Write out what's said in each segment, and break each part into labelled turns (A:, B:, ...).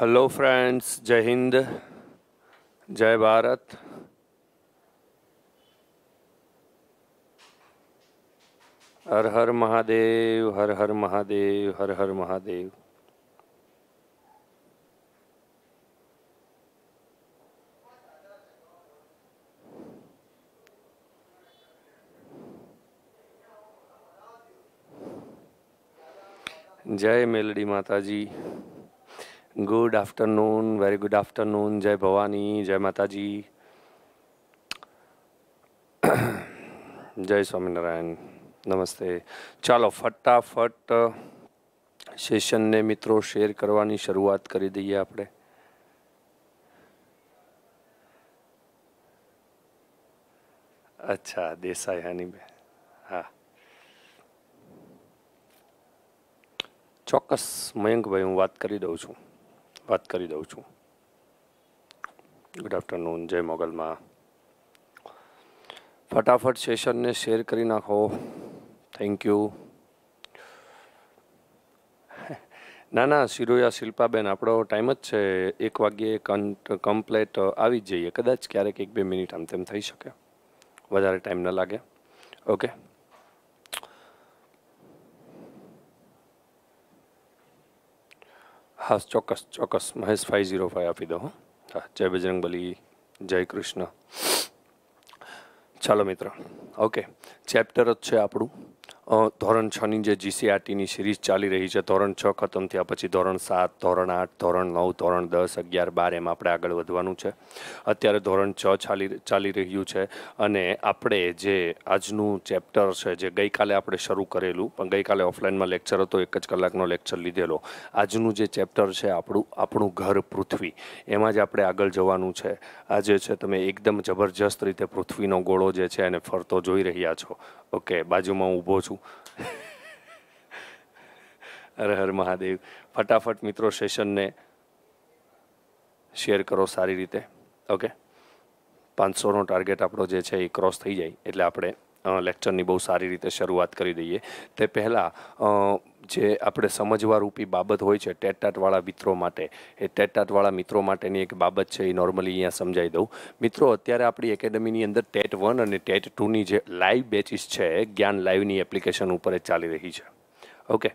A: Hello friends जय हिंद जय भारत हर हर महादेव हर हर महादेव हर हर महादेव जय Meldi Mata ji good afternoon very good afternoon જય ભવાની જય માતાજી જય સ્વામિનારાયણ નમસ્તે ચાલો ફટાફટ સેશનને મિત્રો શેર કરવાની શરૂઆત કરી દઈએ આપણે અચ્છા દેસાઈ હાનીબેન હા ચોક્કસ મયંકભાઈ હું વાત કરી દઉં છું વાત કરી દઉં છું ગુડ આફ્ટરનૂન જય મોગલમાં ફટાફટ સેશનને શેર કરી નાખો થેન્ક યુ ના ના શિરોયા શિલ્પાબેન આપણો ટાઈમ જ છે એક વાગ્યે કમ્પ્લેટ આવી જઈએ કદાચ ક્યારેક એક બે મિનિટ આમ તેમ થઈ શકે વધારે ટાઈમ ન લાગે ઓકે હા ચોક્કસ ચોક્કસ મહેશ ફાઇવ ઝીરો ફાઇવ આપી દો હા જય બજરંગબલી જય કૃષ્ણ ચાલો મિત્ર ઓકે ચેપ્ટર જ છે આપણું ધોરણ છની જે જીસીઆરટીની સિરીઝ ચાલી રહી છે ધોરણ છ ખતમ થયા પછી ધોરણ સાત ધોરણ આઠ ધોરણ નવ ધોરણ દસ અગિયાર બાર એમ આપણે આગળ વધવાનું છે અત્યારે ધોરણ છ ચાલી ચાલી રહ્યું છે અને આપણે જે આજનું ચેપ્ટર છે જે ગઈકાલે આપણે શરૂ કરેલું પણ ગઈકાલે ઓફલાઈનમાં લેક્ચર હતો એક જ કલાકનો લેક્ચર લીધેલો આજનું જે ચેપ્ટર છે આપણું આપણું ઘર પૃથ્વી એમાં જ આપણે આગળ જવાનું છે આજે છે તમે એકદમ જબરજસ્ત રીતે પૃથ્વીનો ગોળો જે છે એને ફરતો જોઈ રહ્યા છો ઓકે બાજુમાં હું ઊભો છું અરે હર મહાદેવ ફટાફટ મિત્રો સેશનને શેર કરો સારી રીતે ઓકે પાંચસોનો ટાર્ગેટ આપણો જે છે એ ક્રોસ થઈ જાય એટલે આપણે લેક્ચરની બહુ સારી રીતે શરૂઆત કરી દઈએ તે પહેલાં જે આપણે સમજવારૂપી બાબત હોય છે ટેટાટવાળા મિત્રો માટે એ ટેટાટવાળા મિત્રો માટેની એક બાબત છે એ નોર્મલી અહીંયા સમજાવી દઉં મિત્રો અત્યારે આપણી એકેડમીની અંદર ટેટ વન અને ટેટ ટુની જે લાઈવ બેચીસ છે જ્ઞાન લાઈવની એપ્લિકેશન ઉપર જ ચાલી રહી છે ઓકે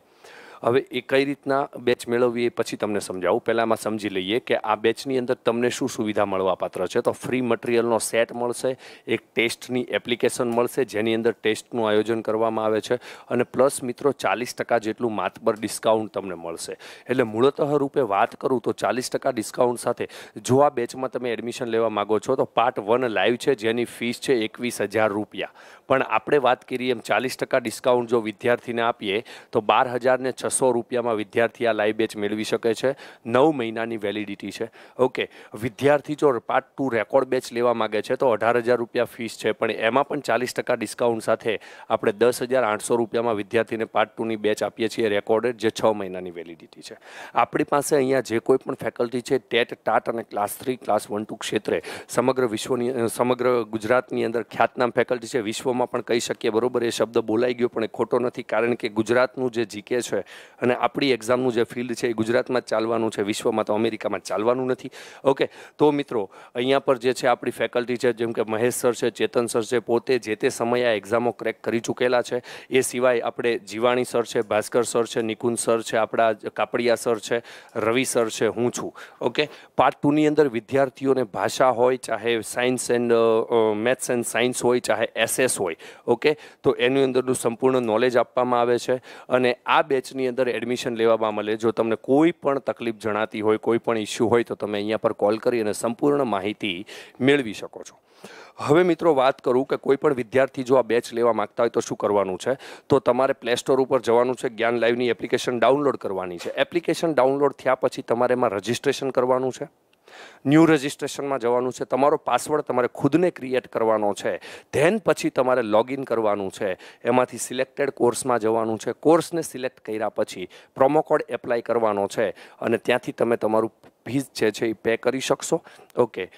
A: હવે એ કઈ રીતના બેચ મેળવવી એ પછી તમને સમજાવું પહેલાં આમાં સમજી લઈએ કે આ બેચની અંદર તમને શું સુવિધા મળવાપાત્ર છે તો ફ્રી મટીરિયલનો સેટ મળશે એક ટેસ્ટની એપ્લિકેશન મળશે જેની અંદર ટેસ્ટનું આયોજન કરવામાં આવે છે અને પ્લસ મિત્રો ચાલીસ ટકા જેટલું માતબર ડિસ્કાઉન્ટ તમને મળશે એટલે મૂળતઃ રૂપે વાત કરું તો ચાલીસ ટકા ડિસ્કાઉન્ટ સાથે જો આ બેચમાં તમે એડમિશન લેવા માગો છો તો પાર્ટ વન લાઈવ છે જેની ફીસ છે એકવીસ હજાર રૂપિયા પણ આપણે વાત કરીએ એમ ચાલીસ ટકા ડિસ્કાઉન્ટ જો વિદ્યાર્થીને આપીએ તો બાર હજારને છસો રૂપિયામાં વિદ્યાર્થી આ લાઈ બેચ મેળવી શકે છે નવ મહિનાની વેલિડિટી છે ઓકે વિદ્યાર્થી જો પાર્ટ ટુ રેકોર્ડ બેચ લેવા માગે છે તો અઢાર હજાર રૂપિયા ફીસ છે પણ એમાં પણ ચાલીસ ટકા ડિસ્કાઉન્ટ સાથે આપણે દસ હજાર આઠસો રૂપિયામાં વિદ્યાર્થીને પાર્ટ ટુની બેચ આપીએ છીએ રેકોર્ડેડ જે છ મહિનાની વેલિડિટી છે આપણી પાસે અહીંયા જે કોઈ પણ ફેકલ્ટી છે ટેટ ટાટ અને class three class one two ક્ષેત્રે સમગ્ર વિશ્વની સમગ્ર ગુજરાતની અંદર ખ્યાતનામ ફેકલ્ટી છે વિશ્વ શબ્દોમાં પણ કહી શકીએ બરાબર એ શબ્દ બોલાઈ ગયો પણ એ ખોટો નથી કારણ કે ગુજરાતનું જે જીકે છે અને આપણી એક્ઝામનું જે ફિલ્ડ છે એ ગુજરાતમાં જ ચાલવાનું છે વિશ્વમાં તો અમેરિકામાં ચાલવાનું નથી ઓકે તો મિત્રો અહીંયા પર જે છે આપણી ફેકલ્ટી છે જેમ કે મહેશ સર છે ચેતન સર છે પોતે જે તે સમયે આ એક્ઝામો ક્રેક કરી ચૂકેલા છે એ સિવાય આપણે જીવાણી સર છે ભાસ્કર સર છે નિકુંજ સર છે આપણા કાપડિયા સર છે રવિ સર છે હું છું ઓકે પાર્ટ ટુની અંદર વિદ્યાર્થીઓને ભાષા હોય ચાહે science and maths and science હોય ચાહે એસ હોય હોય ઓકે તો એની અંદરનું સંપૂર્ણ નોલેજ આપવામાં આવે છે અને આ બેચની અંદર એડમિશન લેવામાં મળે જો તમને કોઈ પણ તકલીફ જણાતી હોય કોઈ પણ ઇસ્યુ હોય તો તમે અહીંયા પર કોલ કરી અને સંપૂર્ણ માહિતી મેળવી શકો છો હવે મિત્રો વાત કરું કે કોઈ પણ વિદ્યાર્થી જો આ બેચ લેવા માગતા હોય તો શું કરવાનું છે તો તમારે પ્લે સ્ટોર ઉપર જવાનું છે જ્ઞાન લાઈવની એપ્લિકેશન ડાઉનલોડ કરવાની છે એપ્લિકેશન ડાઉનલોડ થયા પછી તમારે એમાં રજિસ્ટ્રેશન કરવાનું છે ન્યૂ રજિસ્ટ્રેશનમાં જવાનું છે તમારો પાસવર્ડ તમારે ખુદને ક્રિએટ કરવાનો છે ધેન પછી તમારે લોગિન કરવાનું છે એમાંથી સિલેક્ટેડ કોર્સમાં જવાનું છે કોર્સને સિલેક્ટ કર્યા પછી પ્રોમો કોડ એપ્લાય કરવાનો છે અને ત્યાંથી તમે તમારું ફીસ જે છે એ પે કરી શકશો ઓકે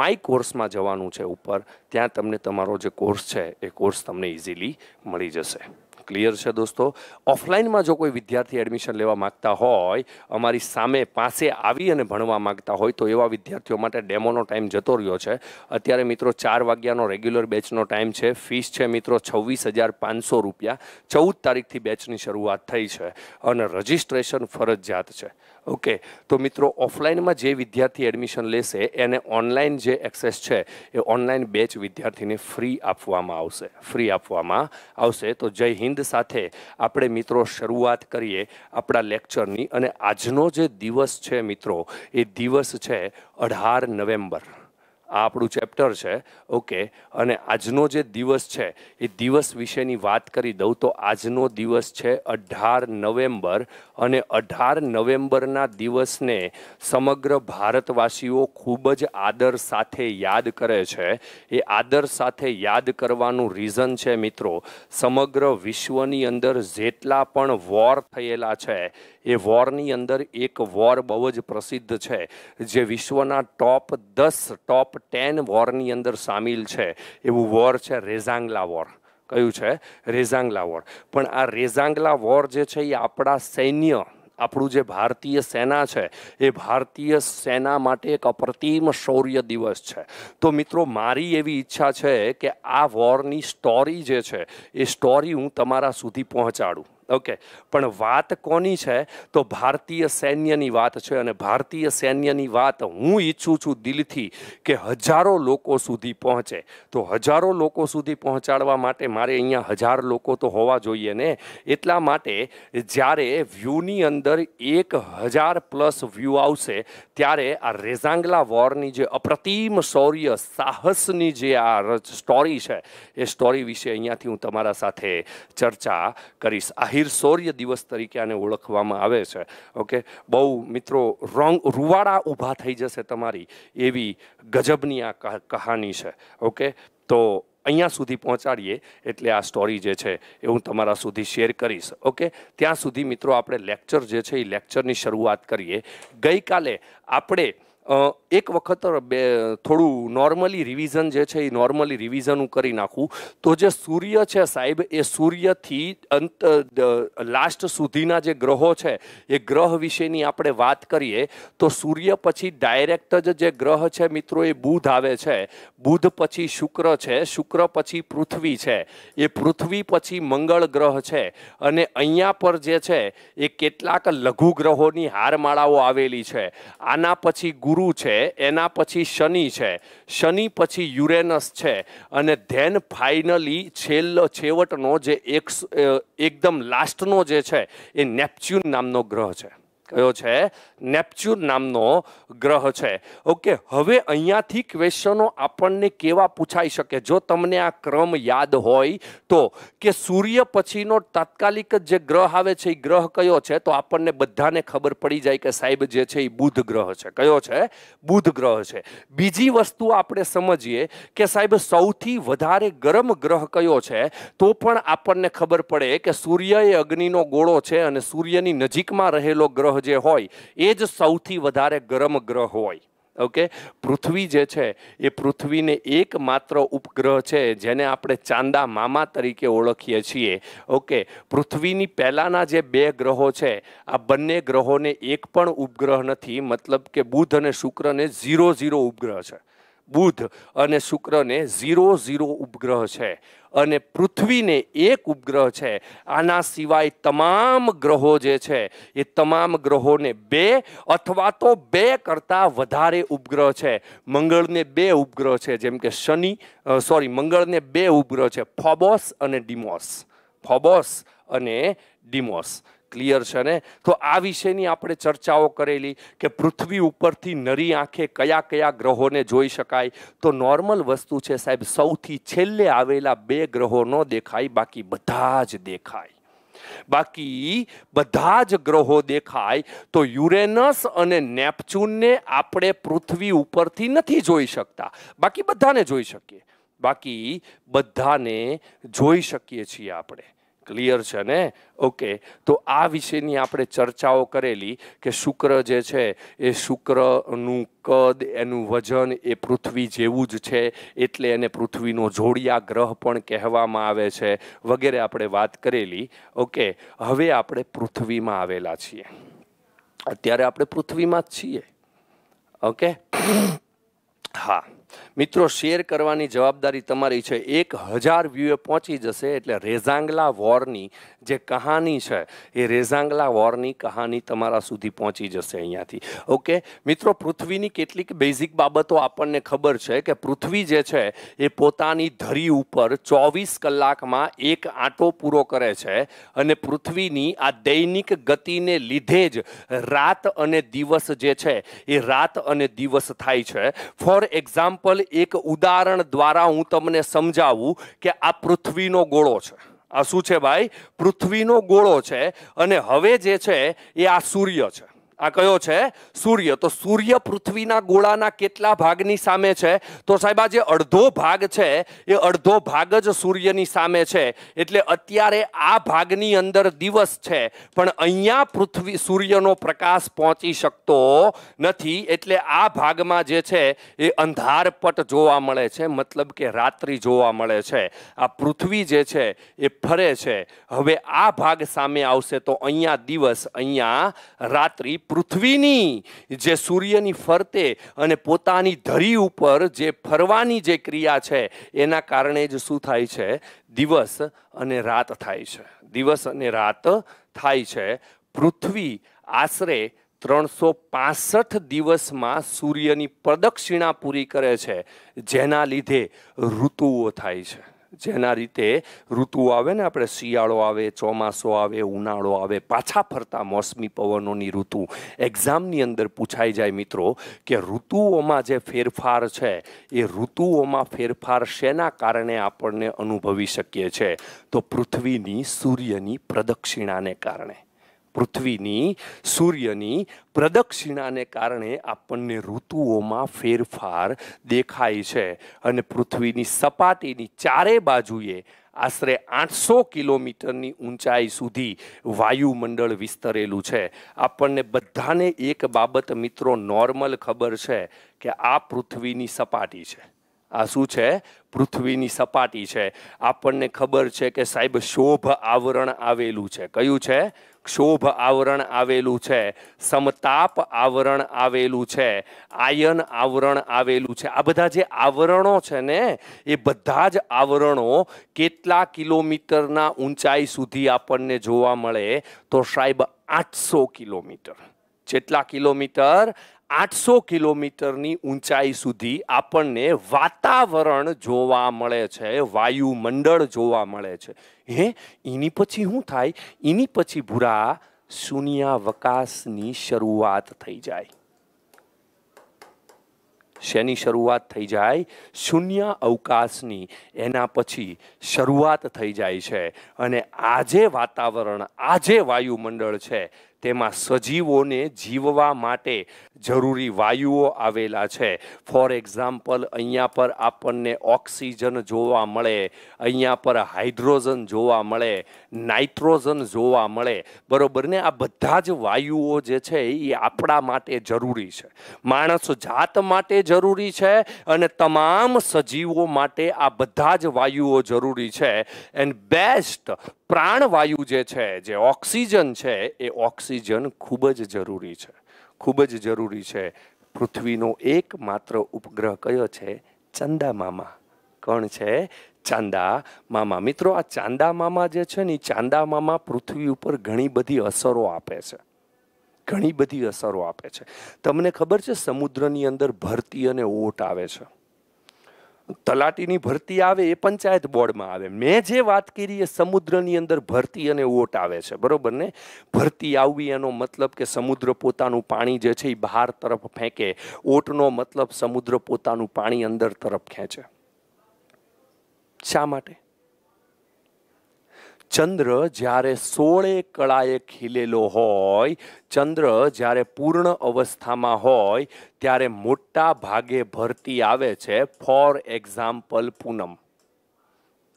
A: માય કોર્સમાં જવાનું છે ઉપર ત્યાં તમને તમારો જે કોર્સ છે એ કોર્સ તમને ઇઝીલી મળી જશે ક્લિયર છે દોસ્તો ઓફલાઈનમાં જો કોઈ વિદ્યાર્થી એડમિશન લેવા માગતા હોય અમારી સામે પાસે આવી અને ભણવા માગતા હોય તો એવા વિદ્યાર્થીઓ માટે ડેમોનો ટાઈમ જતો રહ્યો છે અત્યારે મિત્રો ચાર વાગ્યાનો રેગ્યુલર બેચનો ટાઈમ છે ફીસ છે મિત્રો છવ્વીસ હજાર પાંચસો રૂપિયા ચૌદ તારીખથી બેચની શરૂઆત થઈ છે અને રજિસ્ટ્રેશન ફરજિયાત છે ઓકે તો મિત્રો ઓફલાઇનમાં જે વિદ્યાર્થી એડમિશન લેશે એને ઓનલાઈન જે એક્સેસ છે એ ઓનલાઈન બેચ વિદ્યાર્થીને ફ્રી આપવામાં આવશે ફ્રી આપવામાં આવશે તો જય હિન્દ સાથે આપણે મિત્રો શરૂઆત કરીએ આપણા લેક્ચરની અને આજનો જે દિવસ છે મિત્રો એ દિવસ છે અઢાર નવેમ્બર આ આપણું ચેપ્ટર છે ઓકે અને આજનો જે દિવસ છે એ દિવસ વિશેની વાત કરી દઉં તો આજનો દિવસ છે અઢાર નવેમ્બર અને અઢાર નવેમ્બરના દિવસને સમગ્ર ભારતવાસીઓ ખૂબ જ આદર સાથે યાદ કરે છે એ આદર સાથે યાદ કરવાનું રીઝન છે મિત્રો સમગ્ર વિશ્વની અંદર જેટલા પણ વોર થયેલા છે એ વોરની અંદર એક વોર બહુ જ પ્રસિદ્ધ છે જે વિશ્વના ટોપ દસ ટોપ ટેન વોરની અંદર સામેલ છે એવું વોર છે રેઝાંગલા વોર કયું છે રેઝાંગલા વોર પણ આ રેઝાંગલા વોર જે છે એ આપણા સૈન્ય આપણું જે ભારતીય સેના છે એ ભારતીય સેના માટે એક અપ્રતિમ શૌર્ય દિવસ છે તો મિત્રો મારી એવી ઈચ્છા છે કે આ વોરની સ્ટોરી જે છે એ સ્ટોરી હું તમારા સુધી પહોંચાડું ઓકે પણ વાત કોની છે તો ભારતીય સૈન્યની વાત છે અને ભારતીય સૈન્યની વાત હું ઈચ્છું છું દિલથી કે હજારો લોકો સુધી પહોંચે તો હજારો લોકો સુધી પહોંચાડવા માટે મારે અહીંયા હજાર લોકો તો હોવા જોઈએ ને એટલા માટે જ્યારે વ્યૂની અંદર એક હજાર પ્લસ વ્યૂ આવશે ત્યારે આ રેઝાંગલા વોરની જે અપ્રતિમ શૌર્ય સાહસની જે આ સ્ટોરી છે એ સ્ટોરી વિશે અહીંયાથી હું તમારા સાથે ચર્ચા કરીશ આહી અધીર શૌર્ય દિવસ તરીકે આને ઓળખવામાં આવે છે ઓકે બહુ મિત્રો રોંગ રૂવાડા ઊભા થઈ જશે તમારી એવી ગજબની આ કહાની છે ઓકે તો અહીંયા સુધી પહોંચાડીએ એટલે આ સ્ટોરી જે છે એ હું તમારા સુધી શેર કરીશ ઓકે ત્યાં સુધી મિત્રો આપણે લેક્ચર જે છે એ લેક્ચરની શરૂઆત કરીએ ગઈકાલે આપણે એક વખત બે થોડું નોર્મલી રિવિઝન જે છે એ નોર્મલી રિવિઝન હું કરી નાખું તો જે સૂર્ય છે સાહેબ એ સૂર્યથી અંત લાસ્ટ સુધીના જે ગ્રહો છે એ ગ્રહ વિશેની આપણે વાત કરીએ તો સૂર્ય પછી ડાયરેક્ટ જ જે ગ્રહ છે મિત્રો એ બુધ આવે છે બુધ પછી શુક્ર છે શુક્ર પછી પૃથ્વી છે એ પૃથ્વી પછી મંગળ ગ્રહ છે અને અહીંયા પર જે છે એ કેટલાક લઘુ ગ્રહોની હારમાળાઓ આવેલી છે આના પછી ગુરુ ગુરુ છે એના પછી શનિ છે શનિ પછી યુરેનસ છે અને ધેન ફાઇનલી છેલ્લો છેવટનો જે એક એકદમ લાસ્ટનો જે છે એ નેપચ્યુન નામનો ગ્રહ છે કયો છે નેપચ્યુન નામનો ગ્રહ છે ઓકે હવે અહીંયાથી ક્વેશ્ચનો આપણને કેવા પૂછાઈ શકે જો તમને આ ક્રમ યાદ હોય તો કે સૂર્ય પછીનો તાત્કાલિક જ જે ગ્રહ આવે છે એ ગ્રહ કયો છે તો આપણને બધાને ખબર પડી જાય કે સાહેબ જે છે એ બુધ ગ્રહ છે કયો છે બુધ ગ્રહ છે બીજી વસ્તુ આપણે સમજીએ કે સાહેબ સૌથી વધારે ગરમ ગ્રહ કયો છે તો પણ આપણને ખબર પડે કે સૂર્ય એ અગ્નિનો ગોળો છે અને સૂર્યની નજીકમાં રહેલો ગ્રહ જે હોય એ જ સૌથી વધારે ગરમ ગ્રહ હોય ઓકે પૃથ્વી જે છે એ પૃથ્વીને એકમાત્ર ઉપગ્રહ છે જેને આપણે ચાંદા મામા તરીકે ઓળખીએ છીએ ઓકે પૃથ્વીની પહેલાંના જે બે ગ્રહો છે આ બંને ગ્રહોને એક પણ ઉપગ્રહ નથી મતલબ કે બુધ અને શુક્રને ઝીરો ઝીરો ઉપગ્રહ છે બુધ અને શુક્રને ઝીરો ઝીરો ઉપગ્રહ છે અને પૃથ્વીને એક ઉપગ્રહ છે આના સિવાય તમામ ગ્રહો જે છે એ તમામ ગ્રહોને બે અથવા તો બે કરતાં વધારે ઉપગ્રહ છે મંગળને બે ઉપગ્રહ છે જેમ કે શનિ સોરી મંગળને બે ઉપગ્રહ છે ફોબોસ અને ડિમોસ ફોબોસ અને ડિમોસ ક્લિયર છે ને તો આ વિશેની આપણે ચર્ચાઓ કરેલી કે પૃથ્વી ઉપરથી નરી આંખે કયા કયા ગ્રહોને જોઈ શકાય તો નોર્મલ વસ્તુ છે સાહેબ સૌથી છેલ્લે આવેલા બે ગ્રહોનો દેખાય બાકી બધા જ દેખાય બાકી બધા જ ગ્રહો દેખાય તો યુરેનસ અને નેપચ્યુનને આપણે પૃથ્વી ઉપરથી નથી જોઈ શકતા બાકી બધાને જોઈ શકીએ બાકી બધાને જોઈ શકીએ છીએ આપણે ક્લિયર છે ને ઓકે તો આ વિશેની આપણે ચર્ચાઓ કરેલી કે શુક્ર જે છે એ શુક્રનું કદ એનું વજન એ પૃથ્વી જેવું જ છે એટલે એને પૃથ્વીનો જોડિયા ગ્રહ પણ કહેવામાં આવે છે વગેરે આપણે વાત કરેલી ઓકે હવે આપણે પૃથ્વીમાં આવેલા છીએ અત્યારે આપણે પૃથ્વીમાં જ છીએ ઓકે હા મિત્રો શેર કરવાની જવાબદારી તમારી છે એક હજાર વ્યૂએ પહોંચી જશે એટલે રેઝાંગલા વોરની જે કહાની છે એ રેઝાંગલા વોરની કહાની તમારા સુધી પહોંચી જશે અહીંયાથી ઓકે મિત્રો પૃથ્વીની કેટલીક બેઝિક બાબતો આપણને ખબર છે કે પૃથ્વી જે છે એ પોતાની ધરી ઉપર ચોવીસ કલાકમાં એક આંટો પૂરો કરે છે અને પૃથ્વીની આ દૈનિક ગતિને લીધે જ રાત અને દિવસ જે છે એ રાત અને દિવસ થાય છે ફોર એક્ઝામ્પલ એક ઉદાહરણ દ્વારા હું તમને સમજાવું કે આ પૃથ્વીનો ગોળો છે આ શું છે ભાઈ પૃથ્વીનો ગોળો છે અને હવે જે છે એ આ સૂર્ય છે આ કયો છે સૂર્ય તો સૂર્ય પૃથ્વીના ગોળાના કેટલા ભાગની સામે છે તો સાહેબ આ જે અડધો ભાગ છે એ અડધો ભાગ જ સૂર્યની સામે છે એટલે અત્યારે આ ભાગની અંદર દિવસ છે પણ અહીંયા પૃથ્વી સૂર્યનો પ્રકાશ પહોંચી શકતો નથી એટલે આ ભાગમાં જે છે એ અંધારપટ જોવા મળે છે મતલબ કે રાત્રિ જોવા મળે છે આ પૃથ્વી જે છે એ ફરે છે હવે આ ભાગ સામે આવશે તો અહીંયા દિવસ અહીંયા રાત્રિ પૃથ્વીની જે સૂર્યની ફરતે અને પોતાની ધરી ઉપર જે ફરવાની જે ક્રિયા છે એના કારણે જ શું થાય છે દિવસ અને રાત થાય છે દિવસ અને રાત થાય છે પૃથ્વી આશરે ત્રણસો પાસઠ દિવસમાં સૂર્યની પ્રદક્ષિણા પૂરી કરે છે જેના લીધે ઋતુઓ થાય છે જેના રીતે ઋતુ આવે ને આપણે શિયાળો આવે ચોમાસો આવે ઉનાળો આવે પાછા ફરતા મોસમી પવનોની ઋતુ એક્ઝામની અંદર પૂછાઈ જાય મિત્રો કે ઋતુઓમાં જે ફેરફાર છે એ ઋતુઓમાં ફેરફાર શેના કારણે આપણને અનુભવી શકીએ છે તો પૃથ્વીની સૂર્યની પ્રદક્ષિણાને કારણે પૃથ્વીની સૂર્યની પ્રદક્ષિણાને કારણે આપણને ઋતુઓમાં ફેરફાર દેખાય છે અને પૃથ્વીની સપાટીની ચારે બાજુએ આશરે આઠસો કિલોમીટરની ઊંચાઈ સુધી વાયુમંડળ વિસ્તરેલું છે આપણને બધાને એક બાબત મિત્રો નોર્મલ ખબર છે કે આ પૃથ્વીની સપાટી છે આ શું છે પૃથ્વીની સપાટી છે આપણને ખબર છે કે સાહેબ શોભ આવરણ આવેલું છે કયું છે ક્ષોભ આવરણ આવેલું છે સમતાપ આવરણ આવેલું છે આયન આવરણ આવેલું છે આ બધા જે આવરણો છે ને એ બધા જ આવરણો કેટલા કિલોમીટરના ઊંચાઈ સુધી આપણને જોવા મળે તો સાહેબ આઠસો કિલોમીટર જેટલા કિલોમીટર આઠસો કિલોમીટરની ઊંચાઈ સુધી આપણને વાતાવરણ જોવા મળે છે વાયુમંડળ જોવા મળે છે હે એની પછી શું થાય એની પછી ભૂરા શૂન્યાવકાશની શરૂઆત થઈ જાય શેની શરૂઆત થઈ જાય શૂન્ય અવકાશની એના પછી શરૂઆત થઈ જાય છે અને આજે વાતાવરણ આજે વાયુમંડળ છે તેમાં સજીવોને જીવવા માટે જરૂરી વાયુઓ આવેલા છે ફોર એક્ઝામ્પલ અહીંયા પર આપણને ઓક્સિજન જોવા મળે અહીંયા પર હાઇડ્રોજન જોવા મળે નાઇટ્રોજન જોવા મળે બરોબર ને આ બધા જ વાયુઓ જે છે એ આપણા માટે જરૂરી છે માણસ જાત માટે જરૂરી છે અને તમામ સજીવો માટે આ બધા જ વાયુઓ જરૂરી છે એન્ડ બેસ્ટ પ્રાણવાયુ જે છે જે ઓક્સિજન છે એ ઓક્સિજન ખૂબ જ જરૂરી છે ખૂબ જ જરૂરી છે પૃથ્વીનો એકમાત્ર ઉપગ્રહ કયો છે ચંદા મામા કોણ છે ચાંદા મામા મિત્રો આ ચાંદા મામા જે છે ને ચાંદા મામા પૃથ્વી ઉપર ઘણી બધી અસરો આપે છે ઘણી બધી અસરો આપે છે તમને ખબર છે સમુદ્રની અંદર ભરતી અને ઓટ આવે છે તલાટીની ભરતી આવે એ પંચાયત બોર્ડમાં આવે મેં જે વાત કરી એ સમુદ્રની અંદર ભરતી અને ઓટ આવે છે બરાબર ને ભરતી આવવી એનો મતલબ કે સમુદ્ર પોતાનું પાણી જે છે એ બહાર તરફ ફેંકે ઓટનો મતલબ સમુદ્ર પોતાનું પાણી અંદર તરફ ખેંચે શા માટે ચંદ્ર જ્યારે સોળે કળાએ ખીલેલો હોય ચંદ્ર જ્યારે પૂર્ણ અવસ્થામાં હોય ત્યારે મોટા ભાગે ભરતી આવે છે for example Poonam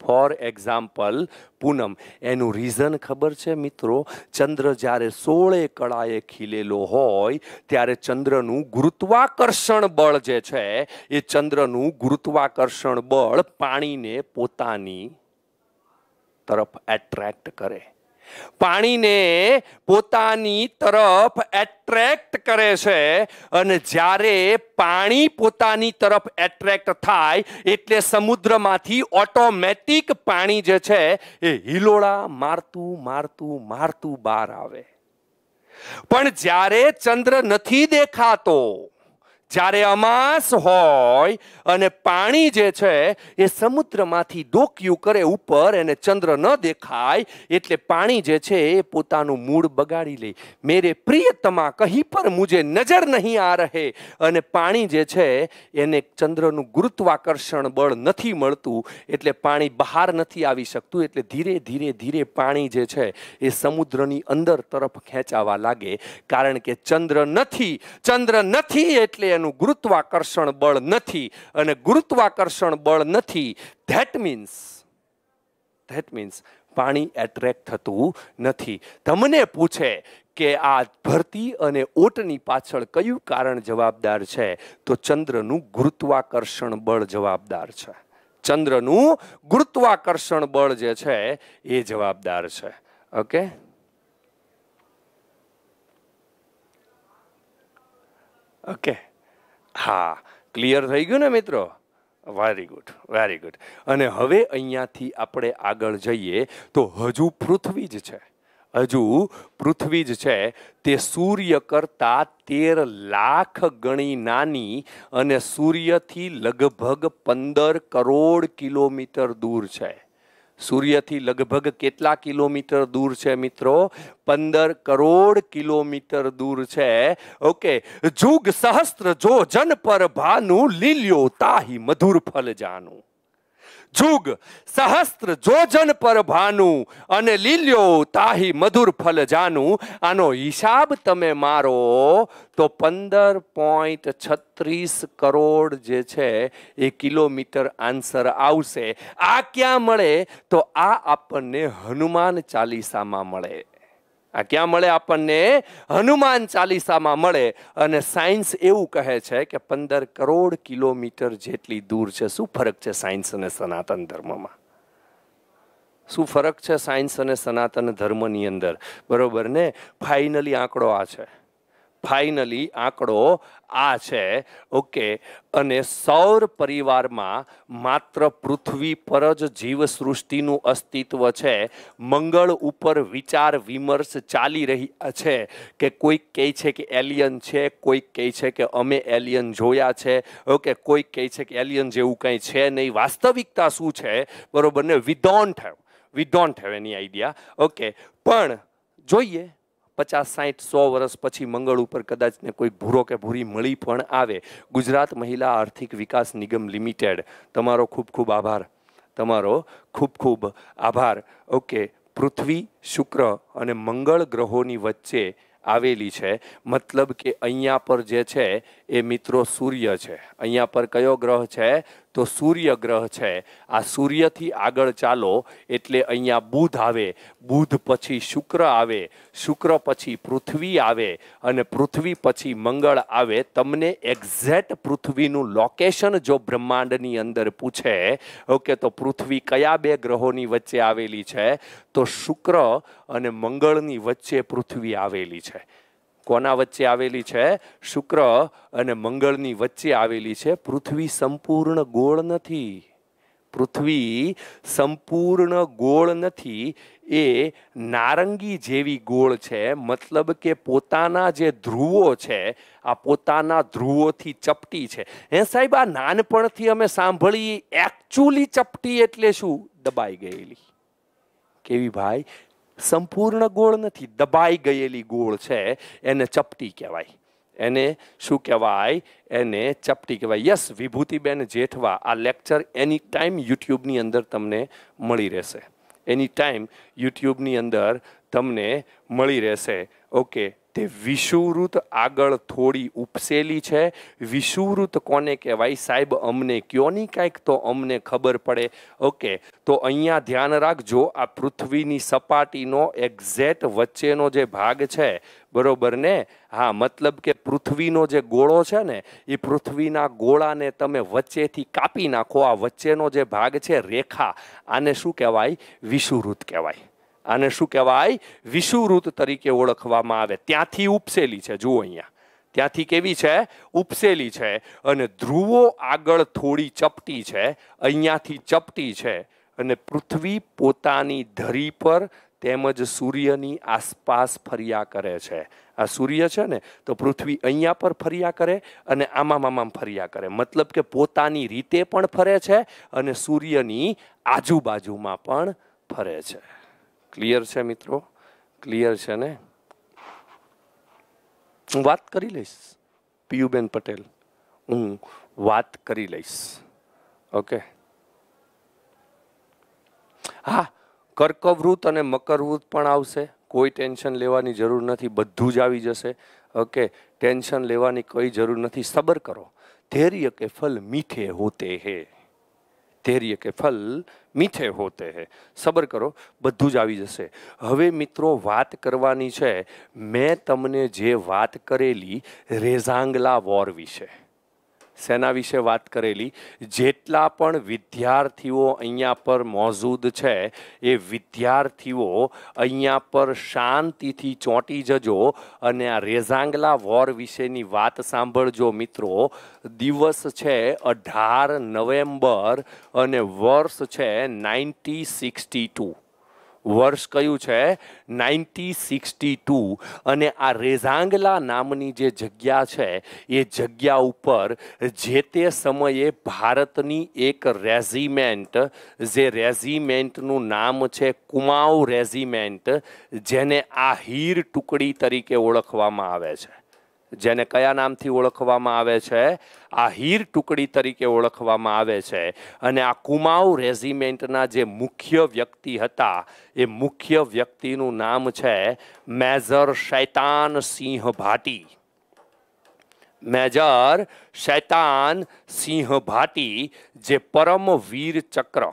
A: for example Poonam એનું રીઝન ખબર છે મિત્રો ચંદ્ર જ્યારે સોળે કળાએ ખીલેલો હોય ત્યારે ચંદ્રનું ગુરુત્વાકર્ષણ બળ જે છે એ ચંદ્રનું ગુરુત્વાકર્ષણ બળ પાણીને પોતાની તરફ એટ્રેક્ટ કરે પાણીને પોતાની તરફ એટ્રેક્ટ કરે છે અને જ્યારે પાણી પોતાની તરફ એટ્રેક્ટ થાય એટલે સમુદ્રમાંથી ઓટોમેટિક પાણી જે છે એ હિલોળા મારતું મારતું મારતું બહાર આવે પણ જ્યારે ચંદ્ર નથી દેખાતો જ્યારે અમાસ હોય અને પાણી જે છે એ સમુદ્રમાંથી ડોક્યું કરે ઉપર એને ચંદ્ર ન દેખાય એટલે પાણી જે છે એ પોતાનું મૂળ બગાડી લે મેરે પ્રિયતમા કહી પર મુજે નજર નહીં આ રહે અને પાણી જે છે એને ચંદ્રનું ગુરુત્વાકર્ષણ બળ નથી મળતું એટલે પાણી બહાર નથી આવી શકતું એટલે ધીરે ધીરે ધીરે પાણી જે છે એ સમુદ્રની અંદર તરફ ખેંચાવા લાગે કારણ કે ચંદ્ર નથી ચંદ્ર નથી એટલે એનું એનું ગુરુત્વાકર્ષણ બળ નથી અને ગુરુત્વાકર્ષણ બળ નથી ધેટ મીન્સ ધેટ મીન્સ પાણી એટ્રેક્ટ થતું નથી તમને પૂછે કે આ ભરતી અને ઓટની પાછળ કયું કારણ જવાબદાર છે તો ચંદ્રનું ગુરુત્વાકર્ષણ બળ જવાબદાર છે ચંદ્રનું ગુરુત્વાકર્ષણ બળ જે છે એ જવાબદાર છે ઓકે ઓકે હા ક્લિયર થઈ ગયું ને મિત્રો વેરી ગુડ વેરી ગુડ અને હવે અહીંયાથી આપણે આગળ જઈએ તો હજુ પૃથ્વી જ છે હજુ પૃથ્વી જ છે તે સૂર્ય કરતા તેર લાખ ગણી નાની અને સૂર્યથી લગભગ પંદર કરોડ કિલોમીટર દૂર છે સૂર્યથી લગભગ કેટલા કિલોમીટર દૂર છે મિત્રો પંદર કરોડ કિલોમીટર દૂર છે ઓકે જુગ સહસ્ત્ર જો જન પર ભાનુ લીલ્યો તાહી મધુર ફલ જાનું જુગ સહસ્ત્ર જોજન પર ભાનું અને લીલ્યો તાહી મધુર ફલ જાનું આનો હિસાબ તમે મારો તો પંદર પોઈન્ટ છત્રીસ કરોડ જે છે એ કિલોમીટર આન્સર આવશે આ ક્યાં મળે તો આ આપણને હનુમાન ચાલીસામાં મળે આ ક્યાં મળે આપણને હનુમાન ચાલીસામાં મળે અને સાયન્સ એવું કહે છે કે પંદર કરોડ કિલોમીટર જેટલી દૂર છે શું ફરક છે સાયન્સ અને સનાતન ધર્મમાં શું ફરક છે સાયન્સ અને સનાતન ધર્મની અંદર બરોબર ને ફાઇનલી આંકડો આ છે ફાઇનલી આંકડો આ છે ઓકે અને સૌર પરિવારમાં માત્ર પૃથ્વી પર જ જીવસૃષ્ટિનું અસ્તિત્વ છે મંગળ ઉપર વિચાર વિમર્શ ચાલી રહ્યા છે કે કોઈક કહે છે કે એલિયન છે કોઈક કહે છે કે અમે એલિયન જોયા છે ઓકે કોઈક કહે છે કે એલિયન જેવું કંઈ છે નહીં વાસ્તવિકતા શું છે બરોબર ને we don't have we don't have any idea okay પણ જોઈએ પચાસ સાઠ સો વર્ષ પછી મંગળ ઉપર કદાચ ને કોઈ ભૂરો કે ભૂરી મળી પણ આવે ગુજરાત મહિલા આર્થિક વિકાસ નિગમ લિમિટેડ તમારો ખૂબ ખૂબ આભાર તમારો ખૂબ ખૂબ આભાર ઓકે પૃથ્વી શુક્ર અને મંગળ ગ્રહોની વચ્ચે આવેલી છે મતલબ કે અહીંયા પર જે છે એ મિત્રો સૂર્ય છે અહીંયા પર કયો ગ્રહ છે તો સૂર્ય ગ્રહ છે આ સૂર્યથી આગળ ચાલો એટલે અહીંયા બુધ આવે બુધ પછી શુક્ર આવે શુક્ર પછી પૃથ્વી આવે અને પૃથ્વી પછી મંગળ આવે તમને એક્ઝેક્ટ પૃથ્વીનું લોકેશન જો બ્રહ્માંડની અંદર પૂછે ઓકે તો પૃથ્વી કયા બે ગ્રહોની વચ્ચે આવેલી છે તો શુક્ર અને મંગળની વચ્ચે પૃથ્વી આવેલી છે કોના વચ્ચે આવેલી છે શુક્ર અને મંગળની વચ્ચે આવેલી છે પૃથ્વી સંપૂર્ણ ગોળ નથી પૃથ્વી સંપૂર્ણ ગોળ નથી એ નારંગી જેવી ગોળ છે મતલબ કે પોતાના જે ધ્રુવો છે આ પોતાના ધ્રુવોથી ચપટી છે હે સાહેબ આ નાનપણથી અમે સાંભળી એકચ્યુઅલી ચપટી એટલે શું દબાઈ ગયેલી કેવી ભાઈ સંપૂર્ણ ગોળ નથી દબાઈ ગયેલી ગોળ છે એને ચપટી કહેવાય એને શું કહેવાય એને ચપટી કહેવાય યસ વિભૂતિબેન જેઠવા આ લેક્ચર એની ટાઈમ યુટ્યુબની અંદર તમને મળી રહેશે એની ટાઈમ યુટ્યુબની અંદર તમને મળી રહેશે ઓકે તે વિષુવૃત આગળ થોડી ઉપસેલી છે વિષુવૃત કોને કહેવાય સાહેબ અમને નહીં કાંઈક તો અમને ખબર પડે ઓકે તો અહીંયા ધ્યાન રાખજો આ પૃથ્વીની સપાટીનો એક્ઝેટ વચ્ચેનો જે ભાગ છે બરોબર ને હા મતલબ કે પૃથ્વીનો જે ગોળો છે ને એ પૃથ્વીના ગોળાને તમે વચ્ચેથી કાપી નાખો આ વચ્ચેનો જે ભાગ છે રેખા આને શું કહેવાય વિષુવૃત કહેવાય આને શું કહેવાય વિષુવૃત તરીકે ઓળખવામાં આવે ત્યાંથી ઉપસેલી છે જુઓ અહીંયા ત્યાંથી કેવી છે ઉપસેલી છે અને ધ્રુવો આગળ થોડી ચપટી છે અહીંયાથી ચપટી છે અને પૃથ્વી પોતાની ધરી પર તેમજ સૂર્યની આસપાસ ફર્યા કરે છે આ સૂર્ય છે ને તો પૃથ્વી અહીંયા પર ફર્યા કરે અને આમામ આમામ ફર્યા કરે મતલબ કે પોતાની રીતે પણ ફરે છે અને સૂર્યની આજુબાજુમાં પણ ફરે છે ક્લિયર છે મિત્રો ક્લિયર છે ને હું વાત કરી લઈશ પિયુબેન પટેલ હું વાત કરી લઈશ ઓકે હા કર્કવૃત અને મકરવૃત પણ આવશે કોઈ ટેન્શન લેવાની જરૂર નથી બધું જ આવી જશે ઓકે ટેન્શન લેવાની કોઈ જરૂર નથી સબર કરો ધૈર્ય કે ફલ મીઠે હોતે હે ધૈર્ય કે ફલ મીઠે હોતે હે સબર કરો બધું જ આવી જશે હવે મિત્રો વાત કરવાની છે મેં તમને જે વાત કરેલી રેઝાંગલા વોર વિશે શેના વિશે વાત કરેલી જેટલા પણ વિદ્યાર્થીઓ અહીંયા પર મોજૂદ છે એ વિદ્યાર્થીઓ અહીંયા પર શાંતિથી ચોંટી જજો અને આ રેઝાંગલા વોર વિશેની વાત સાંભળજો મિત્રો દિવસ છે અઢાર નવેમ્બર અને વર્ષ છે નાઇન્ટી સિક્સટી ટુ વર્ષ કયું છે નાઇન્ટી સિક્સટી ટુ અને આ રેઝાંગલા નામની જે જગ્યા છે એ જગ્યા ઉપર જે તે સમયે ભારતની એક રેઝિમેન્ટ જે રેઝિમેન્ટનું નામ છે કુમાઉ રેઝિમેન્ટ જેને આ હીર ટુકડી તરીકે ઓળખવામાં આવે છે જેને કયા નામથી ઓળખવામાં આવે છે આ હીર ટુકડી તરીકે ઓળખવામાં આવે છે અને આ કુમાઉ રેઝિમેન્ટના જે મુખ્ય વ્યક્તિ હતા એ મુખ્ય વ્યક્તિનું નામ છે મેજર શૈતાન સિંહ ભાટી મેજર શૈતાન સિંહ ભાટી જે પરમ વીર ચક્ર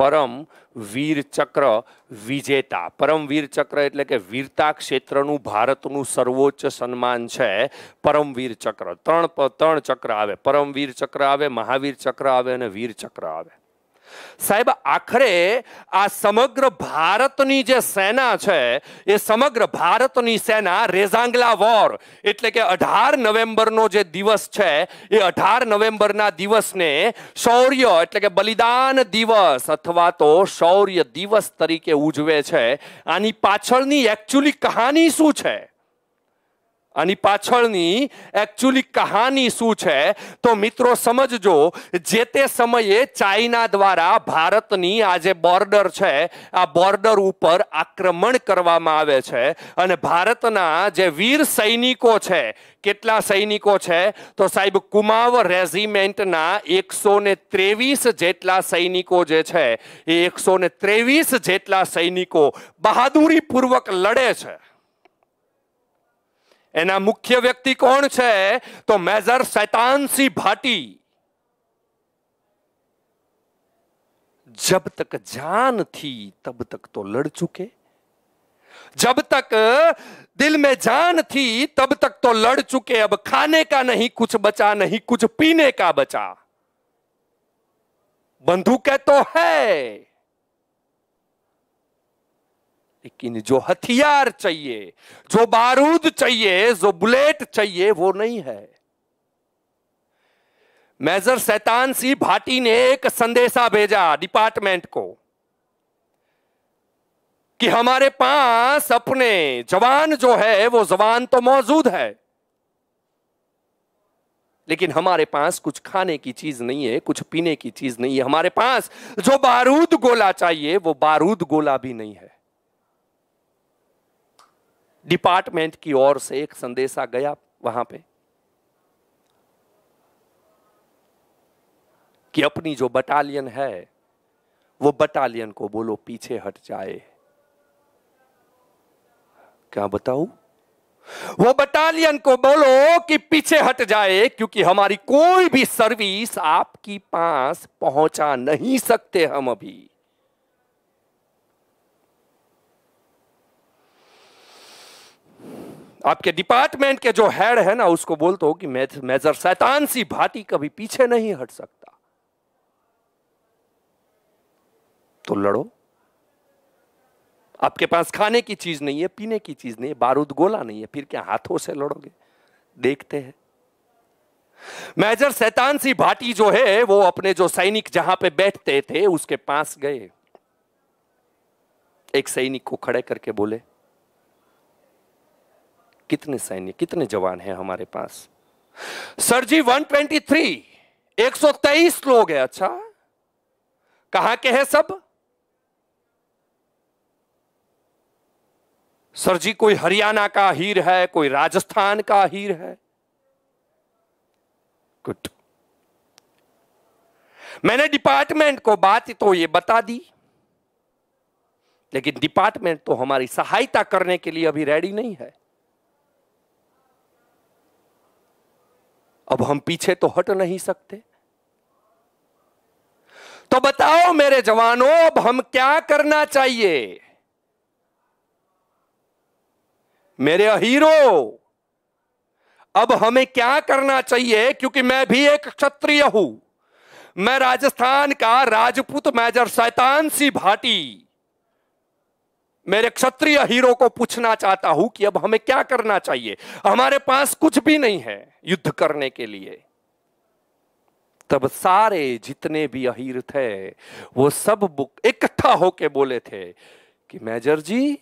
A: પરમ વીર ચક્ર વિજેતા પરમવીર ચક્ર એટલે કે વીરતા ક્ષેત્રનું ભારતનું સર્વોચ્ચ સન્માન છે પરમવીર ચક્ર ત્રણ ત્રણ ચક્ર આવે પરમવીર ચક્ર આવે મહાવીર ચક્ર આવે અને વીર ચક્ર આવે સાહેબ આખરે આ સમગ્ર ભારતની જે સેના છે એ સમગ્ર ભારતની સેના રેઝાંગલા વોર એટલે કે અઢાર નવેમ્બરનો જે દિવસ છે એ અઢાર નવેમ્બરના દિવસને શૌર્ય એટલે કે બલિદાન દિવસ અથવા તો શૌર્ય દિવસ તરીકે ઉજવે છે આની પાછળની એકચ્યુઅલી કહાની શું છે આની પાછળની એકચ્યુઅલી કહાની શું છે તો મિત્રો સમજજો જે તે સમયે ચાઇના દ્વારા ભારતની આ જે બોર્ડર છે આ બોર્ડર ઉપર આક્રમણ કરવામાં આવે છે અને ભારતના જે વીર સૈનિકો છે કેટલા સૈનિકો છે તો સાહેબ કુમાવ રેઝિમેન્ટના એકસો ને ત્રેવીસ જેટલા સૈનિકો જે છે એ એકસો ને ત્રેવીસ જેટલા સૈનિકો બહાદુરીપૂર્વક લડે છે मुख्य व्यक्ति વ્યક્તિ કોણ तो मेजर शैतान सी भाटी जब तक जान थी तब तक तो लड़ चुके जब तक दिल में जान थी तब तक तो लड़ चुके अब खाने का नहीं कुछ बचा नहीं कुछ पीने का बचा कह तो है लेकिन जो हथियार चाहिए जो बारूद चाहिए जो बुलेट चाहिए वो नहीं है मेजर सैतान सिंह भाटी ने एक संदेशा भेजा डिपार्टमेंट को कि हमारे पास अपने जवान जो है वो जवान तो मौजूद है लेकिन हमारे पास कुछ खाने की चीज नहीं है कुछ पीने की चीज नहीं है हमारे पास जो बारूद गोला चाहिए वो बारूद गोला भी नहीं है डिपार्टमेंट की ओर से एक संदेशा गया वहां पे कि अपनी जो बटालियन है वो बटालियन को बोलो पीछे हट जाए क्या बताऊं वो बटालियन को बोलो कि पीछे हट जाए क्योंकि हमारी कोई भी सर्विस आपकी पास पहुंचा नहीं सकते हम अभी आपके डिपार्टमेंट के जो हेड है ना उसको बोल दो कि मेजर सैतान सी भाटी कभी पीछे नहीं हट सकता तो लड़ो आपके पास खाने की चीज नहीं है पीने की चीज नहीं है बारूद गोला नहीं है फिर क्या हाथों से लड़ोगे देखते हैं मेजर सैतान सी भाटी जो है वो अपने जो सैनिक जहां पे बैठते थे उसके पास गए एक सैनिक को खड़े करके बोले कितने सैन्य कितने जवान हैं हमारे पास सर जी 123 123 लोग हैं अच्छा कहां के हैं सब सर जी कोई हरियाणा का हीर है कोई राजस्थान का हीर है गुड मैंने डिपार्टमेंट को बात तो ये बता दी लेकिन डिपार्टमेंट तो हमारी सहायता करने के लिए अभी रेडी नहीं है अब हम पीछे तो हट नहीं सकते तो बताओ मेरे जवानों अब हम क्या करना चाहिए मेरे हीरो अब हमें क्या करना चाहिए क्योंकि मैं भी एक क्षत्रिय हूं मैं राजस्थान का राजपूत मेजर शैतान सी भाटी मेरे क्षत्रिय हीरो को पूछना चाहता हूं कि अब हमें क्या करना चाहिए हमारे पास कुछ भी नहीं है युद्ध करने के लिए तब सारे जितने भी अहीर थे वो सब इकट्ठा होके बोले थे कि मेजर जी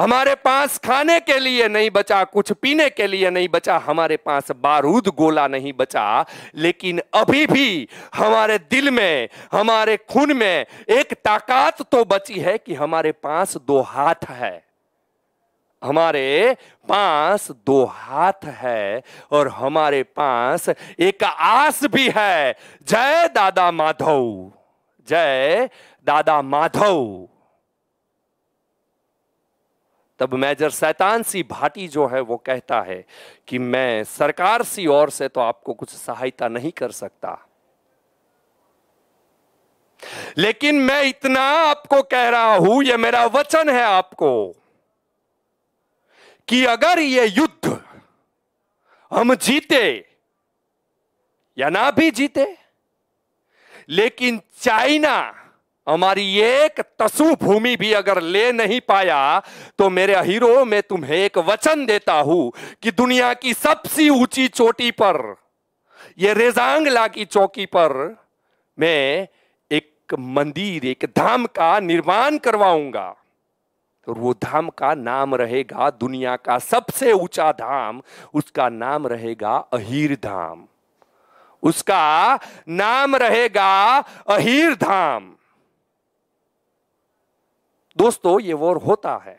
A: हमारे पास खाने के लिए नहीं बचा कुछ पीने के लिए नहीं बचा हमारे पास बारूद गोला नहीं बचा लेकिन अभी भी हमारे दिल में हमारे खून में एक ताकत तो बची है कि हमारे पास दो हाथ है हमारे पास दो हाथ है और हमारे पास एक आस भी है जय दादा माधव जय दादा माधव तब मेजर सैतान सी भाटी जो है वो कहता है कि मैं सरकार सी ओर से तो आपको कुछ सहायता नहीं कर सकता लेकिन मैं इतना आपको कह रहा हूं यह मेरा वचन है आपको कि अगर यह युद्ध हम जीते या ना भी जीते लेकिन चाइना हमारी एक तसु भूमि भी अगर ले नहीं पाया तो मेरे हीरो मैं तुम्हें एक वचन देता हूं कि दुनिया की सबसे ऊंची चोटी पर यह रेजांगला की चौकी पर मैं एक मंदिर एक धाम का निर्माण करवाऊंगा और तो वो धाम का नाम रहेगा दुनिया का सबसे ऊंचा धाम उसका नाम रहेगा अहीर धाम उसका नाम रहेगा अहीर धाम दोस्तों ये वो होता है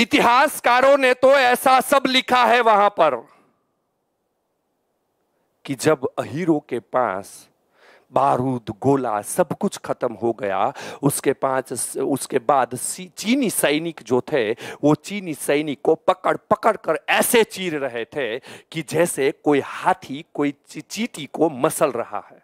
A: इतिहासकारों ने तो ऐसा सब लिखा है वहां पर कि जब अहीरो के पास बारूद गोला सब कुछ खत्म हो गया उसके पास उसके बाद चीनी सैनिक जो थे वो चीनी सैनिक को पकड़ पकड़ कर ऐसे चीर रहे थे कि जैसे कोई हाथी कोई चीटी को मसल रहा है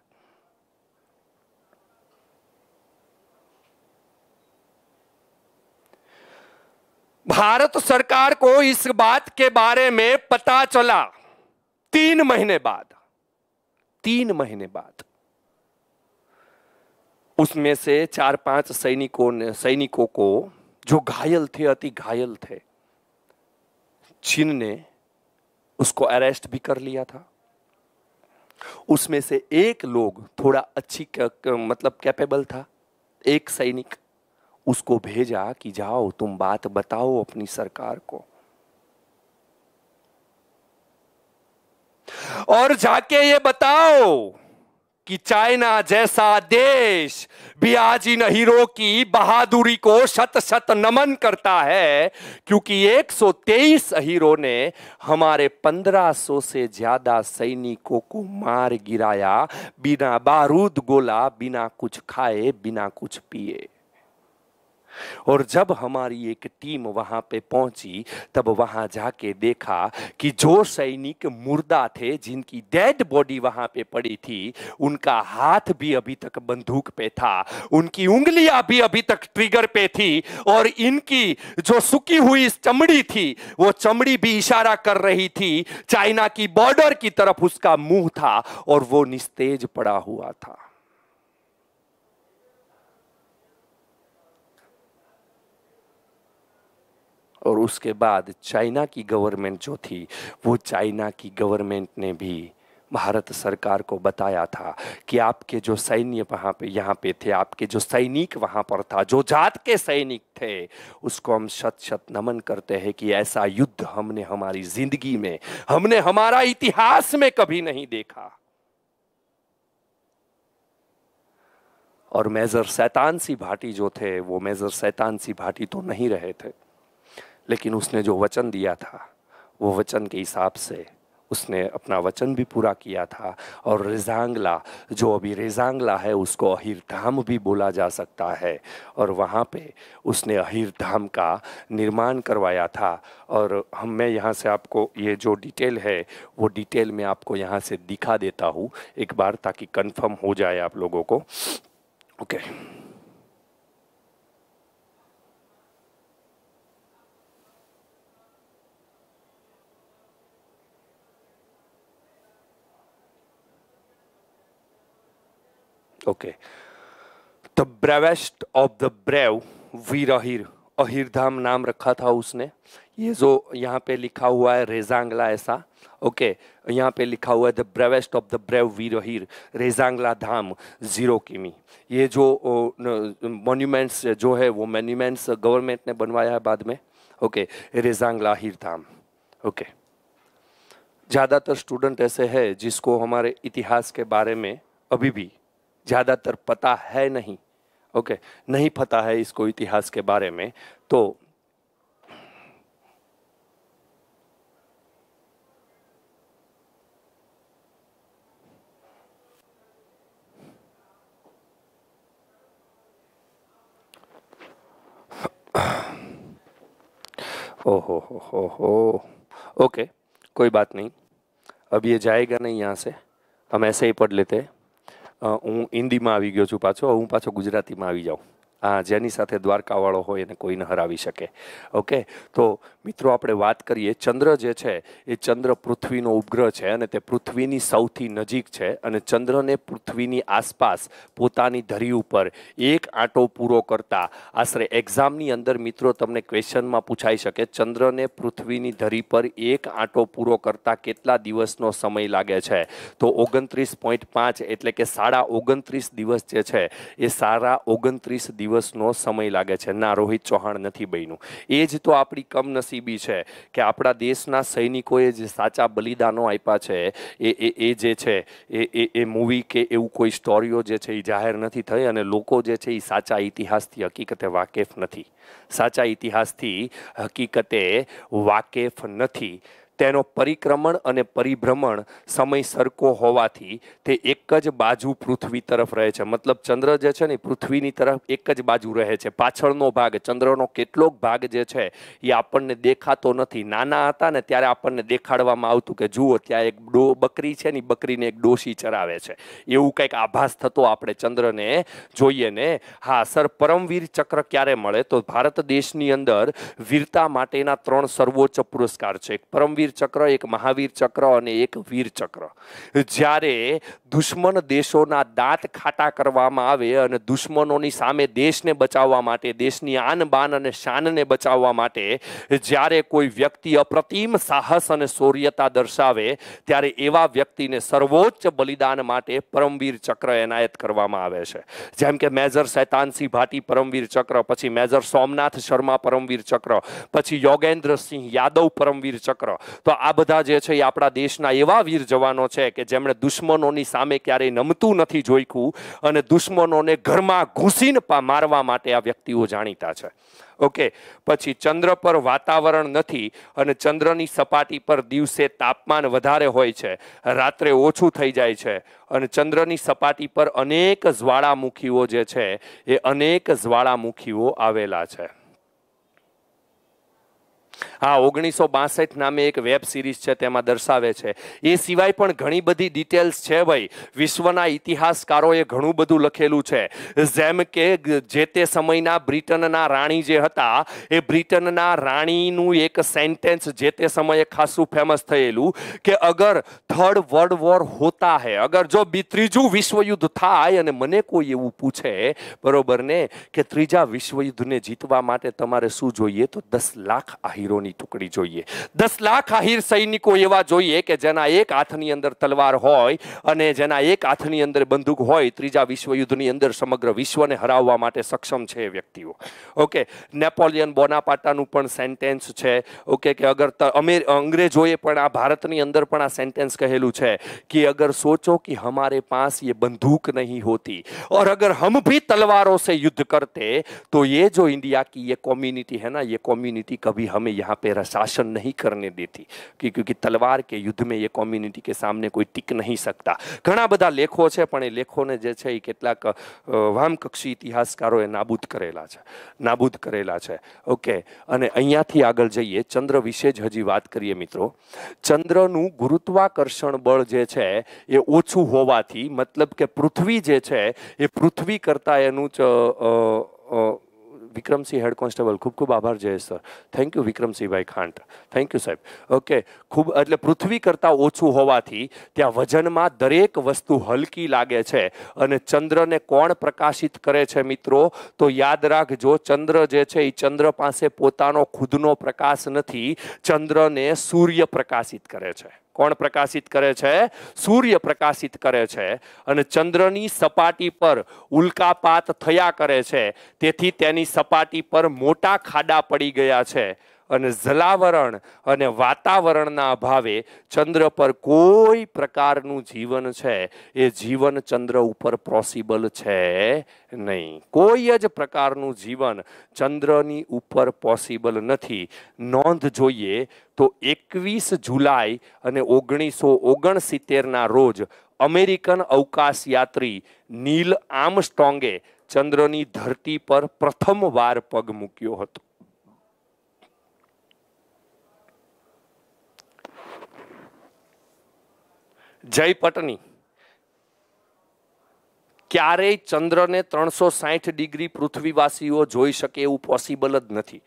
A: भारत सरकार को इस बात के बारे में पता चला तीन महीने बाद तीन महीने बाद उसमें से चार पांच सैनिकों ने सैनिकों को जो घायल थे अति घायल थे चीन ने उसको अरेस्ट भी कर लिया था उसमें से एक लोग थोड़ा अच्छी मतलब कैपेबल था एक सैनिक उसको भेजा कि जाओ तुम बात बताओ अपनी सरकार को और जाके ये बताओ कि चाइना जैसा देश इन हीरो की बहादुरी को शत शत नमन करता है क्योंकि 123 हीरो ने हमारे 1500 से ज्यादा सैनिकों को मार गिराया बिना बारूद गोला बिना कुछ खाए बिना कुछ पिए और जब हमारी एक टीम वहां पे पहुंची तब वहां जाके देखा कि जो सैनिक मुर्दा थे जिनकी डेड बॉडी वहां पे पड़ी थी उनका हाथ भी अभी तक बंदूक पे था उनकी उंगलियां भी अभी तक ट्रिगर पे थी और इनकी जो सुखी हुई चमड़ी थी वो चमड़ी भी इशारा कर रही थी चाइना की बॉर्डर की तरफ उसका मुंह था और वो निस्तेज पड़ा हुआ था और उसके बाद चाइना की गवर्नमेंट जो थी वो चाइना की गवर्नमेंट ने भी भारत सरकार को बताया था कि आपके जो सैन्य वहाँ पे यहाँ पे थे आपके जो सैनिक वहाँ पर था जो जात के सैनिक थे उसको हम शत शत नमन करते हैं कि ऐसा युद्ध हमने हमारी जिंदगी में हमने हमारा इतिहास में कभी नहीं देखा और मेजर सैतान सी भाटी जो थे वो मेजर सैतान सी भाटी तो नहीं रहे थे लेकिन उसने जो वचन दिया था वो वचन के हिसाब से उसने अपना वचन भी पूरा किया था और रिजांगला जो अभी रिजांगला है उसको धाम भी बोला जा सकता है और वहाँ पे उसने धाम का निर्माण करवाया था और हम मैं यहाँ से आपको ये जो डिटेल है वो डिटेल मैं आपको यहाँ से दिखा देता हूँ एक बार ताकि कंफर्म हो जाए आप लोगों को okay okay. Okay the bravest of the brave Veer Ahir Ahir Dham नाम रखा था उसने ये जो यहाँ पे लिखा हुआ है रेजांगला ऐसा ओके okay, यहाँ पे लिखा हुआ है the bravest of the brave Veer Ahir Rezang La Dham zero किमी ये जो मोन्यूमेंट्स जो है वो मोन्यूमेंट्स गवर्नमेंट ने बनवाया है बाद में ओके okay, रेजांगला हिर धाम ओके okay. ज़्यादातर स्टूडेंट ऐसे है जिसको हमारे इतिहास के बारे में अभी भी ज़्यादातर पता है नहीं ओके नहीं पता है इसको इतिहास के बारे में तो ओहो हो हो हो ओके कोई बात नहीं अब ये जाएगा नहीं यहाँ से हम ऐसे ही पढ़ लेते हैं હું હિન્દીમાં આવી ગયો છું પાછો હું પાછો ગુજરાતીમાં આવી જાઉં જેની સાથે દ્વારકાવાળો હોય એને કોઈને હરાવી શકે ઓકે તો મિત્રો આપણે વાત કરીએ ચંદ્ર જે છે એ ચંદ્ર પૃથ્વીનો ઉપગ્રહ છે અને તે પૃથ્વીની સૌથી નજીક છે અને ચંદ્રને પૃથ્વીની આસપાસ પોતાની ધરી ઉપર એક આંટો પૂરો કરતા આશરે એક્ઝામની અંદર મિત્રો તમને ક્વેશ્ચનમાં પૂછાઈ શકે ચંદ્રને પૃથ્વીની ધરી પર એક આંટો પૂરો કરતા કેટલા દિવસનો સમય લાગે છે તો ઓગણત્રીસ પોઈન્ટ પાંચ એટલે કે સાડા ઓગણત્રીસ દિવસ જે છે એ સારા ઓગણત્રીસ દિવસ દિવસનો સમય લાગે છે ના રોહિત ચૌહાણ નથી બન્યું એ જ તો આપણી કમનસીબી છે કે આપણા દેશના સૈનિકોએ જે સાચા બલિદાનો આપ્યા છે એ એ એ જે છે એ એ એ મૂવી કે એવું કોઈ સ્ટોરીઓ જે છે એ જાહેર નથી થઈ અને લોકો જે છે એ સાચા ઇતિહાસથી હકીકતે વાકેફ નથી સાચા ઇતિહાસથી હકીકતે વાકેફ નથી તેનો પરિક્રમણ અને પરિભ્રમણ સમય સરખો હોવાથી તે એક જ બાજુ પૃથ્વી તરફ રહે છે મતલબ ચંદ્ર જે છે ને પૃથ્વીની તરફ એક જ બાજુ રહે છે પાછળનો ભાગ ચંદ્રનો કેટલોક ભાગ જે છે એ આપણને દેખાતો નથી નાના હતા ને ત્યારે આપણને દેખાડવામાં આવતું કે જુઓ ત્યાં એક ડો બકરી છે ને બકરીને એક ડોશી ચરાવે છે એવું કંઈક આભાસ થતો આપણે ચંદ્રને જોઈએ ને હા સર પરમવીર ચક્ર ક્યારે મળે તો ભારત દેશની અંદર વીરતા માટેના ત્રણ સર્વોચ્ચ પુરસ્કાર છે એક પરમવીર મહાવીર ચક્ર એક મહાવીર ચક્ર અને એક વીર ચક્ર જ્યારે દુશ્મન દેશોના દાંત ખાટા કરવામાં આવે અને દુશ્મનોની સામે દેશને બચાવવા માટે દેશની આન બાન અને શાનને બચાવવા માટે જ્યારે કોઈ વ્યક્તિ અપ્રતિમ સાહસ અને શૌર્યતા દર્શાવે ત્યારે એવા વ્યક્તિને સર્વોચ્ચ બલિદાન માટે પરમવીર ચક્ર એનાયત કરવામાં આવે છે જેમ કે મેજર શૈતાનસિંહ ભાટી પરમવીર ચક્ર પછી મેજર સોમનાથ શર્મા પરમવીર ચક્ર પછી યોગેન્દ્રસિંહ યાદવ પરમવીર ચક્ર તો આ બધા જે છે એ આપણા દેશના એવા વીર જવાનો છે કે જેમણે દુશ્મનોની સામે ક્યારેય નમતું નથી જોઈખું અને દુશ્મનોને ઘરમાં ઘૂસીને મારવા માટે આ વ્યક્તિઓ જાણીતા છે ઓકે પછી ચંદ્ર પર વાતાવરણ નથી અને ચંદ્રની સપાટી પર દિવસે તાપમાન વધારે હોય છે રાત્રે ઓછું થઈ જાય છે અને ચંદ્રની સપાટી પર અનેક જ્વાળામુખીઓ જે છે એ અનેક જ્વાળામુખીઓ આવેલા છે હા ઓગણીસો બાસઠ નામે એક વેબ સિરીઝ છે તેમાં દર્શાવે છે એ સિવાય પણ ઘણી બધી ડિટેલ્સ છે ભાઈ વિશ્વના ઇતિહાસકારોએ ઘણું બધું લખેલું છે જેમ કે જે તે સમયના બ્રિટનના રાણી જે હતા એ બ્રિટનના રાણીનું એક સેન્ટેન્સ જે તે સમયે ખાસું ફેમસ થયેલું કે અગર થર્ડ વર્લ્ડ વોર હોતા હે અગર જો ત્રીજું વિશ્વયુદ્ધ થાય અને મને કોઈ એવું પૂછે બરોબર ને કે ત્રીજા વિશ્વયુદ્ધને જીતવા માટે તમારે શું જોઈએ તો દસ લાખ આહી હીરોની ટુકડી જોઈએ દસ લાખ આહિર સૈનિકો એવા જોઈએ કે જેના એક હાથની અંદર તલવાર હોય અને જેના એક હાથની અંદર બંદૂક હોય ત્રીજા વિશ્વયુદ્ધની અંદર સમગ્ર વિશ્વને હરાવવા માટે સક્ષમ છે એ વ્યક્તિઓ ઓકે નેપોલિયન બોનાપાટાનું પણ સેન્ટેન્સ છે ઓકે કે અગર અમેર અંગ્રેજોએ પણ આ ભારતની અંદર પણ આ સેન્ટેન્સ કહેલું છે કે અગર સોચો કે હમારે પાસ એ બંદૂક નહીં હોતી ઓર અગર હમ ભી તલવારો સે યુદ્ધ करते તો એ જો ઇન્ડિયા की ये કોમ્યુનિટી है ना ये कम्युनिटी कभी हमें यहाँ पे शासन नहीं करने देती કે ક્યુંકિ તલવાર કે યુદ્ધ મેં એ કોમ્યુનિટી કે સામને કોઈ ટીક નહીં શકતા ઘણા બધા લેખો છે પણ એ લેખોને જે છે એ કેટલાક વામકક્ષી ઇતિહાસકારોએ નાબૂદ કરેલા છે નાબૂદ કરેલા છે ઓકે અને અહીંયાથી આગળ જઈએ ચંદ્ર વિશે જ હજી વાત કરીએ મિત્રો ચંદ્રનું ગુરુત્વાકર્ષણ બળ જે છે એ ઓછું હોવાથી મતલબ કે પૃથ્વી જે છે એ પૃથ્વી કરતાં એનું વિક્રમસિંહ હેડ કોન્સ્ટેબલ ખૂબ ખૂબ આભાર જયેશ સર થેન્ક યુ વિક્રમસિંહભાઈ ખાંટ થેન્ક યુ સાહેબ ઓકે ખૂબ એટલે પૃથ્વી કરતાં ઓછું હોવાથી ત્યાં વજનમાં દરેક વસ્તુ હલકી લાગે છે અને ચંદ્રને કોણ પ્રકાશિત કરે છે મિત્રો તો યાદ રાખજો ચંદ્ર જે છે એ ચંદ્ર પાસે પોતાનો ખુદનો પ્રકાશ નથી ચંદ્રને સૂર્ય પ્રકાશિત કરે છે કોણ પ્રકાશિત કરે છે સૂર્ય પ્રકાશિત કરે છે અને ચંદ્રની સપાટી પર ઉલ્કાપાત થયા કરે છે તેથી તેની સપાટી પર મોટા ખાડા પડી ગયા છે અને જલાવરણ અને વાતાવરણના અભાવે ચંદ્ર પર કોઈ પ્રકારનું જીવન છે એ જીવન ચંદ્ર ઉપર પોસિબલ છે નહીં કોઈ જ પ્રકારનું જીવન ચંદ્રની ઉપર પોસિબલ નથી નોંધ જોઈએ તો એકવીસ જુલાઈ અને ઓગણીસો ઓગણસિત્તેરના રોજ અમેરિકન અવકાશયાત્રી નીલ આમસ્ટોંગે ચંદ્રની ધરતી પર પ્રથમવાર પગ મૂક્યો હતો જય પટની ક્યારેય ચંદ્રને ત્રણસો સાઠ ડિગ્રી પૃથ્વીવાસીઓ જોઈ શકે એવું પોસિબલ જ નથી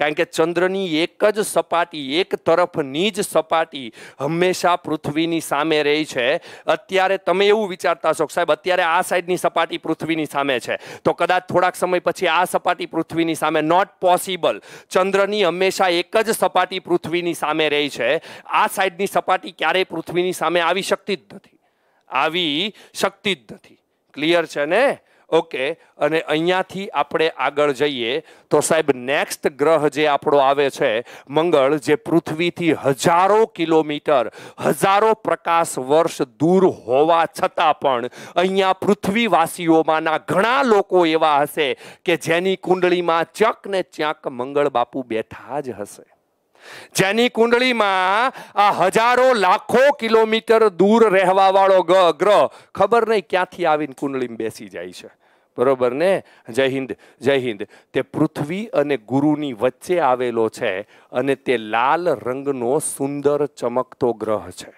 A: કારણ કે ચંદ્રની એક જ સપાટી એક તરફની જ સપાટી હંમેશા પૃથ્વીની સામે રહી છે અત્યારે તમે એવું વિચારતા છો સાહેબ અત્યારે આ સાઈડની સપાટી પૃથ્વીની સામે છે તો કદાચ થોડાક સમય પછી આ સપાટી પૃથ્વીની સામે નોટ પોસિબલ ચંદ્રની હંમેશા એક જ સપાટી પૃથ્વીની સામે રહી છે આ સાઈડની સપાટી ક્યારેય પૃથ્વીની સામે આવી શકતી જ નથી આવી શકતી જ નથી ક્લિયર છે ને ઓકે અને અહીંયાથી આપણે આગળ જઈએ તો સાહેબ નેક્સ્ટ ગ્રહ જે આપણો આવે છે મંગળ જે પૃથ્વીથી હજારો કિલોમીટર હજારો પ્રકાશ વર્ષ દૂર હોવા છતાં પણ અહીંયા પૃથ્વીવાસીઓમાંના ઘણા લોકો એવા હશે કે જેની કુંડળીમાં ચક ને ચ્યાંક મંગળ બાપુ બેઠા જ હશે જેની કુંડળીમાં આ હજારો લાખો કિલોમીટર દૂર રહેવા વાળો ગ્રહ ખબર નહીં ક્યાંથી આવીને કુંડળીમાં બેસી જાય છે બરોબર ને જય હિન્દ જય હિન્દ તે પૃથ્વી અને ગુરુની વચ્ચે આવેલો છે અને તે લાલ રંગનો સુંદર ચમકતો ગ્રહ છે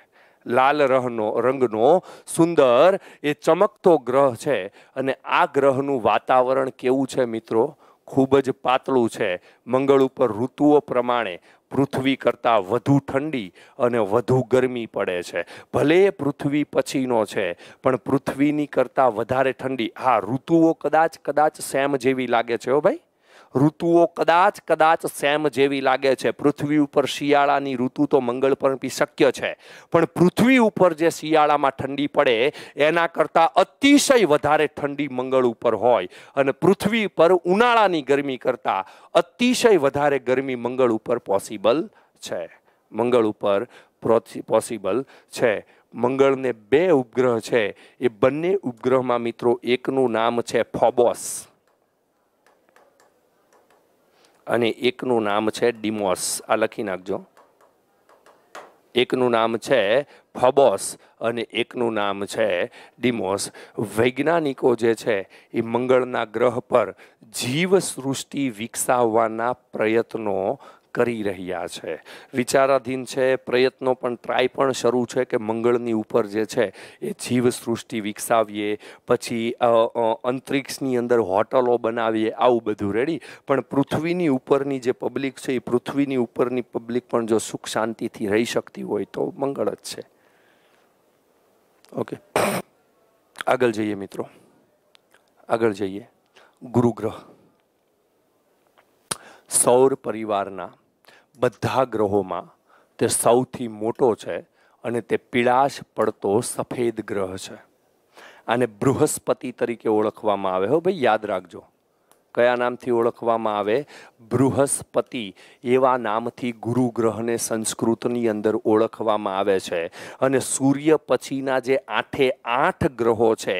A: લાલ રહનો રંગનો સુંદર એ ચમકતો ગ્રહ છે અને આ ગ્રહનું વાતાવરણ કેવું છે મિત્રો ખૂબ જ પાતળું છે મંગળ ઉપર ઋતુઓ પ્રમાણે પૃથ્વી કરતાં વધુ ઠંડી અને વધુ ગરમી પડે છે ભલે પૃથ્વી પછીનો છે પણ પૃથ્વીની કરતાં વધારે ઠંડી હા ઋતુઓ કદાચ કદાચ સેમ જેવી લાગે છે હો ભાઈ ઋતુઓ કદાચ કદાચ સેમ જેવી લાગે છે પૃથ્વી ઉપર શિયાળાની ઋતુ તો મંગળ પર બી શક્ય છે પણ પૃથ્વી ઉપર જે શિયાળામાં ઠંડી પડે એના કરતાં અતિશય વધારે ઠંડી મંગળ ઉપર હોય અને પૃથ્વી પર ઉનાળાની ગરમી કરતાં અતિશય વધારે ગરમી મંગળ ઉપર પોસિબલ છે મંગળ ઉપર પોસિબલ છે મંગળને બે ઉપગ્રહ છે એ બંને ઉપગ્રહમાં મિત્રો એકનું નામ છે ફોબોસ અને એકનું નામ છે ડિમોસ આ લખી નાખજો એકનું નામ છે ફબોસ અને એકનું નામ છે ડિમોસ વૈજ્ઞાનિકો જે છે એ મંગળના ગ્રહ પર જીવ સૃષ્ટિ વિકસાવવાના પ્રયત્નો કરી રહ્યા છે વિચારાધીન છે પ્રયત્નો પણ ટ્રાય પણ શરૂ છે કે મંગળની ઉપર જે છે એ જીવ સૃષ્ટિ વિકસાવીએ પછી અંતરિક્ષની અંદર હોટલો બનાવીએ આવું બધું રેડી પણ પૃથ્વીની ઉપરની જે પબ્લિક છે એ પૃથ્વીની ઉપરની પબ્લિક પણ જો સુખ શાંતિથી રહી શકતી હોય તો મંગળ જ છે ઓકે આગળ જઈએ મિત્રો આગળ જઈએ ગુરુગ્રહ સૌર પરિવારના બધા ગ્રહોમાં તે સૌથી મોટો છે અને તે પીળાશ પડતો સફેદ ગ્રહ છે આને બૃહસ્પતિ તરીકે ઓળખવામાં આવે હો ભાઈ યાદ રાખજો કયા નામથી ઓળખવામાં આવે બૃહસ્પતિ એવા નામથી ગુરુ ગ્રહને સંસ્કૃતની અંદર ઓળખવામાં આવે છે અને સૂર્ય પછીના જે આઠે આઠ ગ્રહો છે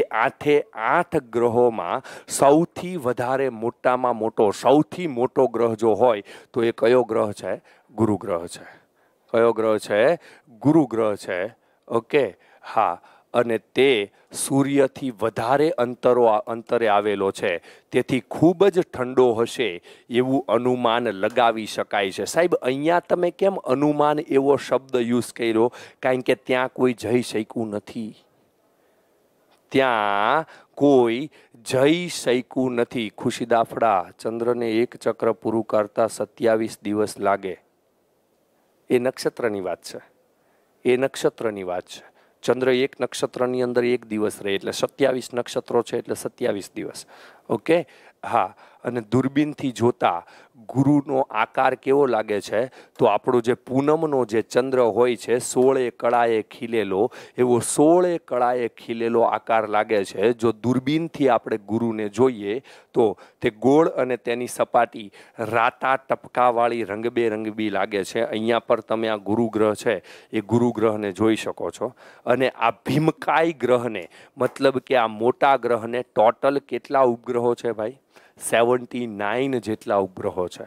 A: એ આઠે આઠ ગ્રહોમાં સૌથી વધારે મોટામાં મોટો સૌથી મોટો ગ્રહ જો હોય તો એ કયો ગ્રહ છે ગુરુ ગ્રહ છે કયો ગ્રહ છે ગુરુ ગ્રહ છે ઓકે હા અને તે સૂર્યથી વધારે અંતરો અંતરે આવેલો છે તેથી ખૂબ જ ઠંડો હશે એવું અનુમાન લગાવી શકાય છે સાહેબ અહીંયા તમે કેમ અનુમાન એવો શબ્દ યુઝ કર્યો કારણ કે ત્યાં કોઈ જઈ શક્યું નથી ત્યાં કોઈ જઈ શક્યું નથી ખુશી દાફડા ચંદ્રને એક ચક્ર પૂરું કરતા સત્યાવીસ દિવસ લાગે એ નક્ષત્રની વાત છે એ નક્ષત્રની વાત છે ચંદ્ર એક નક્ષત્રની અંદર એક દિવસ રહે એટલે સત્યાવીસ નક્ષત્રો છે એટલે સત્યાવીસ દિવસ ઓકે હા અને દૂરબીનથી જોતા ગુરુનો આકાર કેવો લાગે છે તો આપણો જે પૂનમનો જે ચંદ્ર હોય છે સોળે કળાએ ખીલેલો એવો સોળે કળાએ ખીલેલો આકાર લાગે છે જો દૂરબીનથી આપણે ગુરુને જોઈએ તો તે ગોળ અને તેની સપાટી રાતા ટપકાવાળી રંગબેરંગબી લાગે છે અહીંયા પર તમે આ ગુરુગ્રહ છે એ ગુરુગ્રહને જોઈ શકો છો અને આ ભીમકાય ગ્રહને મતલબ કે આ મોટા ગ્રહને ટોટલ કેટલા ઉપગ્રહો છે ભાઈ સેવન્ટી નાઇન જેટલા ઉપગ્રહો છે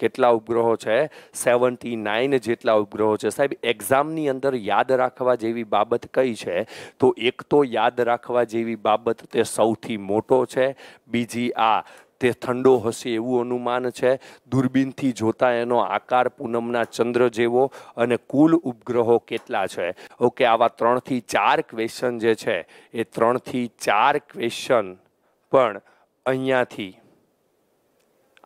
A: કેટલા ઉપગ્રહો છે સેવન્ટી નાઇન જેટલા ઉપગ્રહો છે સાહેબ એક્ઝામની અંદર યાદ રાખવા જેવી બાબત કઈ છે તો એક તો યાદ રાખવા જેવી બાબત તે સૌથી મોટો છે બીજી આ તે ઠંડો હશે એવું અનુમાન છે દૂરબીનથી જોતા એનો આકાર પૂનમના ચંદ્ર જેવો અને કુલ ઉપગ્રહો કેટલા છે ઓકે આવા ત્રણથી ચાર ક્વેશ્ચન જે છે એ ત્રણથી ચાર ક્વેશ્ચન પણ અહીંયાથી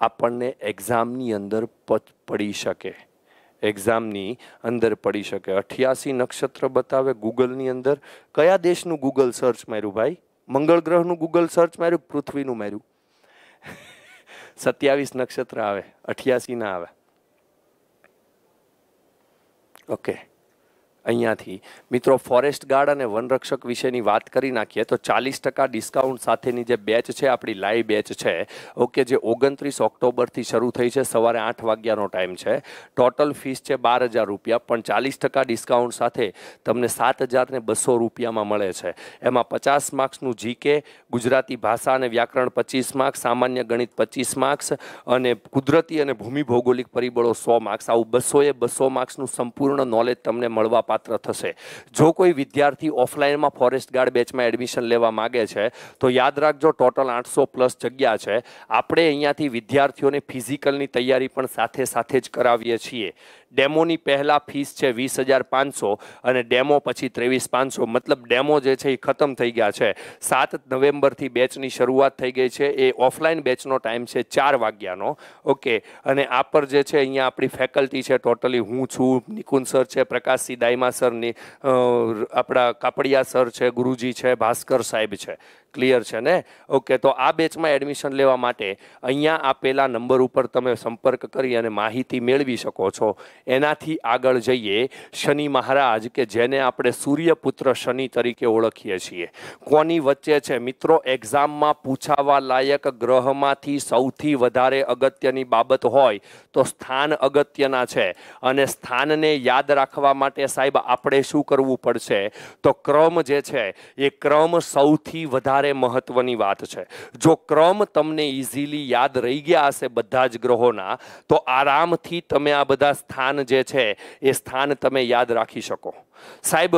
A: આપણને એક્ઝામની અંદર પડી શકે એક્ઝામની અંદર પડી શકે અઠ્યાસી નક્ષત્ર બતાવે ગૂગલની અંદર કયા દેશનું ગૂગલ સર્ચ માર્યું ભાઈ મંગળ ગ્રહનું ગૂગલ સર્ચ માર્યું પૃથ્વીનું માર્યું સત્યાવીસ નક્ષત્ર આવે અઠ્યાસી ના આવે ઓકે અહીંયાથી મિત્રો ફોરેસ્ટ ગાર્ડ અને વનરક્ષક વિશેની વાત કરી નાખીએ તો ચાલીસ ટકા ડિસ્કાઉન્ટ સાથેની જે બેચ છે આપણી લાઈવ બેચ છે ઓકે જે ઓગણત્રીસ ઓક્ટોબરથી શરૂ થઈ છે સવારે આઠ વાગ્યાનો ટાઈમ છે ટોટલ ફીસ છે બાર હજાર રૂપિયા પણ ચાલીસ ટકા ડિસ્કાઉન્ટ સાથે તમને સાત હજાર ને બસો રૂપિયામાં મળે છે એમાં પચાસ માર્ક્સનું જીકે ગુજરાતી ભાષા અને વ્યાકરણ પચીસ માર્ક્સ સામાન્ય ગણિત પચીસ માર્ક્સ અને કુદરતી અને ભૂમિ ભૌગોલિક પરિબળો સો માર્ક્સ આવું બસોએ બસો માર્ક્સનું સંપૂર્ણ નોલેજ તમને મળવા પાત્ર થશે જો કોઈ વિદ્યાર્થી ઓફલાઈનમાં ફોરેસ્ટ ગાર્ડ બેચમાં એડમિશન લેવા માગે છે તો યાદ રાખજો ટોટલ આઠસો પ્લસ જગ્યા છે આપણે અહીંયાથી વિદ્યાર્થીઓને ફિઝિકલની તૈયારી પણ સાથે સાથે જ કરાવીએ છીએ ડેમોની પહેલાં ફીસ છે વીસ હજાર પાંચસો અને ડેમો પછી ત્રેવીસ પાંચસો મતલબ ડેમો જે છે એ ખતમ થઈ ગયા છે સાત નવેમ્બરથી બેચની શરૂઆત થઈ ગઈ છે એ ઓફલાઈન બેચનો ટાઈમ છે ચાર વાગ્યાનો ઓકે અને આ પર જે છે અહીંયા આપણી ફેકલ્ટી છે ટોટલી હું છું નિકુંજ સર છે પ્રકાશ સિદાઈમા સરની આપણા કાપડિયા સર છે ગુરુજી છે ભાસ્કર સાહેબ છે ક્લિયર છે ને ઓકે તો આ બેચમાં એડમિશન લેવા માટે અહીંયા આપેલા નંબર ઉપર તમે સંપર્ક કરી અને માહિતી મેળવી શકો છો એનાથી આગળ જઈએ શનિ મહારાજ કે જેને આપણે સૂર્યપુત્ર શનિ તરીકે ઓળખીએ છીએ કોની વચ્ચે છે મિત્રો એક્ઝામમાં પૂછાવા લાયક ગ્રહમાંથી સૌથી વધારે અગત્યની બાબત હોય તો સ્થાન અગત્યના છે અને સ્થાનને યાદ રાખવા માટે સાહેબ આપણે શું કરવું પડશે તો ક્રમ જે છે એ ક્રમ સૌથી વધારે વધારે મહત્વની વાત છે જો ક્રમ તમને ઇઝીલી યાદ રહી ગયા હશે બધા જ ગ્રહોના તો આરામથી તમે આ બધા સ્થાન જે છે એ સ્થાન તમે યાદ રાખી શકો સાહેબ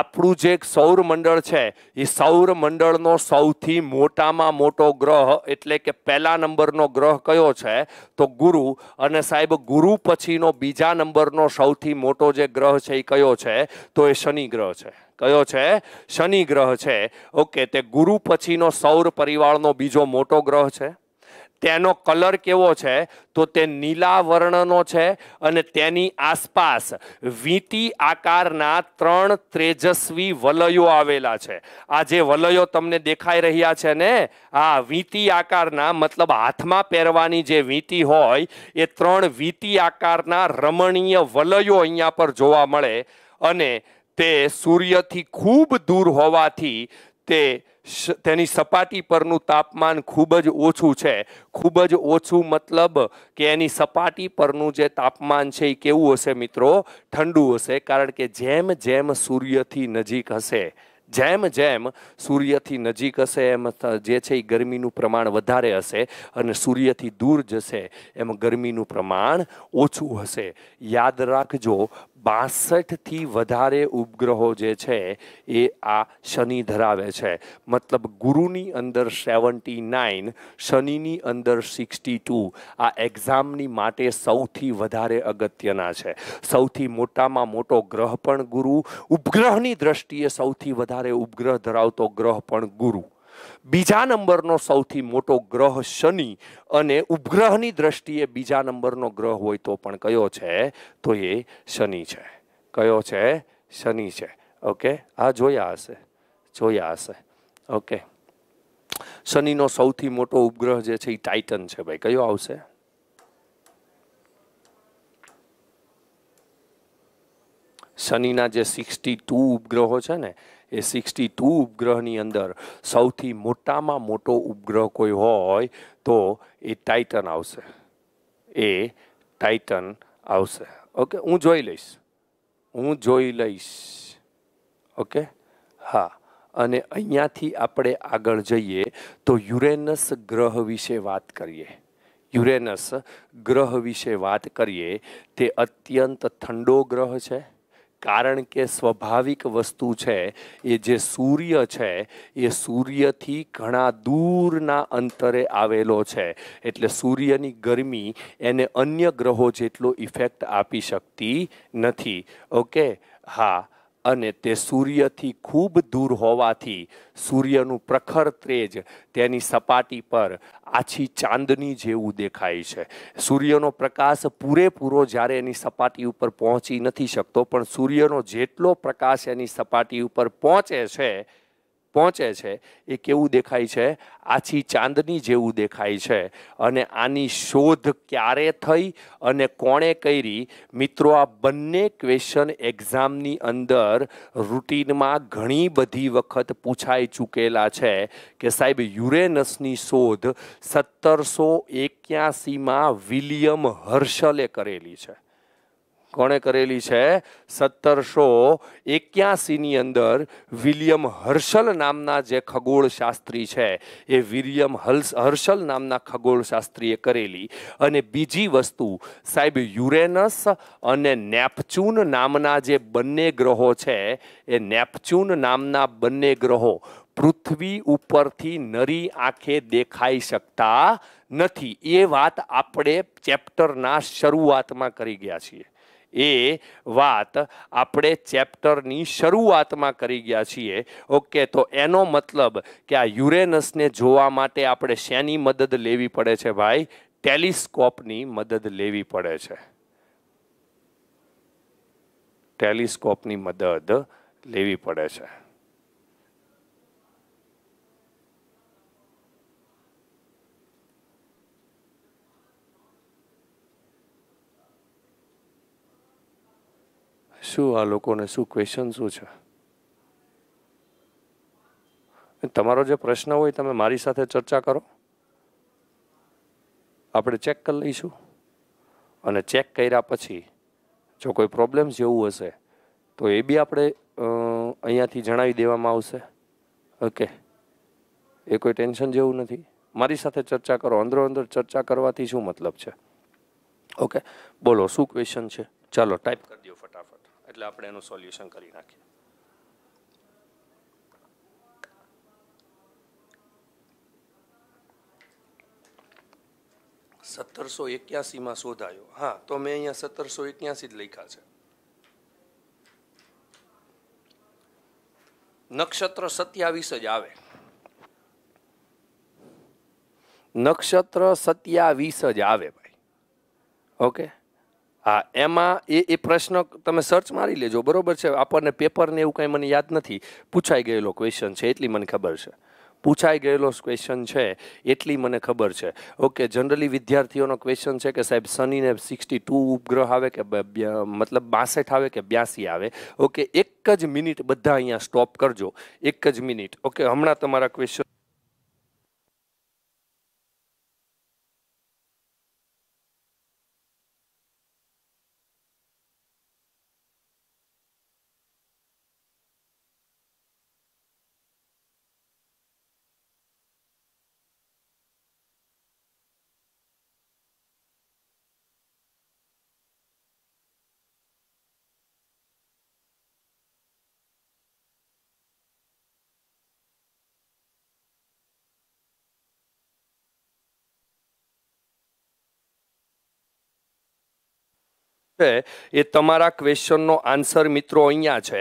A: આપણું જે સૌર મંડળ છે એ સૌર મંડળનો સૌથી મોટામાં મોટો ગ્રહ એટલે કે પહેલા નંબરનો ગ્રહ કયો છે તો ગુરુ અને સાહેબ ગુરુ પછીનો બીજા નંબરનો સૌથી મોટો જે ગ્રહ છે એ કયો છે તો એ શનિ ગ્રહ છે કયો છે શનિ ગ્રહ છે ઓકે તે ગુરુ પછીનો સૌર પરિવારનો બીજો મોટો ગ્રહ છે તેનો કલર કેવો છે તો તે નીલા વર્ણનો છે અને તેની આસપાસ વીંટી આકારના ત્રણ તેજસ્વી વલયો આવેલા છે આ જે વલયો તમને દેખાઈ રહ્યા છે ને આ વીંટી આકારના મતલબ હાથમાં પહેરવાની જે વીંટી હોય એ ત્રણ વીંટી આકારના રમણીય વલયો અહીંયા પર જોવા મળે અને તે સૂર્યથી ખૂબ દૂર હોવાથી તે તેની સપાટી પરનું તાપમાન ખૂબ જ ઓછું છે ખૂબ જ ઓછું મતલબ કે એની સપાટી પરનું જે તાપમાન છે એ કેવું હશે મિત્રો ઠંડુ હશે કારણ કે જેમ જેમ સૂર્યથી નજીક હશે જેમ જેમ સૂર્યથી નજીક હશે એમ જે છે એ ગરમીનું પ્રમાણ વધારે હશે અને સૂર્યથી દૂર જશે એમ ગરમીનું પ્રમાણ ઓછું હશે યાદ રાખજો બાસઠથી વધારે ઉપગ્રહો જે છે એ આ શનિ ધરાવે છે મતલબ ગુરુની અંદર સેવન્ટી નાઇન શનિની અંદર સિક્સટી ટુ આ એક્ઝામની માટે સૌથી વધારે અગત્યના છે સૌથી મોટામાં મોટો ગ્રહ પણ ગુરુ ઉપગ્રહની દ્રષ્ટિએ સૌથી વધારે ઉપગ્રહ ધરાવતો ગ્રહ પણ ગુરુ બીજા નંબરનો સૌથી મોટો ગ્રહ શનિ અને ઉપગ્રહની દ્રષ્ટિએ બીજા નંબરનો ગ્રહ હોય તો પણ કયો છે તો એ શનિ છે કયો છે શનિ છે ઓકે આ જોયા હશે જોયા હશે ઓકે શનિનો સૌથી મોટો ઉપગ્રહ જે છે એ ટાઇટન છે ભાઈ કયો આવશે શનિના જે સિક્સટી ટુ ઉપગ્રહો છે ને એ સિક્સટી ટુ ઉપગ્રહની અંદર સૌથી મોટામાં મોટો ઉપગ્રહ કોઈ હોય તો એ ટાઇટન આવશે એ ટાઇટન આવશે ઓકે હું જોઈ લઈશ હું જોઈ લઈશ ઓકે હા અને અહીંયાથી આપણે આગળ જઈએ તો યુરેનસ ગ્રહ વિશે વાત કરીએ યુરેનસ ગ્રહ વિશે વાત કરીએ તે અત્યંત ઠંડો ગ્રહ છે કારણ કે સ્વાભાવિક વસ્તુ છે એ જે સૂર્ય છે એ સૂર્યથી ઘણા દૂરના અંતરે આવેલો છે એટલે સૂર્યની ગરમી એને અન્ય ગ્રહો જેટલો ઇફેક્ટ આપી શકતી નથી ઓકે હા અને તે સૂર્યથી ખૂબ દૂર હોવાથી સૂર્યનું પ્રખર તેજ તેની સપાટી પર આછી ચાંદની જેવું દેખાય છે સૂર્યનો પ્રકાશ પૂરેપૂરો જ્યારે એની સપાટી ઉપર પહોંચી નથી શકતો પણ સૂર્યનો જેટલો પ્રકાશ એની સપાટી ઉપર પહોંચે છે પહોંચે છે એ કેવું દેખાય છે આછી ચાંદની જેવું દેખાય છે અને આની શોધ ક્યારે થઈ અને કોણે કરી મિત્રો આ બંને ક્વેશ્ચન એક્ઝામની અંદર રૂટીનમાં ઘણી બધી વખત પૂછાઈ ચૂકેલા છે કે સાહેબ યુરેનસની શોધ સત્તરસો એક્યાસીમાં વિલિયમ હર્ષલે કરેલી છે કોણે કરેલી છે સત્તરસો એક્યાસીની અંદર વિલિયમ હર્ષલ નામના જે ખગોળશાસ્ત્રી છે એ વિલિયમ હલ્સ હર્ષલ નામના ખગોળશાસ્ત્રીએ કરેલી અને બીજી વસ્તુ સાહેબ યુરેનસ અને નેપચ્યુન નામના જે બંને ગ્રહો છે એ નેપચ્યુન નામના બંને ગ્રહો પૃથ્વી ઉપરથી નરી આંખે દેખાઈ શકતા નથી એ વાત આપણે ચેપ્ટરના શરૂઆતમાં કરી ગયા છીએ એ વાત આપણે ચેપ્ટરની શરૂઆતમાં કરી ગયા છીએ ઓકે તો એનો મતલબ કે આ યુરેનસને જોવા માટે આપણે શેની મદદ લેવી પડે છે ભાઈ ટેલિસ્કોપની મદદ લેવી પડે છે ટેલિસ્કોપની મદદ લેવી પડે છે શું આ લોકોને શું ક્વેશ્ચન શું છે તમારો જે પ્રશ્ન હોય તમે મારી સાથે ચર્ચા કરો આપણે ચેક કરી લઈશું અને ચેક કર્યા પછી જો કોઈ પ્રોબ્લેમ જેવું હશે તો એ બી આપણે અહીંયાથી જણાવી દેવામાં આવશે ઓકે એ કોઈ ટેન્શન જેવું નથી મારી સાથે ચર્ચા કરો અંદરો અંદર ચર્ચા કરવાથી શું મતલબ છે ઓકે બોલો શું ક્વેશ્ચન છે ચાલો ટાઈપ કરો એટલે આપણે એનું સોલ્યુશન કરી નાખીએ સત્તરસો એક્યાસીમાં શોધાયો હા તો મેં અહીંયા સત્તરસો એક્યાસી જ લખ્યા છે નક્ષત્ર સત્યાવીસ જ આવે નક્ષત્ર સત્યાવીસ જ આવે ભાઈ ઓકે હા એમાં એ એ પ્રશ્ન તમે સર્ચ મારી લેજો બરોબર છે આપણને પેપરને એવું કંઈ મને યાદ નથી પૂછાઈ ગયેલો ક્વેશ્ચન છે એટલી મને ખબર છે પૂછાઈ ગયેલો ક્વેશ્ચન છે એટલી મને ખબર છે ઓકે જનરલી વિદ્યાર્થીઓનો ક્વેશ્ચન છે કે સાહેબ શનિને સિક્સટી ટુ ઉપગ્રહ આવે કે મતલબ બાસઠ આવે કે બ્યાસી આવે ઓકે એક જ મિનિટ બધા અહીંયા સ્ટોપ કરજો એક જ મિનિટ ઓકે હમણાં તમારા ક્વેશ્ચન છે એ તમારા ક્વેશ્ચનનો આન્સર મિત્રો અહીંયા છે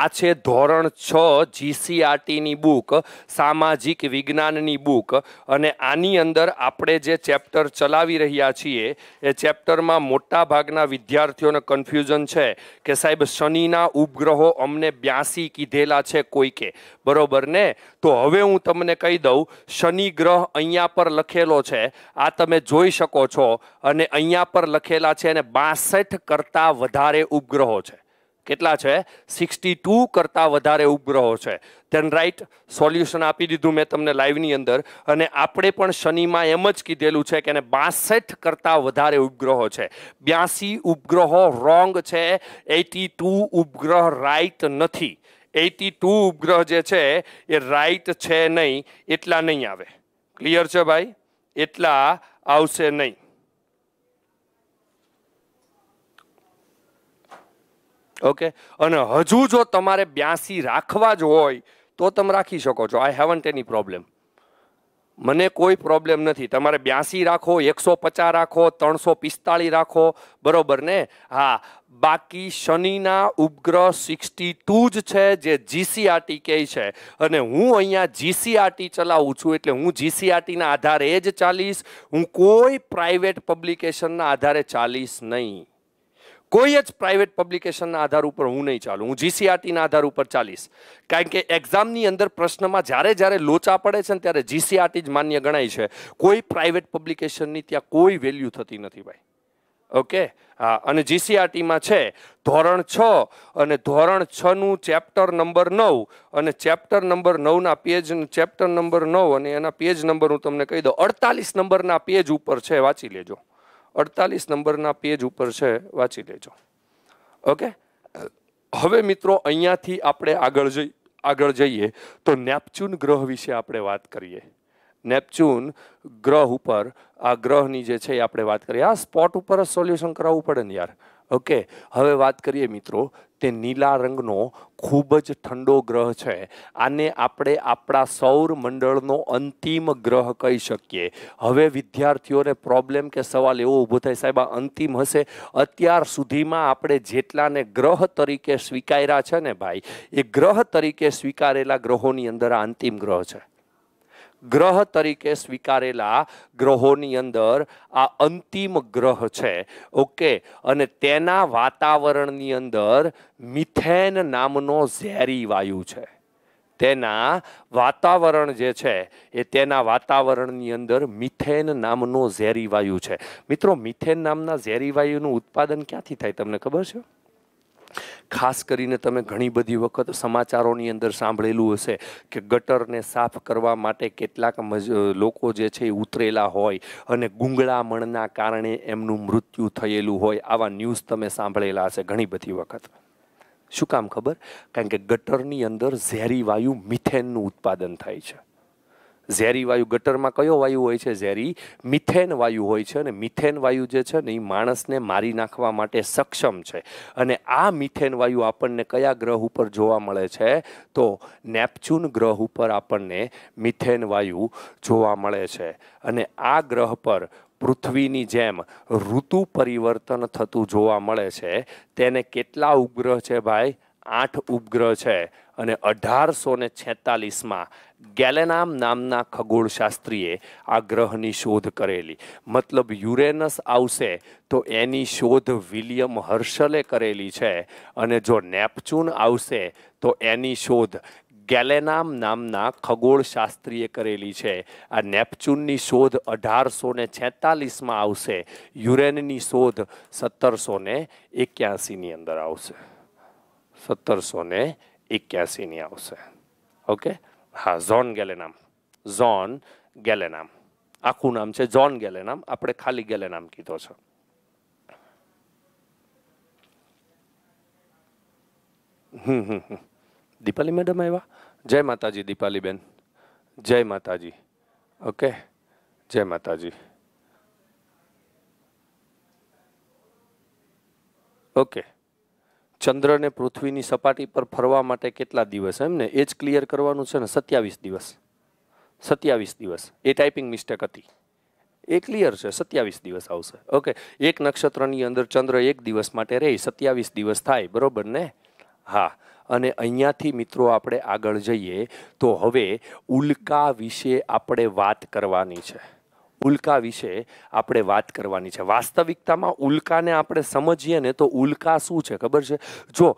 A: આ છે ધોરણ છ જીસીઆરટીની બુક સામાજિક વિજ્ઞાનની બુક અને આની અંદર આપણે જે ચેપ્ટર ચલાવી રહ્યા છીએ એ ચેપ્ટરમાં મોટાભાગના વિદ્યાર્થીઓને કન્ફ્યુઝન છે કે સાહેબ શનિના ઉપગ્રહો અમને બ્યાસી કીધેલા છે કોઈકે બરોબર ને તો હવે હું તમને કહી દઉં શનિ ગ્રહ અહીંયા પર લખેલો છે આ તમે જોઈ શકો છો અને અહીંયા પર લખેલા છે અને બાસઠ કરતાં વધારે ઉપગ્રહો છે કેટલા છે સિક્સટી ટુ કરતાં વધારે ઉપગ્રહો છે તેન રાઈટ સોલ્યુશન આપી દીધું મેં તમને લાઈવની અંદર અને આપણે પણ શનિમાં એમ જ કીધેલું છે કે એને બાસઠ કરતાં વધારે ઉપગ્રહો છે બ્યાસી ઉપગ્રહો રોંગ છે એટી ટુ ઉપગ્રહ રાઈટ નથી એટી ટુ ઉપગ્રહ જે છે એ રાઈટ છે નહીં એટલા નહીં આવે ક્લિયર છે ભાઈ એટલા આવશે નહીં ઓકે અને હજુ જો તમારે બ્યાસી રાખવા જ હોય તો તમે રાખી શકો છો આઈ હેવન્ટ એની પ્રોબ્લેમ મને કોઈ પ્રોબ્લેમ નથી તમારે બ્યાસી રાખો એકસો પચાસ રાખો ત્રણસો પિસ્તાળીસ રાખો બરોબર ને હા બાકી શનિના ઉપગ્રહ સિક્સટી ટુ જ છે જે જીસીઆરટી કહે છે અને હું અહીંયા જીસીઆરટી ચલાવું છું એટલે હું જીસીઆરટીના આધારે જ ચાલીશ હું કોઈ પ્રાઇવેટ પબ્લિકેશનના આધારે ચાલીશ નહીં કોઈ જ પ્રાઇવેટ પબ્લિકેશનના આધાર ઉપર હું નહીં ચાલું હું જીસીઆરટીના આધાર ઉપર ચાલીશ કારણ કે એક્ઝામની અંદર પ્રશ્નમાં જ્યારે જ્યારે લોચા પડે છે ને ત્યારે જીસીઆરટી જ માન્ય ગણાય છે કોઈ પ્રાઇવેટ પબ્લિકેશનની ત્યાં કોઈ વેલ્યુ થતી નથી ભાઈ ઓકે હા અને જીસીઆરટીમાં છે ધોરણ છ અને ધોરણ છનું ચેપ્ટર નંબર નવ અને ચેપ્ટર નંબર નવના પેજ ચેપ્ટર નંબર નવ અને એના પેજ નંબર હું તમને કહી દઉં અડતાલીસ નંબરના પેજ ઉપર છે વાંચી લેજો અડતાલીસ નંબરના પેજ ઉપર છે વાંચી લેજો ઓકે હવે મિત્રો અહીંયાથી આપણે આગળ જઈ આગળ જઈએ તો નેપચ્યુન ગ્રહ વિશે આપણે વાત કરીએ નેપચ્યુન ગ્રહ ઉપર આ ગ્રહની જે છે એ આપણે વાત કરીએ આ સ્પોટ ઉપર જ સોલ્યુશન કરાવવું પડે ને યાર ઓકે હવે વાત કરીએ મિત્રો તે નીલા રંગનો ખૂબ જ ઠંડો ગ્રહ છે આને આપણે આપણા સૌર મંડળનો અંતિમ ગ્રહ કહી શકીએ હવે વિદ્યાર્થીઓને પ્રોબ્લેમ કે સવાલ એવો ઊભો થાય સાહેબ આ અંતિમ હશે અત્યાર સુધીમાં આપણે જેટલાને ગ્રહ તરીકે સ્વીકાર્યા છે ને ભાઈ એ ગ્રહ તરીકે સ્વીકારેલા ગ્રહોની અંદર આ અંતિમ ગ્રહ છે ગ્રહ તરીકે સ્વીકારેલા ગ્રહોની અંદર આ અંતિમ ગ્રહ છે ઓકે અને તેના વાતાવરણની અંદર મિથેન નામનો ઝેરી વાયુ છે તેના વાતાવરણ જે છે એ તેના વાતાવરણની અંદર મિથેન નામનો ઝેરી વાયુ છે મિત્રો મિથેન નામના ઝેરી વાયુનું ઉત્પાદન ક્યાંથી થાય તમને ખબર છે ખાસ કરીને તમે ઘણી બધી વખત સમાચારોની અંદર સાંભળેલું હશે કે ગટરને સાફ કરવા માટે કેટલાક લોકો જે છે એ ઉતરેલા હોય અને ગુંગળામણના કારણે એમનું મૃત્યુ થયેલું હોય આવા ન્યૂઝ તમે સાંભળેલા હશે ઘણી બધી વખત શું કામ ખબર કારણ કે ગટરની અંદર ઝેરી વાયુ મિથેનનું ઉત્પાદન થાય છે ઝેરી વાયુ ગટરમાં કયો વાયુ હોય છે ઝેરી મિથેન વાયુ હોય છે અને મિથેન વાયુ જે છે ને એ માણસને મારી નાખવા માટે સક્ષમ છે અને આ મિથેન વાયુ આપણને કયા ગ્રહ ઉપર જોવા મળે છે તો નેપચ્યુન ગ્રહ ઉપર આપણને મિથેન વાયુ જોવા મળે છે અને આ ગ્રહ પર પૃથ્વીની જેમ ઋતુ પરિવર્તન થતું જોવા મળે છે તેને કેટલા ઉપગ્રહ છે ભાઈ આઠ ઉપગ્રહ છે અને અઢારસો ને છેતાલીસમાં ગેલેનામ નામના ખગોળશાસ્ત્રીએ આ ગ્રહની શોધ કરેલી મતલબ યુરેનસ આવશે તો એની શોધ વિલિયમ હર્ષલે કરેલી છે અને જો નેપચ્યુન આવશે તો એની શોધ ગેલેનામ નામના ખગોળશાસ્ત્રીએ કરેલી છે આ નેપચ્યુનની શોધ અઢારસો ને છેતાલીસમાં આવશે યુરેનની શોધ સત્તરસો ને એક્યાસીની અંદર આવશે 781 ની આવશે ઓકે હા ઝોન ગેલેનામ ઝોન ગેલેનામ આકુ નામ છે ઝોન ગેલેનામ આપણે ખાલી ગેલેનામ કીધો છે દીપાલી મેડમ આવ્યા જય માતાજી દીપાલી બેન જય માતાજી ઓકે જય માતાજી ઓકે ચંદ્રને પૃથ્વીની સપાટી પર ફરવા માટે કેટલા દિવસ એમ ને એ જ ક્લિયર કરવાનું છે ને સત્યાવીસ દિવસ સત્યાવીસ દિવસ એ ટાઈપિંગ મિસ્ટેક હતી એ ક્લિયર છે સત્યાવીસ દિવસ આવશે ઓકે એક નક્ષત્રની અંદર ચંદ્ર એક દિવસ માટે રહે સત્યાવીસ દિવસ થાય બરોબર ને હા અને અહીંયાથી મિત્રો આપણે આગળ જઈએ તો હવે ઉલ્કા વિશે આપણે વાત કરવાની છે ઉલ્કા વિશે આપણે વાત કરવાની છે વાસ્તવિકતામાં ઉલ્કાને આપણે સમજીએ ને તો ઉલ્કા શું છે ખબર છે જો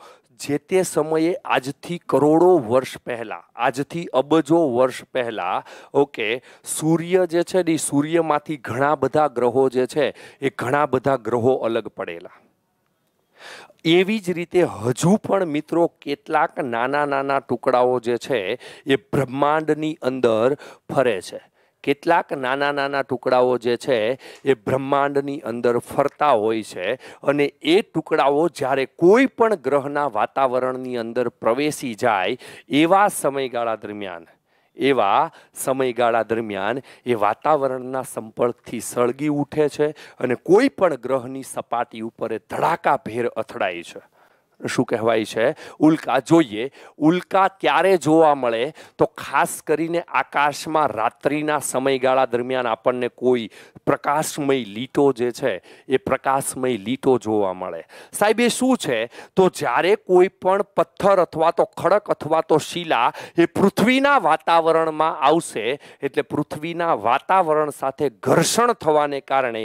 A: જે તે સમયે આજથી કરોડો વર્ષ પહેલાં આજથી અબજો વર્ષ પહેલાં ઓકે સૂર્ય જે છે ને સૂર્યમાંથી ઘણા બધા ગ્રહો જે છે એ ઘણા બધા ગ્રહો અલગ પડેલા એવી જ રીતે હજુ પણ મિત્રો કેટલાક નાના નાના ટુકડાઓ જે છે એ બ્રહ્માંડની અંદર ફરે છે કેટલાક નાના નાના ટુકડાઓ જે છે એ બ્રહ્માંડની અંદર ફરતા હોય છે અને એ ટુકડાઓ જ્યારે કોઈ પણ ગ્રહના વાતાવરણની અંદર પ્રવેશી જાય એવા સમયગાળા દરમિયાન એવા સમયગાળા દરમિયાન એ વાતાવરણના સંપર્કથી સળગી ઉઠે છે અને કોઈ પણ ગ્રહની સપાટી ઉપર એ ધડાકાભેર અથડાય છે શું કહેવાય છે ઉલ્કા જોઈએ ઉલ્કા ત્યારે જોવા મળે તો ખાસ કરીને આકાશમાં રાત્રિના સમયગાળા દરમિયાન આપણને કોઈ પ્રકાશમય લીટો જે છે એ પ્રકાશમય લીટો જોવા મળે સાહેબ એ શું છે તો જ્યારે કોઈ પણ પથ્થર અથવા તો ખડક અથવા તો શિલા એ પૃથ્વીના વાતાવરણમાં આવશે એટલે પૃથ્વીના વાતાવરણ સાથે ઘર્ષણ થવાને કારણે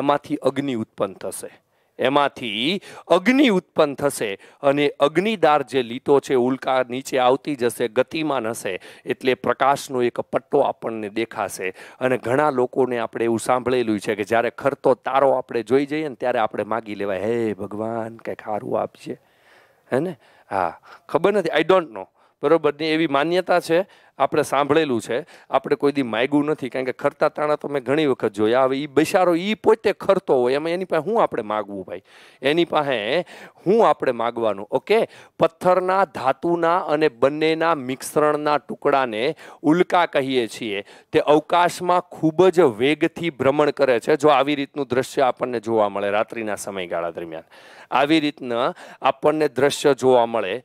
A: એમાંથી અગ્નિ ઉત્પન્ન થશે એમાંથી અગ્નિ ઉત્પન્ન થશે અને અગ્નિદાર જે લીટો છે ઉલ્કા નીચે આવતી જશે ગતિમાન હશે એટલે પ્રકાશનો એક પટ્ટો આપણને દેખાશે અને ઘણા લોકોને આપણે એવું સાંભળેલું છે કે જ્યારે ખરતો તારો આપણે જોઈ જઈએ ને ત્યારે આપણે માગી લેવાય હે ભગવાન કંઈક સારું આપજે હે ને હા ખબર નથી આઈ ડોન્ટ નો બરોબર ને એવી માન્યતા છે આપણે સાંભળેલું છે આપણે કોઈ દી માગ્યું નથી કારણ કે ખરતા તાણા તો મેં ઘણી વખત જોયા હવે એ બિચારો એ પોતે ખરતો હોય એમાં એની પાસે હું આપણે માગવું ભાઈ એની પાસે હું આપણે માગવાનું ઓકે પથ્થરના ધાતુના અને બંનેના મિશ્રણના ટુકડાને ઉલ્કા કહીએ છીએ તે અવકાશમાં ખૂબ જ વેગથી ભ્રમણ કરે છે જો આવી રીતનું દ્રશ્ય આપણને જોવા મળે રાત્રિના સમયગાળા દરમિયાન આવી રીતના આપણને દ્રશ્ય જોવા મળે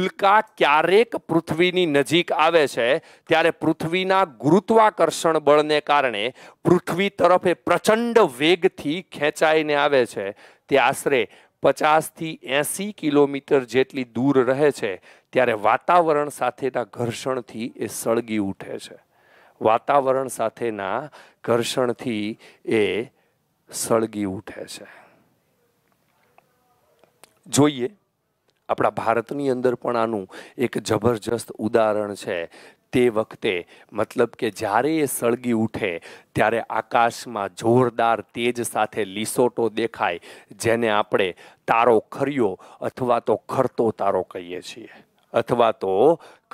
A: ઉલ્કા ક્યારેક પૃથ્વીની નજીક આવે છે છે ત્યારે પૃથ્વીના ગુરુત્વાકર્ષણ બળને કારણે પૃથ્વી તરફ પ્રચંડ વેગથી ખેંચાઈને આવે છે તે આશરે પચાસથી એંસી કિલોમીટર જેટલી દૂર રહે છે ત્યારે વાતાવરણ સાથેના ઘર્ષણથી એ સળગી ઉઠે છે વાતાવરણ સાથેના ઘર્ષણથી એ સળગી ઉઠે છે જોઈએ આપણા ભારતની અંદર પણ આનું એક જબરજસ્ત ઉદાહરણ છે તે વખતે મતલબ કે જ્યારે એ સળગી ઉઠે ત્યારે આકાશમાં જોરદાર તેજ સાથે લીસોટો દેખાય જેને આપણે તારો ખર્યો અથવા તો ખરતો તારો કહીએ છીએ અથવા તો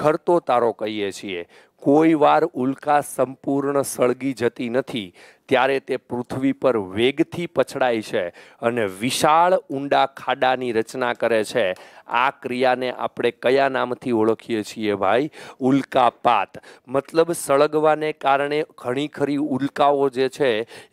A: ખરતો તારો કહીએ છીએ કોઈ વાર ઉલ્કા સંપૂર્ણ સળગી જતી નથી ત્યારે તે પૃથ્વી પર વેગથી પછડાય છે અને વિશાળ ઊંડા ખાડાની રચના કરે છે આ ક્રિયાને આપણે કયા નામથી ઓળખીએ છીએ ભાઈ ઉલ્કાપાત મતલબ સળગવાને કારણે ઘણી ખરી ઉલ્કાઓ જે છે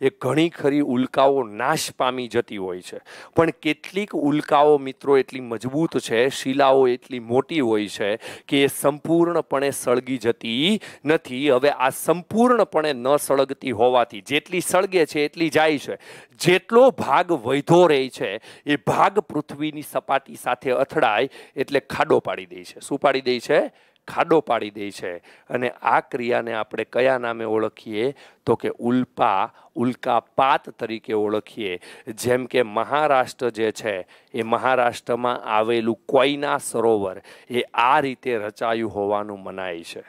A: એ ઘણી ખરી ઉલ્કાઓ નાશ પામી જતી હોય છે પણ કેટલીક ઉલ્કાઓ મિત્રો એટલી મજબૂત છે શિલાઓ એટલી મોટી હોય છે કે એ સંપૂર્ણપણે સળગી જતી નથી હવે આ સંપૂર્ણપણે ન સળગતી હોવાથી જે જેટલી સળગે છે એટલી જાય છે જેટલો ભાગ વૈધો રહે છે એ ભાગ પૃથ્વીની સપાટી સાથે અથડાય એટલે ખાડો પાડી દે છે શું પાડી દે છે ખાડો પાડી દે છે અને આ ક્રિયાને આપણે કયા નામે ઓળખીએ તો કે ઉલ્પા ઉલ્કાપાત તરીકે ઓળખીએ જેમ કે મહારાષ્ટ્ર જે છે એ મહારાષ્ટ્રમાં આવેલું કોઈના સરોવર એ આ રીતે રચાયું હોવાનું મનાય છે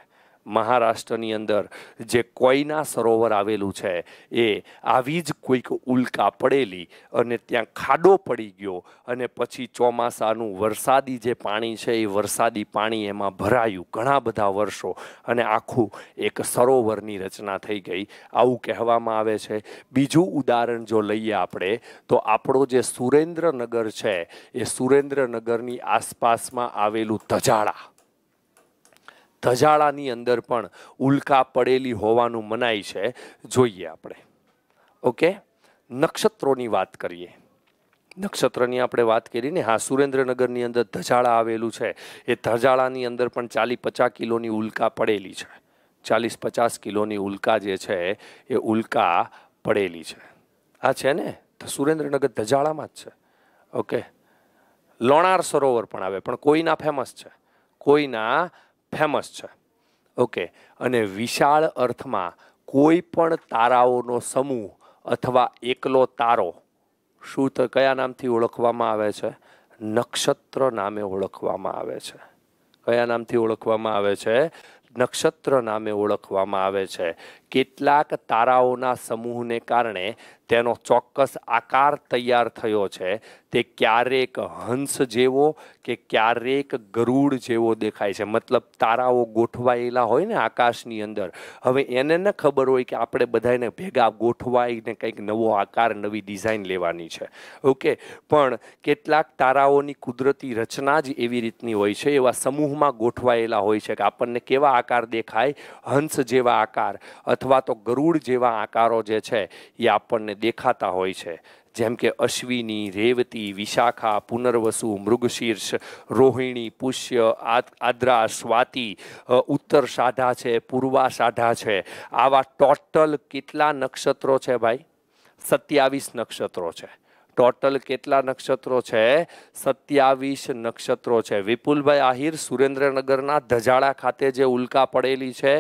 A: મહારાષ્ટ્રની અંદર જે કોઈના સરોવર આવેલું છે એ આવી જ કોઈક ઉલ્કા પડેલી અને ત્યાં ખાડો પડી ગયો અને પછી ચોમાસાનું વરસાદી જે પાણી છે એ વરસાદી પાણી એમાં ભરાયું ઘણા બધા વર્ષો અને આખું એક સરોવરની રચના થઈ ગઈ આવું કહેવામાં આવે છે બીજું ઉદાહરણ જો લઈએ આપણે તો આપણો જે સુરેન્દ્રનગર છે એ સુરેન્દ્રનગરની આસપાસમાં આવેલું તજાળા ધજાળાની અંદર પણ ઉલ્કા પડેલી હોવાનું મનાય છે જોઈએ આપણે ઓકે નક્ષત્રોની વાત કરીએ નક્ષત્રની આપણે વાત કરીને હા સુરેન્દ્રનગરની અંદર ધજાળા આવેલું છે એ ધજાળાની અંદર પણ ચાલીસ પચાસ કિલોની ઉલ્કા પડેલી છે ચાલીસ પચાસ કિલોની ઉલ્કા જે છે એ ઉલ્કા પડેલી છે આ છે ને સુરેન્દ્રનગર ધજાળામાં જ છે ઓકે લોણાર સરોવર પણ આવે પણ કોઈના ફેમસ છે કોઈના ફેમસ છે ઓકે અને વિશાળ અર્થમાં કોઈ પણ તારાઓનો સમૂહ અથવા એકલો તારો શું કયા નામથી ઓળખવામાં આવે છે નક્ષત્ર નામે ઓળખવામાં આવે છે કયા નામથી ઓળખવામાં આવે છે નક્ષત્ર નામે ઓળખવામાં આવે છે કેટલાક તારાઓના સમૂહને કારણે તેનો ચોક્કસ આકાર તૈયાર થયો છે તે ક્યારેક હંસ જેવો કે ક્યારેક ગરુડ જેવો દેખાય છે મતલબ તારાઓ ગોઠવાયેલા હોય ને આકાશની અંદર હવે એને ન ખબર હોય કે આપણે બધાને ભેગા ગોઠવાઈને કંઈક નવો આકાર નવી ડિઝાઇન લેવાની છે ઓકે પણ કેટલાક તારાઓની કુદરતી રચના જ એવી રીતની હોય છે એવા સમૂહમાં ગોઠવાયેલા હોય છે કે આપણને કેવા આકાર દેખાય હંસ જેવા આકાર અથવા તો ગરુડ જેવા આકારો જે છે એ આપણને દેખાતા હોય છે જેમ કે અશ્વિની રેવતી વિશાખા પુનર્વસુ મૃગશીર્ષ રોહિણી પુષ્ય આદ્રા સ્વાતિ ઉત્તર સાઢા છે પૂર્વા સાઢા છે આવા ટોટલ કેટલા નક્ષત્રો છે ભાઈ સત્યાવીસ નક્ષત્રો છે ટોટલ કેટલા નક્ષત્રો છે સત્યાવીસ નક્ષત્રો છે વિપુલભાઈ આહિર સુરેન્દ્રનગરના ધજાળા ખાતે જે ઉલ્કા પડેલી છે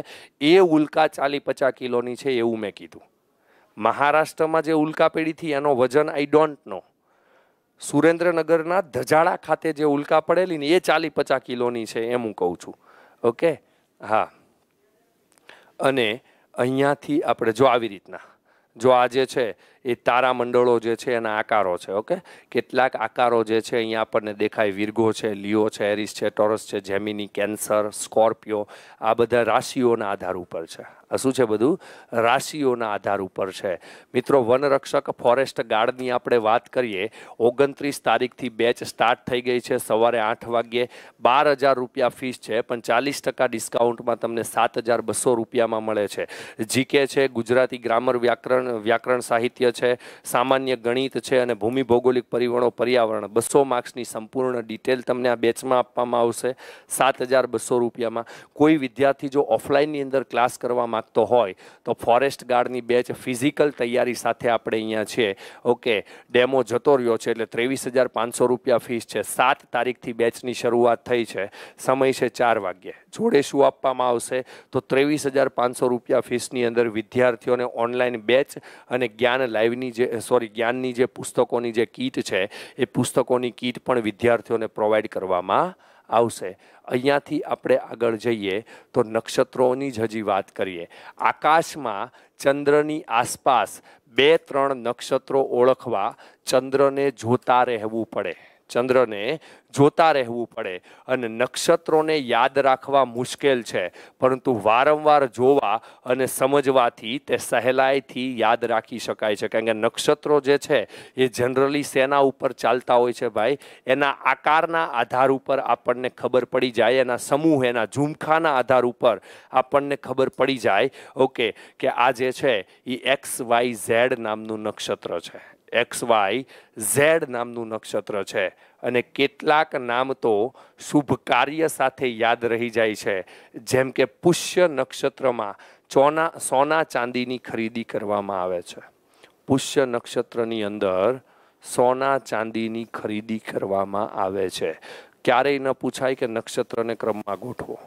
A: એ ઉલ્કા ચાલી પચાસ કિલોની છે એવું મેં કીધું મહારાષ્ટ્રમાં જે ઉલ્કા પડી હતી એનો વજન આઈ ડોન્ટ નો સુરેન્દ્રનગરના ધજાળા ખાતે જે ઉલ્કા પડેલી ને એ ચાલી પચાસ કિલોની છે એમ હું કહું છું ઓકે હા અને અહીંયાથી આપણે જો આવી રીતના જો આ જે છે એ તારામંડળો જે છે એના આકારો છે ઓકે કેટલાક આકારો જે છે અહીંયા આપણને દેખાય વિર્ગો છે લિયો છે એરિસ છે ટોરસ છે જેમિની કેન્સર સ્કોર્પિયો આ બધા રાશિઓના આધાર ઉપર છે આ શું છે બધું રાશિઓના આધાર ઉપર છે મિત્રો વનરક્ષક ફોરેસ્ટ ગાર્ડની આપણે વાત કરીએ ઓગણત્રીસ તારીખથી બેચ સ્ટાર્ટ થઈ ગઈ છે સવારે આઠ વાગ્યે બાર હજાર રૂપિયા ફીસ છે પણ ચાલીસ ટકા ડિસ્કાઉન્ટમાં તમને સાત હજાર બસો રૂપિયામાં મળે છે જીકે છે ગુજરાતી ગ્રામર વ્યાકરણ વ્યાકરણ સાહિત્ય છે સામાન્ય ગણિત છે અને ભૂમિ ભૌગોલિક પરિવર્ણો પર્યાવરણ બસો માર્ક્સની સંપૂર્ણ ડિટેલ તમને આ બેચમાં આપવામાં આવશે સાત હજાર બસો રૂપિયામાં કોઈ વિદ્યાર્થી જો ઓફલાઇનની અંદર ક્લાસ કરવા માગતો હોય તો ફોરેસ્ટ ગાર્ડની બેચ ફિઝિકલ તૈયારી સાથે આપણે અહીંયા છીએ ઓકે ડેમો જતો રહ્યો છે એટલે ત્રેવીસ હજાર પાંચસો રૂપિયા ફીસ છે સાત તારીખથી બેચની શરૂઆત થઈ છે સમય છે ચાર વાગ્યે જોડે શું આપવામાં આવશે તો ત્રેવીસ હજાર પાંચસો રૂપિયા ફીસની અંદર વિદ્યાર્થીઓને ઓનલાઈન બેચ અને જ્ઞાન લાઈવની જે સોરી જ્ઞાનની જે પુસ્તકોની જે કીટ છે એ પુસ્તકોની કીટ પણ વિદ્યાર્થીઓને પ્રોવાઈડ કરવામાં આવશે અહીંયાથી આપણે આગળ જઈએ તો નક્ષત્રોની જ હજી વાત કરીએ આકાશમાં ચંદ્રની આસપાસ બે ત્રણ નક્ષત્રો ઓળખવા ચંદ્રને જોતા રહેવું પડે ચંદ્રને જોતા રહેવું પડે અને નક્ષત્રોને યાદ રાખવા મુશ્કેલ છે પરંતુ વારંવાર જોવા અને સમજવાથી તે સહેલાઈથી યાદ રાખી શકાય છે કારણ કે નક્ષત્રો જે છે એ જનરલી સેના ઉપર ચાલતા હોય છે ભાઈ એના આકારના આધાર ઉપર આપણને ખબર પડી જાય એના સમૂહ એના ઝુમખાના આધાર ઉપર આપણને ખબર પડી જાય ઓકે કે આ જે છે એ એક્સ વાય ઝેડ નામનું નક્ષત્ર છે એક્સ વાય ઝેડ નામનું નક્ષત્ર છે અને કેટલાક નામ તો શુભ કાર્ય સાથે યાદ રહી જાય છે જેમ કે પુષ્ય નક્ષત્રમાં ચોના સોના ચાંદીની ખરીદી કરવામાં આવે છે પુષ્ય નક્ષત્રની અંદર સોના ચાંદીની ખરીદી કરવામાં આવે છે ક્યારેય ન પૂછાય કે નક્ષત્રને ક્રમમાં ગોઠવો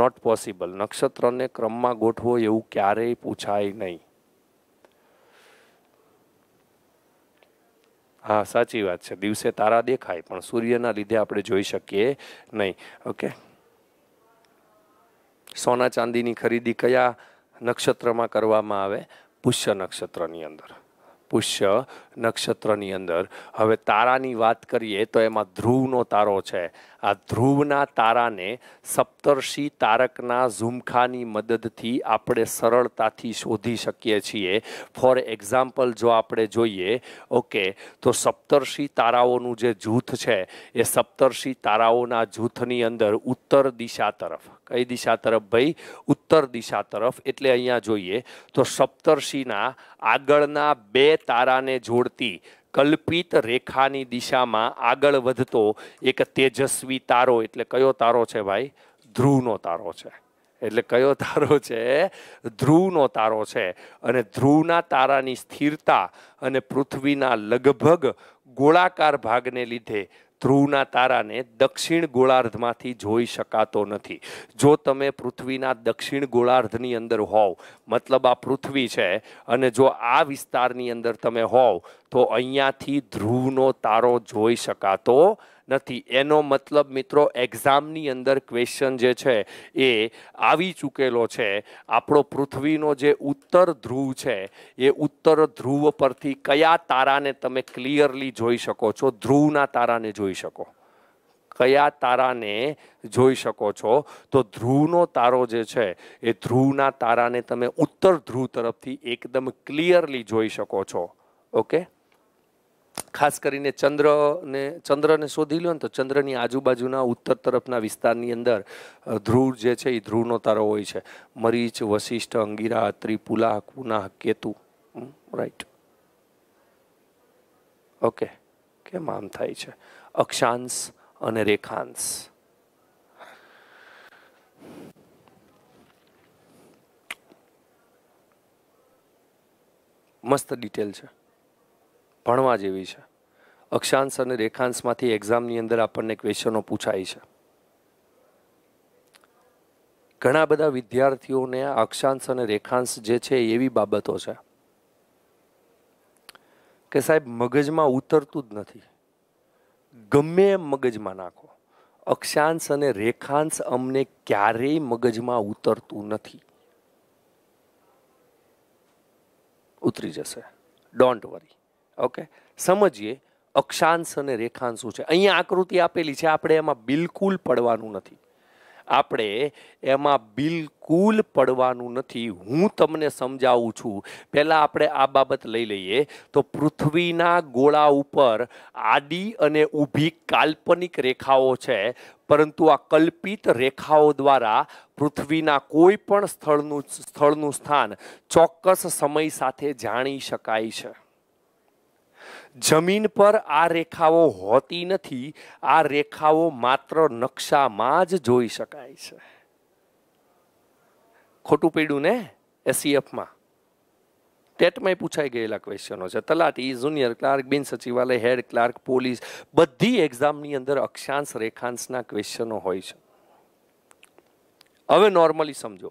A: નોટ પોસિબલ નક્ષત્રને ક્રમમાં ગોઠવો એવું ક્યારેય પૂછાય નહીં હા સાચી વાત છે દિવસે તારા દેખાય પણ સૂર્યના લીધે આપણે જોઈ શકીએ નહીં ઓકે સોના ચાંદીની ખરીદી કયા નક્ષત્રમાં કરવામાં આવે પુષ્ય નક્ષત્રની અંદર પુષ્ય નક્ષત્રની અંદર હવે તારાની વાત કરીએ તો એમાં ધ્રુવનો તારો છે આ ધ્રુવના તારાને સપ્તર્ષિ તારકના ઝુમખાની મદદથી આપણે સરળતાથી શોધી શકીએ છીએ ફોર એક્ઝામ્પલ જો આપણે જોઈએ ઓકે તો સપ્તર્ષિ તારાઓનું જે જૂથ છે એ સપ્તર્ષિ તારાઓના જૂથની અંદર ઉત્તર દિશા તરફ કઈ દિશા તરફ ભાઈ ઉત્તર દિશા તરફ એટલે અહીંયા જોઈએ તો સપ્તર્ષિના આગળના બે તારાને જોડતી કલ્પિત રેખાની દિશામાં આગળ વધતો એક તેજસ્વી તારો એટલે કયો તારો છે ભાઈ ધ્રુવનો તારો છે એટલે કયો તારો છે ધ્રુવનો તારો છે અને ધ્રુવના તારાની સ્થિરતા અને પૃથ્વીના લગભગ ગોળાકાર ભાગને લીધે ધ્રુવના તારાને દક્ષિણ ગોળાર્ધમાંથી જોઈ શકાતો નથી જો તમે પૃથ્વીના દક્ષિણ ગોળાર્ધની અંદર હોવ મતલબ આ પૃથ્વી છે અને જો આ વિસ્તારની અંદર તમે હોવ તો અહીંયાથી ધ્રુવનો તારો જોઈ શકાતો નથી એનો મતલબ મિત્રો એક્ઝામની અંદર ક્વેશ્ચન જે છે એ આવી ચૂકેલો છે આપણો પૃથ્વીનો જે ઉત્તર ધ્રુવ છે એ ઉત્તર ધ્રુવ પરથી કયા તારાને તમે ક્લિયરલી જોઈ શકો છો ધ્રુવના તારાને જોઈ શકો કયા તારાને જોઈ શકો છો તો ધ્રુવનો તારો જે છે એ ધ્રુવના તારાને તમે ઉત્તર ધ્રુવ તરફથી એકદમ ક્લિયરલી જોઈ શકો છો ઓકે ખાસ કરીને ચંદ્રને ચંદ્રને શોધી લો ને તો ચંદ્રની આજુબાજુના ઉત્તર તરફના વિસ્તારની અંદર ધ્રુવ જે છે એ ધ્રુવનો તારો હોય છે મરીચ વશિષ્ઠ અંગીરા ત્રિપુલા પુલા કુના કેતુ રાઈટ ઓકે કેમ આમ થાય છે અક્ષાંશ અને રેખાંશ મસ્ત ડિટેલ છે ભણવા જેવી છે અક્ષાંશ અને રેખાંશમાંથી એક્ઝામની અંદર આપણને ક્વેશ્ચનો પૂછાય છે ઘણા બધા વિદ્યાર્થીઓને અક્ષાંશ અને રેખાંશ જે છે એવી બાબતો છે કે સાહેબ મગજમાં ઉતરતું જ નથી ગમે એમ મગજમાં નાખો અક્ષાંશ અને રેખાંશ અમને ક્યારેય મગજમાં ઉતરતું નથી ઉતરી જશે ડોન્ટ વરી ઓકે સમજીએ અક્ષાંશ અને રેખાંશ શું છે અહીંયા આકૃતિ આપેલી છે આપણે એમાં બિલકુલ પડવાનું નથી આપણે એમાં બિલકુલ પડવાનું નથી હું તમને સમજાવું છું પહેલાં આપણે આ બાબત લઈ લઈએ તો પૃથ્વીના ગોળા ઉપર આડી અને ઊભી કાલ્પનિક રેખાઓ છે પરંતુ આ કલ્પિત રેખાઓ દ્વારા પૃથ્વીના કોઈ પણ સ્થળનું સ્થળનું સ્થાન ચોક્કસ સમય સાથે જાણી શકાય છે જમીન પર આ રેખાઓ હોતી નથી આ રેખાઓ માત્ર નકશામાં જ જોઈ શકાય છે ખોટું પડ્યું ને એસીએફમાં e ટેટમાં પૂછાઈ ગયેલા ક્વેશ્ચનો છે તલાટી જુનિયર ક્લાર્ક બિન સચિવાલય હેડ ક્લાર્ક પોલીસ બધી એક્ઝામની અંદર અક્ષાંશ રેખાંશના ક્વેશ્ચનો હોય છે હવે નોર્મલી સમજો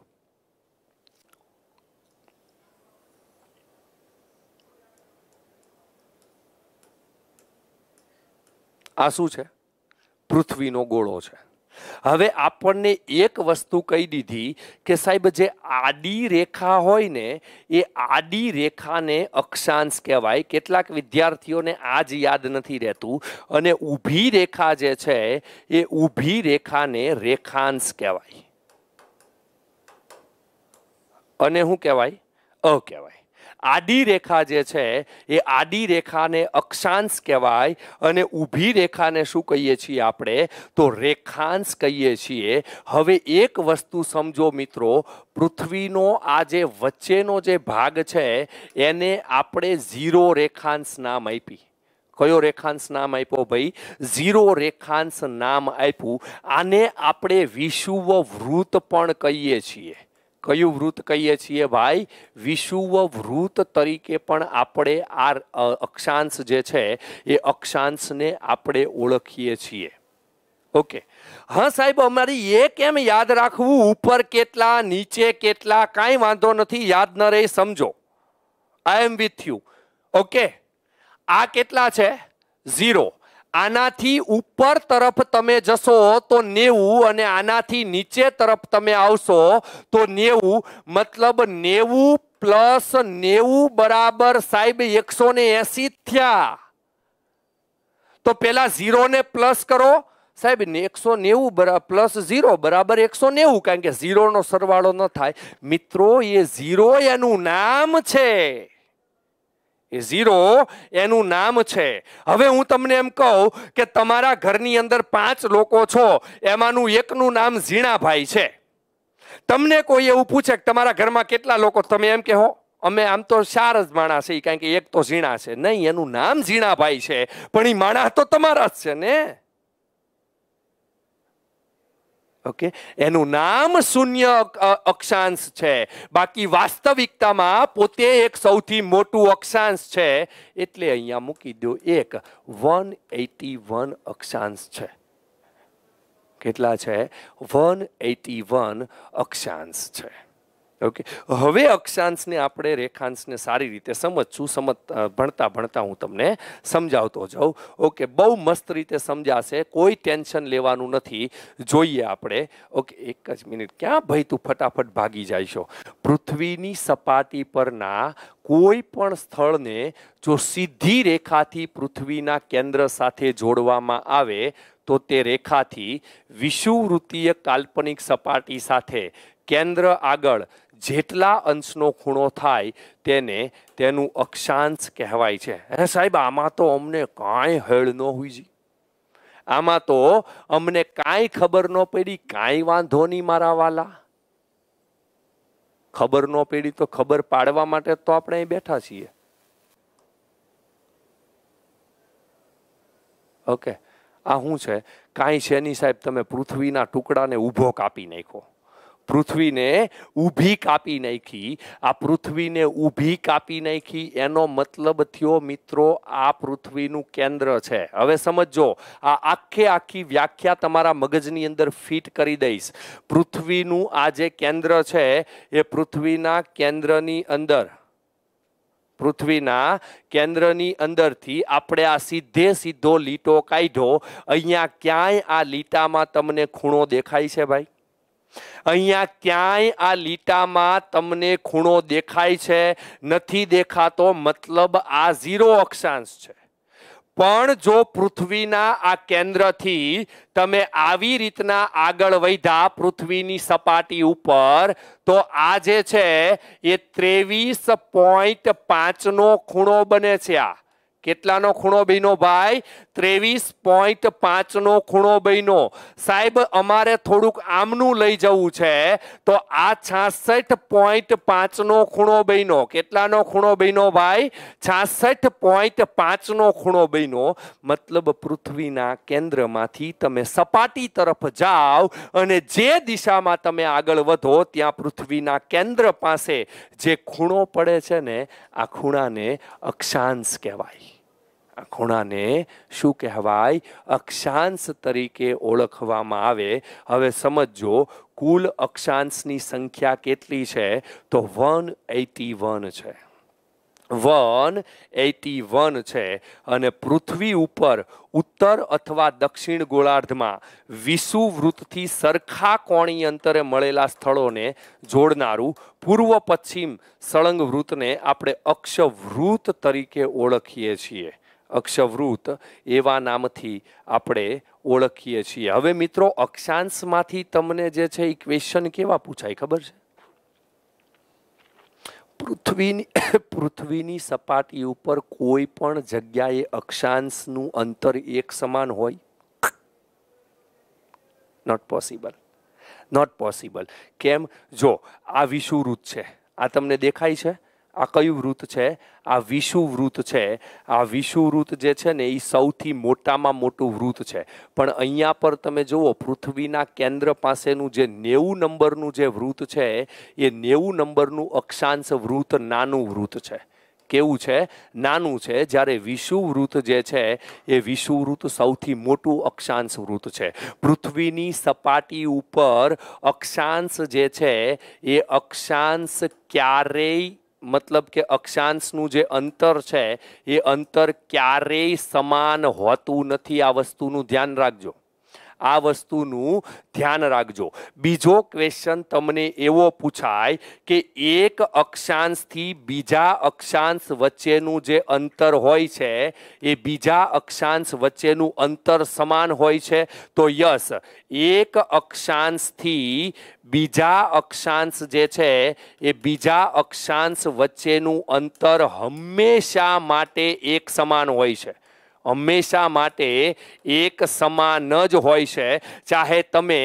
A: આ શું છે પૃથ્વીનો ગોળો છે હવે આપણને એક વસ્તુ કહી દીધી કે સાહેબ જે આડી રેખા હોય ને એ આડી રેખાને અક્ષાંશ કહેવાય કેટલાક વિદ્યાર્થીઓને આ જ યાદ નથી રહેતું અને ઊભી રેખા જે છે એ ઊભી રેખાને રેખાંશ કહેવાય અને શું કહેવાય અ કહેવાય આડી રેખા જે છે એ આડી રેખાને અક્ષાંશ કહેવાય અને ઊભી રેખાને શું કહીએ છીએ આપણે તો રેખાંશ કહીએ છીએ હવે એક વસ્તુ સમજો મિત્રો પૃથ્વીનો આ જે વચ્ચેનો જે ભાગ છે એને આપણે ઝીરો રેખાંશ નામ આપી કયો રેખાંશ નામ આપ્યો ભાઈ ઝીરો રેખાંશ નામ આપ્યું આને આપણે વિષુવ વૃત પણ કહીએ છીએ કયું વૃત કહીએ છીએ ભાઈ વિષુવ વૃત તરીકે પણ આપણે આ અક્ષાંશ જે છે એ અક્ષાંશને આપણે ઓળખીએ છીએ ઓકે હા સાહેબ અમારે એ કેમ યાદ રાખવું ઉપર કેટલા નીચે કેટલા કાંઈ વાંધો નથી યાદ ન રહે સમજો I am with you okay આ કેટલા છે ઝીરો આનાથી ઉપર તરફ તમે જશો તો નેવું અને આનાથી નીચે તરફ તમે આવશો તો નેવું મતલબ નેવું પ્લસ નેવું બરાબર સાહેબ એકસો ને એસી થયા તો પેલા ઝીરો ને પ્લસ કરો સાહેબ એકસો નેવું પ્લસ ઝીરો બરાબર એકસો નેવું કારણ કે ઝીરોનો સરવાળો ન થાય મિત્રો એ ઝીરો એનું નામ છે એ ઝીરો એનું નામ છે હવે હું તમને એમ કહું કે તમારા ઘરની અંદર પાંચ લોકો છો એમાંનું એકનું નામ ઝીણાભાઈ છે તમને કોઈ એવું પૂછે કે તમારા ઘરમાં કેટલા લોકો તમે એમ કહો અમે આમ તો ચાર જ માણસ છે કારણ કે એક તો ઝીણા છે નહીં એનું નામ ઝીણાભાઈ છે પણ એ માણસ તો તમારા જ છે ને ઓકે એનું નામ શૂન્ય અક્ષાંશ છે બાકી વાસ્તવિકતામાં પોતે એક સૌથી મોટું અક્ષાંશ છે એટલે અહીંયા મૂકી દો એક વન એટી વન અક્ષાંશ છે કેટલા છે વન એટી વન અક્ષાંશ છે ઓકે હવે અક્ષાંશને આપણે રેખાંશને સારી રીતે સમજશું સમજ ભણતા ભણતા હું તમને સમજાવતો જાઉં ઓકે બહુ મસ્ત રીતે સમજાશે કોઈ ટેન્શન લેવાનું નથી જોઈએ આપણે ઓકે એક જ મિનિટ ક્યાં ભાઈ તું ફટાફટ ભાગી જાયશો પૃથ્વીની સપાટી પરના કોઈ પણ સ્થળને જો સીધી રેખાથી પૃથ્વીના કેન્દ્ર સાથે જોડવામાં આવે તો તે રેખાથી વિષુવૃત્તીય કાલ્પનિક સપાટી સાથે કેન્દ્ર આગળ જેટલા અંશનો ખૂણો થાય તેને તેનું અક્ષાંશ કહેવાય છે હે સાહેબ આમાં તો અમને કાંઈ હેળ ન હોય આમાં તો અમને કાંઈ ખબર ન પડી કાંઈ વાંધો નહીં મારા વાલા ખબર ન પડી તો ખબર પાડવા માટે તો આપણે અહીં બેઠા છીએ ઓકે આ શું છે કાંઈ છે નહીં સાહેબ તમે પૃથ્વીના ટુકડાને ઊભો કાપી નાખો પૃથ્વીને ઊભી કાપી નાખી આ પૃથ્વીને ઊભી કાપી નાખી એનો મતલબ થયો મિત્રો આ પૃથ્વીનું કેન્દ્ર છે હવે સમજો આ આખે આખી વ્યાખ્યા તમારા મગજની અંદર ફિટ કરી દઈશ પૃથ્વીનું આ જે કેન્દ્ર છે એ પૃથ્વીના કેન્દ્રની અંદર પૃથ્વીના કેન્દ્રની અંદરથી આપણે આ સીધે સીધો લીટો કાઢ્યો અહીંયા ક્યાંય આ લીટામાં તમને ખૂણો દેખાય છે ભાઈ અહીંયા ક્યાંય આ લીટામાં તમને ખૂણો દેખાય છે નથી દેખાતો મતલબ આ ઝીરો અક્ષાંશ છે પણ જો પૃથ્વીના આ કેન્દ્રથી તમે આવી રીતના આગળ વધ્યા પૃથ્વીની સપાટી ઉપર તો આ જે છે એ ત્રેવીસ પોઈન્ટ પાંચનો ખૂણો બને છે આ કેટલાનો ખૂણો બન્યો ભાઈ ત્રેવીસ પોઈન્ટ પાંચનો ખૂણો બન્યો સાહેબ અમારે થોડુંક આમનું લઈ જવું છે તો આ છાસઠ પોઈન્ટ પાંચનો ખૂણો બન્યો કેટલાનો ખૂણો બન્યો ભાઈ છાસઠ પોઈન્ટ પાંચનો ખૂણો બન્યો મતલબ પૃથ્વીના કેન્દ્રમાંથી તમે સપાટી તરફ જાઓ અને જે દિશામાં તમે આગળ વધો ત્યાં પૃથ્વીના કેન્દ્ર પાસે જે ખૂણો પડે છે ને આ ખૂણાને અક્ષાંશ કહેવાય ખૂણાને શું કહેવાય અક્ષાંશ તરીકે ઓળખવામાં આવે હવે સમજો કુલ અક્ષાંશની સંખ્યા કેટલી છે તો વન એટી વન છે વન એટી વન છે અને પૃથ્વી ઉપર ઉત્તર અથવા દક્ષિણ ગોળાર્ધમાં વિષુવૃત્તથી સરખા કોણી અંતરે મળેલા સ્થળોને જોડનારું પૂર્વ પશ્ચિમ સળંગ વૃત્તને આપણે અક્ષવૃત્ત તરીકે ઓળખીએ છીએ અક્ષવૃત એવા નામથી આપણે ઓળખીએ છીએ હવે મિત્રો અક્ષાંશમાંથી તમને જે છે એ ક્વેશ્ચન કેવા પૂછાય ખબર છે પૃથ્વીની પૃથ્વીની સપાટી ઉપર કોઈ પણ જગ્યાએ અક્ષાંશનું અંતર એક સમાન હોય નોટ પોસિબલ નોટ પોસિબલ કેમ જો આ વિષુવૃત છે આ તમને દેખાય છે આ કયું વૃત છે આ વિષુ વૃત છે આ વિષુ વૃત જે છે ને એ સૌથી મોટામાં મોટું વૃત છે પણ અહીંયા પર તમે જુઓ પૃથ્વીના કેન્દ્ર પાસેનું જે નેવું નંબરનું જે વૃત છે એ નેવું નંબરનું અક્ષાંશ વૃત નાનું વૃત છે કેવું છે નાનું છે જ્યારે વિષુવૃત જે છે એ વિષુવૃત સૌથી મોટું અક્ષાંશ વૃત છે પૃથ્વીની સપાટી ઉપર અક્ષાંશ જે છે એ અક્ષાંશ ક્યારેય મતલબ કે અક્ષાંશનું જે અંતર છે એ અંતર ક્યારેય સમાન હોતું નથી આ વસ્તુનું ધ્યાન રાખજો આ વસ્તુનું ધ્યાન રાખજો બીજો ક્વેશ્ચન તમને એવો પૂછાય કે એક અક્ષાંશથી બીજા અક્ષાંશ વચ્ચેનું જે અંતર હોય છે એ બીજા અક્ષાંશ વચ્ચેનું અંતર સમાન હોય છે તો યસ એક અક્ષાંશથી બીજા અક્ષાંશ જે છે એ બીજા અક્ષાંશ વચ્ચેનું અંતર હંમેશા માટે એક સમાન હોય છે હંમેશા માટે એક સમાન જ હોય છે ચાહે તમે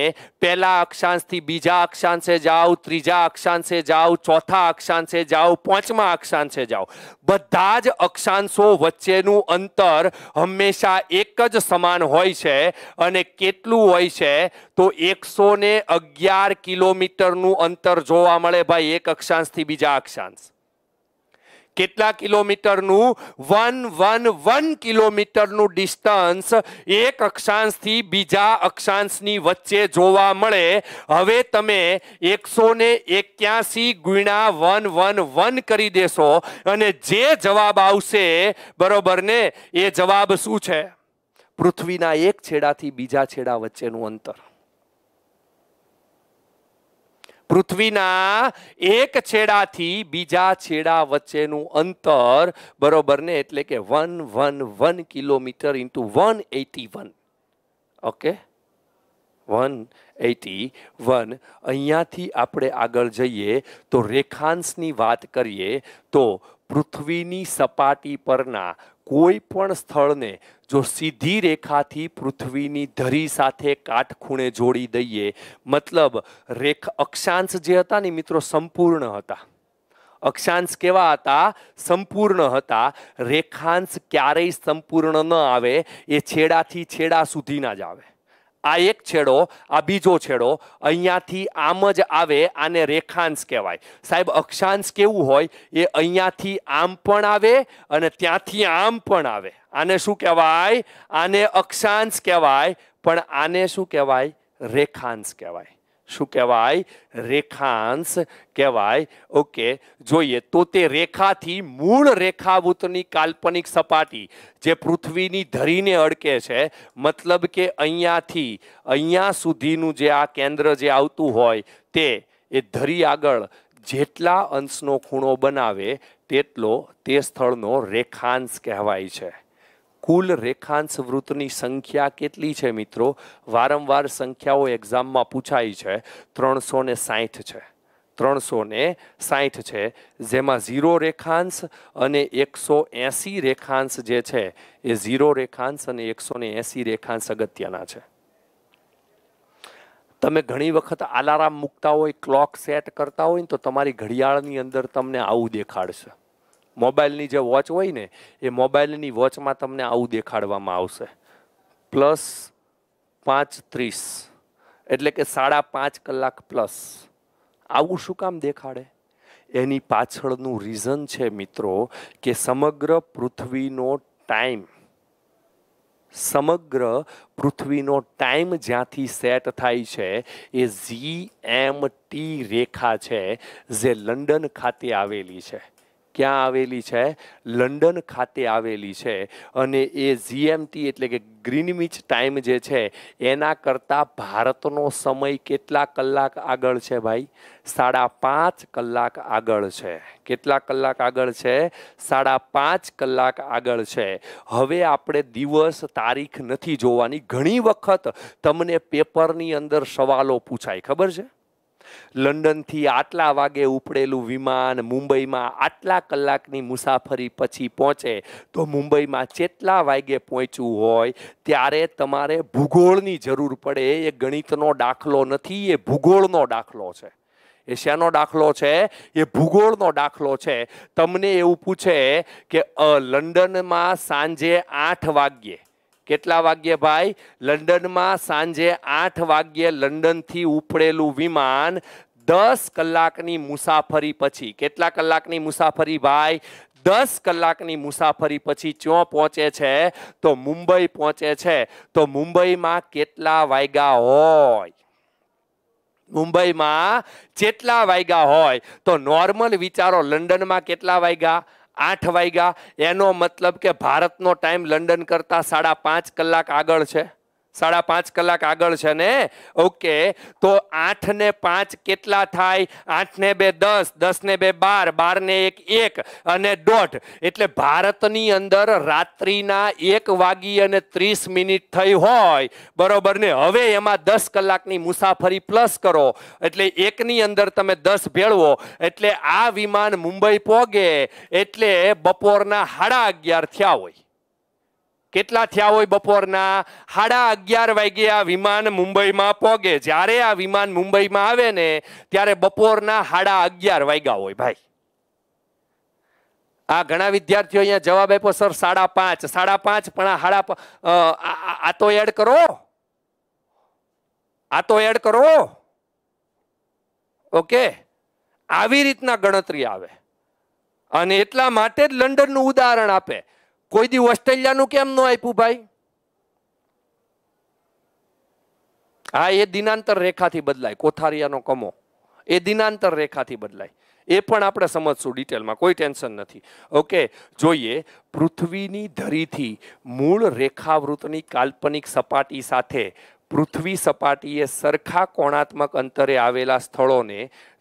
A: પહેલા અક્ષાંશથી બીજા અક્ષાંશે જાઓ ત્રીજા અક્ષાંશે જાઓ ચોથા અક્ષાંશે જાઓ પાંચમા અક્ષાંશે જાઓ બધા જ અક્ષાંશો વચ્ચેનું અંતર હંમેશા એક જ સમાન હોય છે અને કેટલું હોય છે તો એકસો ને અગિયાર કિલોમીટરનું અંતર જોવા મળે ભાઈ એક અક્ષાંશથી બીજા અક્ષાંશ કેટલા કિલોમીટરનું વન વન વન કિલોમીટરનું ડિસ્ટન્સ એક અક્ષાંશથી બીજા અક્ષાંશની વચ્ચે જોવા મળે હવે તમે એકસો ને એક્યાસી ગુણ્યા વન વન વન કરી દેશો અને જે જવાબ આવશે બરોબર ને એ જવાબ શું છે પૃથ્વીના એક છેડાથી બીજા છેડા વચ્ચેનું અંતર પૃથ્વીના એક છેડાથી બીજા છેડા વચ્ચેનું અંતર બરોબર ને એટલે કે one one one kilometre into one eighty one okay one eighty one અહીંયાથી આપણે આગળ જઈએ તો રેખાંશની વાત કરીએ તો પૃથ્વીની સપાટી પરના કોઈ પણ સ્થળને જો સીધી રેખાથી પૃથ્વીની ધરી સાથે કાટખૂણે જોડી દઈએ મતલબ રેખ અક્ષાંશ જે હતા ને મિત્રો સંપૂર્ણ હતા અક્ષાંશ કેવા હતા સંપૂર્ણ હતા રેખાંશ ક્યારેય સંપૂર્ણ ન આવે એ છેડાથી છેડા સુધીના જ આવે આ એક છેડો આ બીજો છેડો અહીંયાથી આમ જ આવે આને રેખાંશ કહેવાય સાહેબ અક્ષાંશ કેવું હોય એ અહીંયાથી આમ પણ આવે અને ત્યાંથી આમ પણ આવે આને શું કહેવાય આને અક્ષાંશ કહેવાય પણ આને શું કહેવાય રેખાંશ કહેવાય શું કહેવાય રેખાંશ કહેવાય ઓકે જોઈએ તો તે રેખાથી મૂળ રેખાવૃતની કાલ્પનિક સપાટી જે પૃથ્વીની ધરીને અડકે છે મતલબ કે અહીંયાથી અહીંયા સુધીનું જે આ કેન્દ્ર જે આવતું હોય તે એ ધરી આગળ જેટલા અંશનો ખૂણો બનાવે તેટલો તે સ્થળનો રેખાંશ કહેવાય છે કુલ રેખાંશ વૃત્તની સંખ્યા કેટલી છે મિત્રો વારંવાર સંખ્યાઓ એક્ઝામમાં પૂછાઈ છે ત્રણસો ને સાહીઠ છે ત્રણસો ને સાહીઠ છે જેમાં ઝીરો રેખાંશ અને એકસો એંસી રેખાંશ જે છે એ ઝીરો રેખાંશ અને એકસો ને એંસી રેખાંશ અગત્યના છે તમે ઘણી વખત આલારામ મૂકતા હોય ક્લોક સેટ કરતા હોય ને તો તમારી ઘડિયાળની અંદર તમને આવું દેખાડશે મોબાઈલની જે વોચ હોય ને એ મોબાઈલની વોચમાં તમને આવું દેખાડવામાં આવશે પ્લસ પાંચ ત્રીસ એટલે કે સાડા પાંચ કલાક પ્લસ આવું શું કામ દેખાડે એની પાછળનું રીઝન છે મિત્રો કે સમગ્ર પૃથ્વીનો ટાઈમ સમગ્ર પૃથ્વીનો ટાઈમ જ્યાંથી સેટ થાય છે એ ઝી એમ ટી રેખા છે જે લંડન ખાતે આવેલી છે ક્યાં આવેલી છે લંડન ખાતે આવેલી છે અને એ જીએમટી એટલે કે ગ્રીનવિચ ટાઈમ જે છે એના કરતાં ભારતનો સમય કેટલા કલાક આગળ છે ભાઈ સાડા પાંચ કલાક આગળ છે કેટલા કલાક આગળ છે સાડા પાંચ કલાક આગળ છે હવે આપણે દિવસ તારીખ નથી જોવાની ઘણી વખત તમને પેપરની અંદર સવાલો પૂછાય ખબર છે લંડનથી આટલા વાગે ઉપડેલું વિમાન મુંબઈમાં આટલા કલાકની મુસાફરી પછી પહોંચે તો મુંબઈમાં જેટલા વાગે પહોંચવું હોય ત્યારે તમારે ભૂગોળની જરૂર પડે એ ગણિતનો દાખલો નથી એ ભૂગોળનો દાખલો છે એ શેનો દાખલો છે એ ભૂગોળનો દાખલો છે તમને એવું પૂછે કે લંડનમાં સાંજે આઠ વાગ્યે કેટલા વાગ્યે ભાઈ લંડનમાં સાંજે આઠ વાગ્યે લંડનથી ઉપડેલું વિમાન દસ કલાકની મુસાફરી પછી કેટલા કલાકની મુસાફરી ભાઈ દસ કલાકની મુસાફરી પછી ક્યાં પહોંચે છે તો મુંબઈ પહોંચે છે તો મુંબઈમાં કેટલા વાયગા હોય મુંબઈમાં જેટલા વાયગા હોય તો નોર્મલ વિચારો લંડનમાં કેટલા વાગ્યા આઠ વાગ્યા એનો મતલબ કે ભારતનો ટાઈમ લંડન કરતાં સાડા પાંચ કલાક આગળ છે સાડા પાંચ કલાક આગળ છે ને ઓકે તો આઠ ને પાંચ કેટલા થાય આઠ ને બે દસ દસ ને બે બાર બાર ને એક એક અને દોઢ એટલે ભારતની અંદર રાત્રિના એક વાગી અને ત્રીસ મિનિટ થઈ હોય બરોબર ને હવે એમાં દસ કલાકની મુસાફરી પ્લસ કરો એટલે એકની અંદર તમે દસ ભેળવો એટલે આ વિમાન મુંબઈ પોગે એટલે બપોરના સાડા અગિયાર થયા હોય કેટલા થયા હોય બપોરના સાડા અગિયાર વાગે આ વિમાન મુંબઈમાં પોગે જ્યારે આ વિમાન મુંબઈમાં આવે ને ત્યારે બપોરના સાડા અગિયાર વાગ્યા હોય ભાઈ આ ઘણા વિદ્યાર્થીઓ અહીંયા જવાબ આપ્યો સર સાડા પાંચ સાડા પાંચ પણ આ સાડા આ તો એડ કરો આ તો એડ કરો ઓકે આવી રીતના ગણતરી આવે અને એટલા માટે જ લંડનનું ઉદાહરણ આપે કોઈ દી ઓસ્ટ્રેલિયાનું કેમ ન આપ્યું ભાઈ હા એ દિનાંતર રેખાથી બદલાય કોથારિયાનો કમો એ દિનાંતર રેખાથી બદલાય એ પણ આપણે સમજશું ડિટેલમાં કોઈ ટેન્શન નથી ઓકે જોઈએ પૃથ્વીની ધરીથી મૂળ રેખાવૃતની કાલ્પનિક સપાટી સાથે પૃથ્વી સપાટીએ સરખા કોણાત્મક અંતરે આવેલા સ્થળોને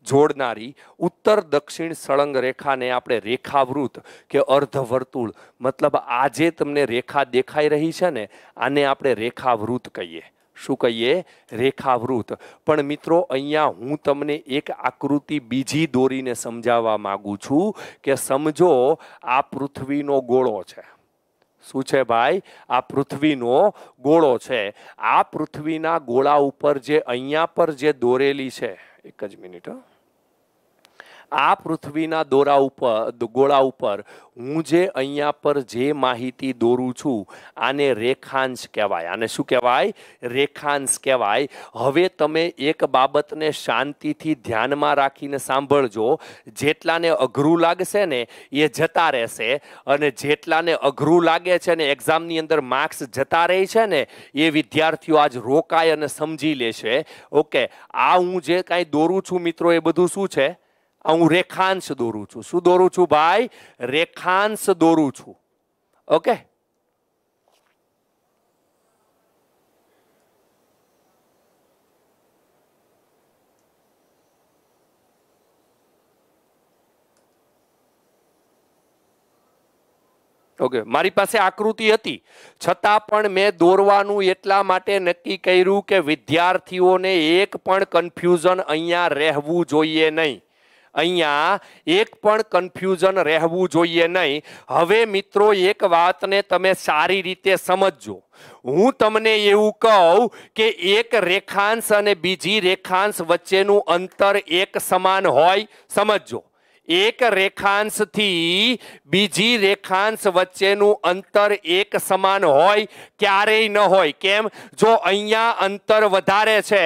A: જોડનારી ઉત્તર દક્ષિણ સળંગ રેખાને આપણે રેખાવૃત કે અર્ધવર્તુળ મતલબ આજે તમને રેખા દેખાઈ રહી છે ને આને આપણે રેખાવૃત કહીએ શું કહીએ રેખાવૃત પણ મિત્રો અહીંયા હું તમને એક આકૃતિ બીજી દોરીને સમજાવવા માગું છું કે સમજો આ પૃથ્વીનો ગોળો છે શું છે ભાઈ આ પૃથ્વીનો ગોળો છે આ પૃથ્વીના ગોળા ઉપર જે અહીંયા પર જે દોરેલી છે એક જ મિનિટ આ પૃથ્વીના દોરા ઉપર ગોળા ઉપર હું જે અહીંયા પર જે માહિતી દોરું છું આને રેખાંશ કહેવાય આને શું કહેવાય રેખાંશ કહેવાય હવે તમે એક બાબતને શાંતિથી ધ્યાનમાં રાખીને સાંભળજો જેટલાને અઘરું લાગશે ને એ જતા રહેશે અને જેટલાને અઘરું લાગે છે ને એક્ઝામની અંદર માર્ક્સ જતા રહે છે ને એ વિદ્યાર્થીઓ આજ રોકાય અને સમજી લેશે ઓકે આ હું જે કાંઈ દોરું છું મિત્રો એ બધું શું છે હું રેખાંશ દોરું છું શું દોરું છું ભાઈ રેખાંશ દોરું છું ઓકે ઓકે મારી પાસે આકૃતિ હતી છતાં પણ મેં દોરવાનું એટલા માટે નક્કી કર્યું કે વિદ્યાર્થીઓને એક પણ કન્ફ્યુઝન અહીંયા રહેવું જોઈએ નહીં અહીંયા એક પણ કન્ફ્યુઝન રહેવું જોઈએ નહીં હવે મિત્રો એક વાતને તમે સારી રીતે સમજજો હું તમને એવું કહું કે એક રેખાંશ અને બીજી રેખાંશ વચ્ચેનું અંતર એક સમાન હોય સમજજો એક રેખાંશથી બીજી રેખાંશ વચ્ચેનું અંતર એક સમાન હોય ક્યારેય ન હોય કેમ જો અહીંયા અંતર વધારે છે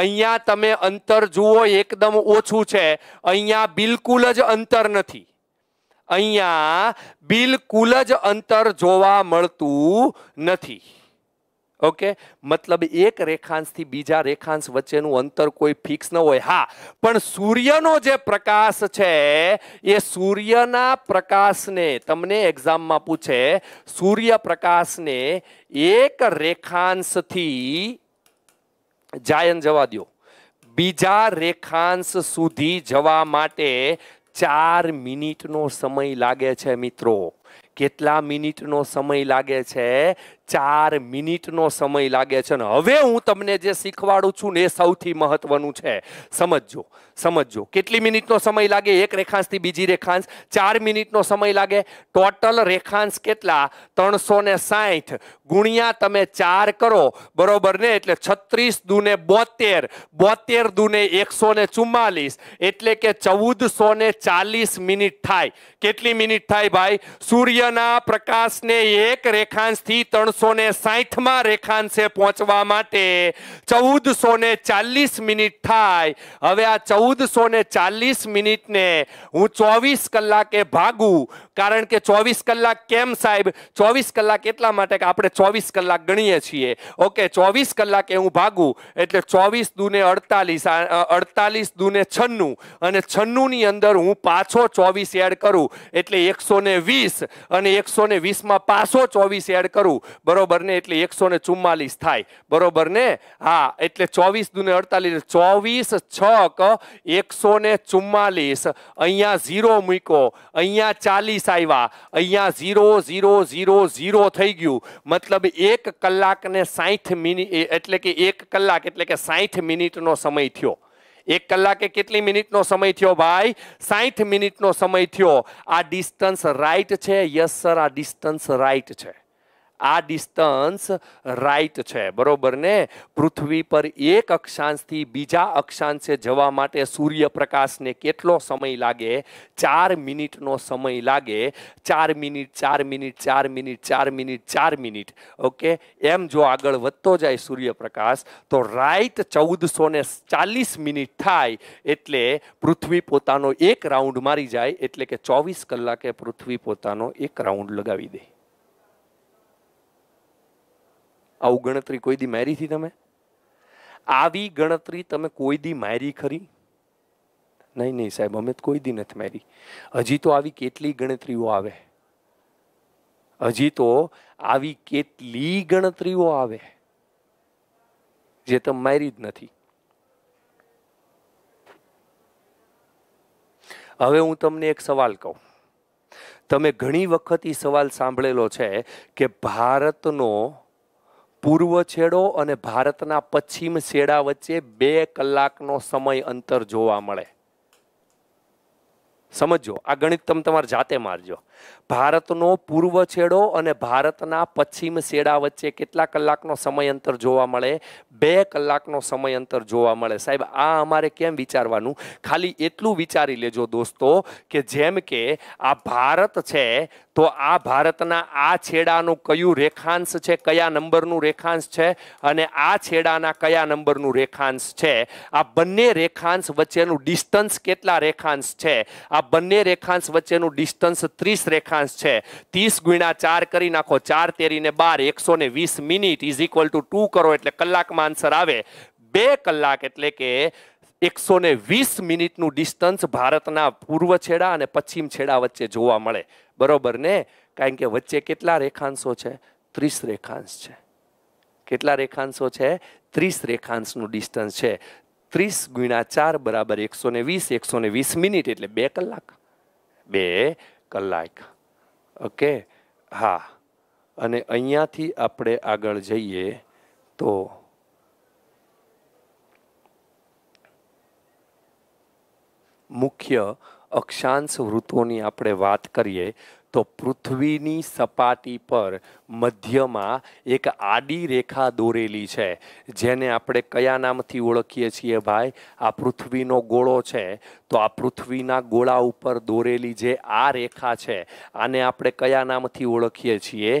A: અહીંયા તમે અંતર જુઓ એકદમ ઓછું છે અહીંયા બિલકુલ જ અંતર નથી અહીંયા બિલકુલ જ અંતર જોવા મળતું નથી ઓકે મતલબ એક રેખાંશથી બીજા રેખાંશ વચ્ચેનું અંતર કોઈ ફિક્સ ન હોય હા પણ સૂર્યનો જે પ્રકાશ છે એ સૂર્યના પ્રકાશને તમને એક્ઝામમાં પૂછે સૂર્યપ્રકાશને એક રેખાંશથી જાયન જવા દો બીજા રેખાંશ સુધી જવા માટે ચાર મિનિટનો સમય લાગે છે મિત્રો કેટલા મિનિટનો સમય લાગે છે ચાર મિનિટનો સમય લાગે છે અને હવે હું તમને જે શીખવાડું છું ને એ સૌથી મહત્વનું છે સમજજો સમજજો કેટલી મિનિટનો સમય લાગે એક રેખાંશથી બીજી રેખાંશ ચાર મિનિટનો સમય લાગે ટોટલ રેખાંશ કેટલા ત્રણસો ને સાઠ ગુણ્યા તમે ચાર કરો બરોબર ને એટલે છત્રીસ દુને બોતેર બોતેર દુને એકસો ને ચુમ્માલીસ એટલે કે ચૌદસો ને ચાલીસ મિનિટ થાય કેટલી મિનિટ થાય ભાઈ સૂર્યના પ્રકાશને એક રેખાંશથી ત્રણસો ત્રણસો ને માં રેખાંશે પહોંચવા માટે ચૌદસો ને ચાલીસ મિનિટ થાય હવે આ ચૌદસો ને ચાલીસ મિનિટ ને હું ચોવીસ કલાકે ભાગું કારણ કે ચોવીસ કલાક કેમ સાહેબ ચોવીસ કલાક એટલા માટે કે આપણે ચોવીસ કલાક ગણીએ છીએ ઓકે ચોવીસ કલાકે હું ભાગું એટલે ચોવીસ દુને અડતાલીસ અડતાલીસ દુને છન્નું અને છન્નુંની અંદર હું પાછો ચોવીસ એડ કરું એટલે એકસો ને વીસ અને એકસો ને વીસમાં પાછો ચોવીસ એડ કરું બરોબર ને એટલે એકસો ને ચુમ્માલીસ થાય બરોબર ને હા એટલે ચોવીસ દુને અડતાલીસ ચોવીસ છક એકસો ને ચુમ્માલીસ અહીંયા ઝીરો મૂકો અહીંયા ચાલીસ વીસ આવ્યા અહીંયા ઝીરો ઝીરો ઝીરો ઝીરો થઈ ગયું મતલબ એક કલાકને સાઠ મિનિટ એટલે કે એક કલાક એટલે કે સાઠ મિનિટનો સમય થયો એક કલાકે કેટલી મિનિટનો સમય થયો ભાઈ સાઠ મિનિટનો સમય થયો આ ડિસ્ટન્સ રાઈટ છે યસ સર આ ડિસ્ટન્સ રાઈટ છે આ ડિસ્ટન્સ રાઈટ છે બરોબર ને પૃથ્વી પર એક અક્ષાંશથી બીજા અક્ષાંશે જવા માટે સૂર્યપ્રકાશને કેટલો સમય લાગે ચાર મિનિટનો સમય લાગે ચાર મિનિટ ચાર મિનિટ ચાર મિનિટ ચાર મિનિટ ચાર મિનિટ ઓકે એમ જો આગળ વધતો જાય સૂર્યપ્રકાશ તો રાઈટ ચૌદસો ને ચાલીસ મિનિટ થાય એટલે પૃથ્વી પોતાનો એક રાઉન્ડ મારી જાય એટલે કે ચોવીસ કલાકે પૃથ્વી પોતાનો એક રાઉન્ડ લગાવી દે આવું ગણતરી કોઈ દી મારી થી તમે આવી ગણતરી તમે કોઈ દી મારી ખરી નહીં નહીં સાહેબ અમે કોઈ દી નથી મારી હજી તો આવી કેટલી ગણતરીઓ આવે હજી તો આવી કેટલી ગણતરીઓ આવે જે તમે મારી જ નથી હવે હું તમને એક સવાલ કહું તમે ઘણી વખત એ સવાલ સાંભળેલો છે કે ભારતનો પૂર્વ છેડો અને ભારતના પશ્ચિમ છેડા વચ્ચે બે કલાકનો સમય અંતર જોવા મળે સમજો આ ગણિત તમે તમારે જાતે મારજો ભારતનો પૂર્વ છેડો અને ભારતના પશ્ચિમ છેડા વચ્ચે કેટલા કલાકનો સમય અંતર જોવા મળે બે કલાકનો સમય અંતર જોવા મળે સાહેબ આ અમારે કેમ વિચારવાનું ખાલી એટલું વિચારી લેજો દોસ્તો કે જેમ કે આ ભારત છે તો આ ભારતના આ છેડાનું કયું રેખાંશ છે કયા નંબરનું રેખાંશ છે અને આ છેડાના કયા નંબરનું રેખાંશ છે આ બંને રેખાંશ વચ્ચેનું ડિસ્ટન્સ કેટલા રેખાંશ છે આ બંને રેખાંશ વચ્ચેનું ડિસ્ટન્સ ત્રીસ રેખાંશ છે ત્રીસ ગુણ્યા ચાર કરી નાખો ચાર તેરીને બાર એકસો ને વીસ minute is equal to two કરો એટલે કલાકમાં આન્સર આવે બે કલાક એટલે કે એકસો ને વીસ મિનિટનું ડિસ્ટન્સ ભારતના પૂર્વ છેડા અને પશ્ચિમ છેડા વચ્ચે જોવા મળે બરોબર ને કારણ કે વચ્ચે કેટલા રેખાંશો છે ત્રીસ રેખાંશ છે કેટલા રેખાંશો છે ત્રીસ રેખાંશનું ડિસ્ટન્સ છે ત્રીસ ગુણ્યા ચાર બરાબર એકસો ને વીસ એકસો ને વીસ મિનિટ એટલે બે કલાક બે કલાક ઓકે હા અને અહીંયાથી આપણે આગળ જઈએ તો મુખ્ય અક્ષાંશ વૃત્તોની આપણે વાત કરીએ તો પૃથ્વીની સપાટી પર મધ્યમાં એક આડી રેખા દોરેલી છે જેને આપણે કયા નામથી ઓળખીએ છીએ ભાઈ આ પૃથ્વીનો ગોળો છે તો આ પૃથ્વીના ગોળા ઉપર દોરેલી જે આ રેખા છે આને આપણે કયા નામથી ઓળખીએ છીએ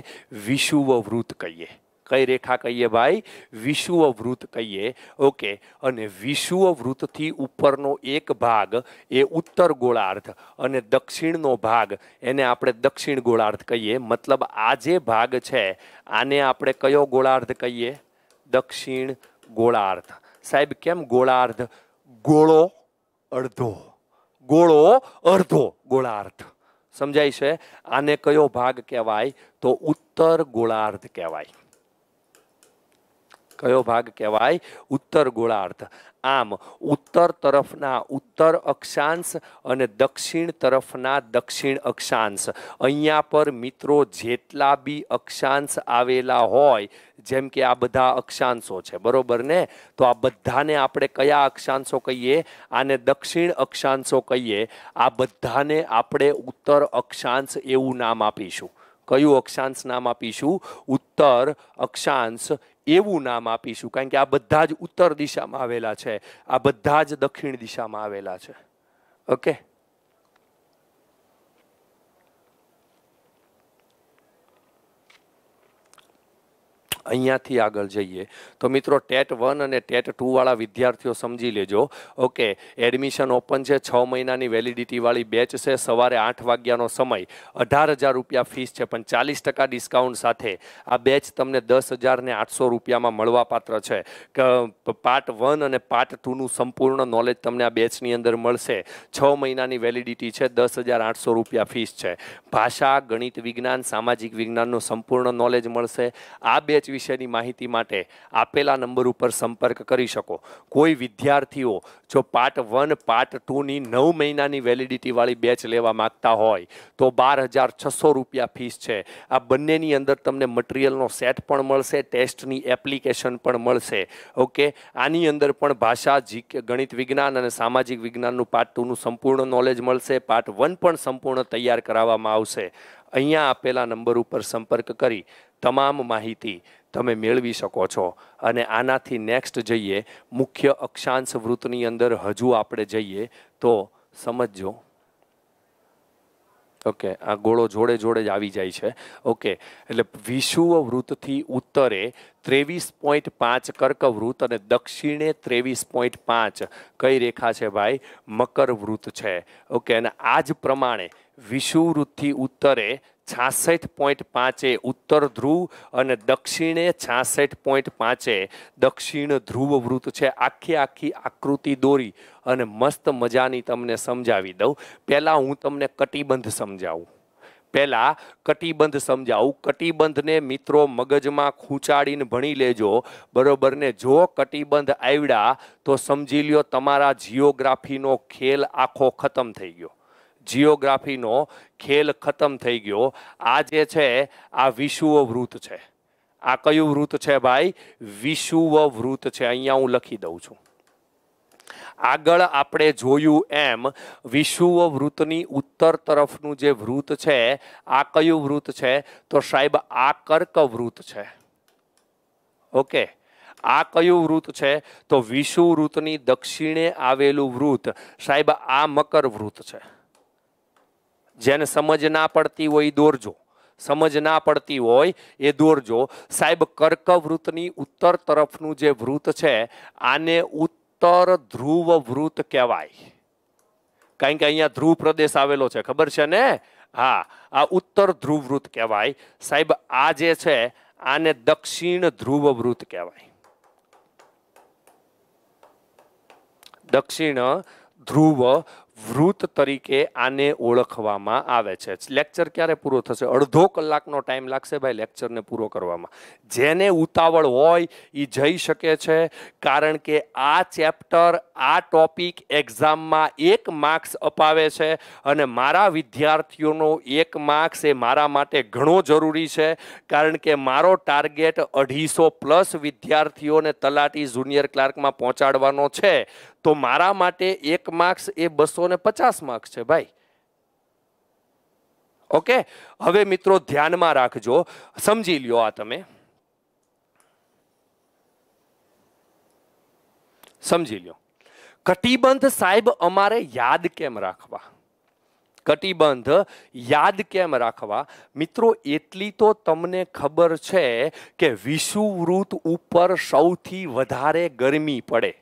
A: વિષુવવૃત્ત કહીએ કઈ રેખા કહીએ ભાઈ વિષુવવૃત કહીએ ઓકે અને વિષુવવૃતથી ઉપરનો એક ભાગ એ ઉત્તર ગોળાર્ધ અને દક્ષિણનો ભાગ એને આપણે દક્ષિણ ગોળાર્ધ કહીએ મતલબ આ જે ભાગ છે આને આપણે કયો ગોળાર્ધ કહીએ દક્ષિણ ગોળાર્ધ સાહેબ કેમ ગોળાર્ધ ગોળો અડધો ગોળો અડધો ગોળાર્ધ સમજાય છે આને કયો ભાગ કહેવાય તો ઉત્તર ગોળાર્ધ કહેવાય કયો ભાગ કહેવાય ઉત્તર ગોળાર્ધ આમ ઉત્તર તરફના ઉત્તર અક્ષાંશ અને દક્ષિણ તરફના દક્ષિણ અક્ષાંશ અહીંયા પર મિત્રો જેટલા બી અક્ષાંશ આવેલા હોય જેમ કે આ બધા અક્ષાંશો છે બરોબર ને તો આ બધાને આપણે કયા અક્ષાંશો કહીએ આને દક્ષિણ અક્ષાંશો કહીએ આ બધાને આપણે ઉત્તર અક્ષાંશ એવું નામ આપીશું કયું અક્ષાંશ નામ આપીશું ઉત્તર અક્ષાંશ એવું નામ આપીશું કારણ કે આ બધા જ ઉત્તર દિશામાં આવેલા છે આ બધા જ દક્ષિણ દિશામાં આવેલા છે ઓકે અહીંયાથી આગળ જઈએ તો મિત્રો ટેટ વન અને ટેટ ટુવાળા વિદ્યાર્થીઓ સમજી લેજો ઓકે એડમિશન ઓપન છે છ મહિનાની વેલિડિટીવાળી બેચ છે સવારે આઠ વાગ્યાનો સમય અઢાર હજાર રૂપિયા ફીસ છે પણ ચાલીસ ટકા ડિસ્કાઉન્ટ સાથે આ બેચ તમને દસ હજારને આઠસો રૂપિયામાં મળવાપાત્ર છે પાર્ટ વન અને પાર્ટ ટુનું સંપૂર્ણ નોલેજ તમને આ બેચની અંદર મળશે છ મહિનાની વેલિડિટી છે દસ હજાર આઠસો રૂપિયા ફીસ છે ભાષા ગણિત વિજ્ઞાન સામાજિક વિજ્ઞાનનું સંપૂર્ણ નોલેજ મળશે આ બેચ વિશેની માહિતી માટે આપેલા નંબર ઉપર સંપર્ક કરી શકો કોઈ વિદ્યાર્થીઓ જો પાર્ટ વન પાર્ટ ટુની નવ મહિનાની વેલિડિટીવાળી બેચ લેવા માગતા હોય તો બાર હજાર છસો રૂપિયા ફીસ છે આ બંનેની અંદર તમને મટિરિયલનો સેટ પણ મળશે ટેસ્ટની એપ્લિકેશન પણ મળશે ઓકે આની અંદર પણ ભાષા જીકે ગણિત વિજ્ઞાન અને સામાજિક વિજ્ઞાનનું પાર્ટ ટુનું સંપૂર્ણ નોલેજ મળશે પાર્ટ વન પણ સંપૂર્ણ તૈયાર કરાવવામાં આવશે અહીંયા આપેલા નંબર ઉપર સંપર્ક કરી તમામ માહિતી તમે મેળવી શકો છો અને આનાથી નેક્સ્ટ જઈએ મુખ્ય અક્ષાંશ વૃત્તની અંદર હજુ આપણે જઈએ તો સમજો ઓકે આ ગોળો જોડે જોડે જ આવી જાય છે ઓકે એટલે વિષુવ વૃત્તથી ઉત્તરે ત્રેવીસ પોઈન્ટ પાંચ કર્કવૃત્ત અને દક્ષિણે ત્રેવીસ પોઈન્ટ પાંચ કઈ રેખા છે ભાઈ મકર વૃત્ત છે ઓકે અને આ જ પ્રમાણે વિષુવવૃત્તથી ઉત્તરે છાસઠ પોઈન્ટ પાંચે ઉત્તર ધ્રુવ અને દક્ષિણે છાસઠ પોઈન્ટ પાંચે દક્ષિણ ધ્રુવ વૃત્ત છે આખી આખી આકૃતિ દોરી અને મસ્ત મજાની તમને સમજાવી દઉં પહેલાં હું તમને કટિબંધ સમજાવું પહેલાં કટિબંધ સમજાવું કટિબંધને મિત્રો મગજમાં ખૂંચાડીને ભણી લેજો બરોબર ને જો કટિબંધ આવડ્યા તો સમજી લ્યો તમારા જીઓગ્રાફીનો ખેલ આખો ખતમ થઈ ગયો જિયોગ્રાફીનો ખેલ ખતમ થઈ ગયો આ જે છે આ વિષુવ વિષુવવૃત છે આ કયું વૃત છે ભાઈ વિષુવ વિષુવવૃત છે અહીંયા હું લખી દઉં છું આગળ આપણે જોયું એમ વિષુવ વિષુવવૃતની ઉત્તર તરફનું જે વૃત છે આ કયું વૃત છે તો સાહેબ આ કર્ક વૃત છે ઓકે આ કયું વૃત છે તો વિષુવૃતની દક્ષિણે આવેલું વૃત સાહેબ આ મકર વૃત છે જેને સમજ ના પડતી હોય એ દોરજો સમજ ના પડતી હોય એ દોરજો સાહેબ કર્કવૃતની ઉત્તર તરફનું જે વૃત છે આને ઉત્તર ધ્રુવ વૃત કહેવાય કારણ કે અહીંયા ધ્રુવ પ્રદેશ આવેલો છે ખબર છે ને હા આ ઉત્તર ધ્રુવ વૃત કહેવાય સાહેબ આ જે છે આને દક્ષિણ ધ્રુવ વૃત કહેવાય દક્ષિણ ધ્રુવ વૃત તરીકે આને ઓળખવામાં આવે છે લેક્ચર ક્યારે પૂરો થશે અડધો કલાકનો ટાઈમ લાગશે ભાઈ લેક્ચરને પૂરો કરવામાં જેને ઉતાવળ હોય એ જઈ શકે છે કારણ કે આ ચેપ્ટર આ ટોપિક એક્ઝામમાં એક માર્ક્સ અપાવે છે અને મારા વિદ્યાર્થીઓનો એક માર્ક્સ એ મારા માટે ઘણો જરૂરી છે કારણ કે મારો ટાર્ગેટ અઢીસો પ્લસ વિદ્યાર્થીઓને તલાટી જુનિયર ક્લાર્કમાં પહોંચાડવાનો છે તો મારા માટે એક માર્ક્સ એ બસો ને પચાસ માર્ક્સ છે ભાઈ ઓકે હવે મિત્રો ધ્યાનમાં રાખજો સમજી લ્યો આ તમે સમજી લ્યો કટિબંધ સાહેબ અમારે યાદ કેમ રાખવા કટિબંધ યાદ કેમ રાખવા મિત્રો એટલી તો તમને ખબર છે કે વિષુવૃત ઉપર સૌથી વધારે ગરમી પડે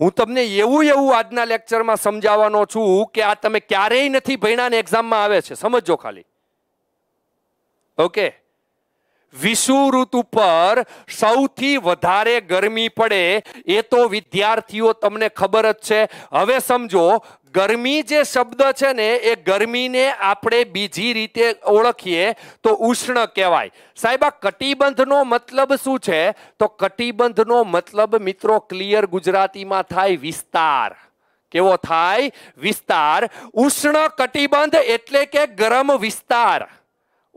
A: હું તમને એવું એવું આજના લેક્ચરમાં સમજાવવાનો છું કે આ તમે ક્યારેય નથી ભણ્યા ને એક્ઝામમાં આવે છે સમજો ખાલી ઓકે વિષુ ઋતુ પર સૌથી વધારે ગરમી પડે એ તો વિદ્યાર્થીઓ તમને ખબર જ છે હવે સમજો ગરમી જે શબ્દ છે ને એ ગરમીને આપણે બીજી રીતે ઓળખીએ તો ઉષ્ણ કહેવાય સાહેબ આ કટિબંધનો મતલબ શું છે તો કટિબંધનો મતલબ મિત્રો ક્લિયર ગુજરાતીમાં થાય વિસ્તાર કેવો થાય વિસ્તાર ઉષ્ણ કટિબંધ એટલે કે ગરમ વિસ્તાર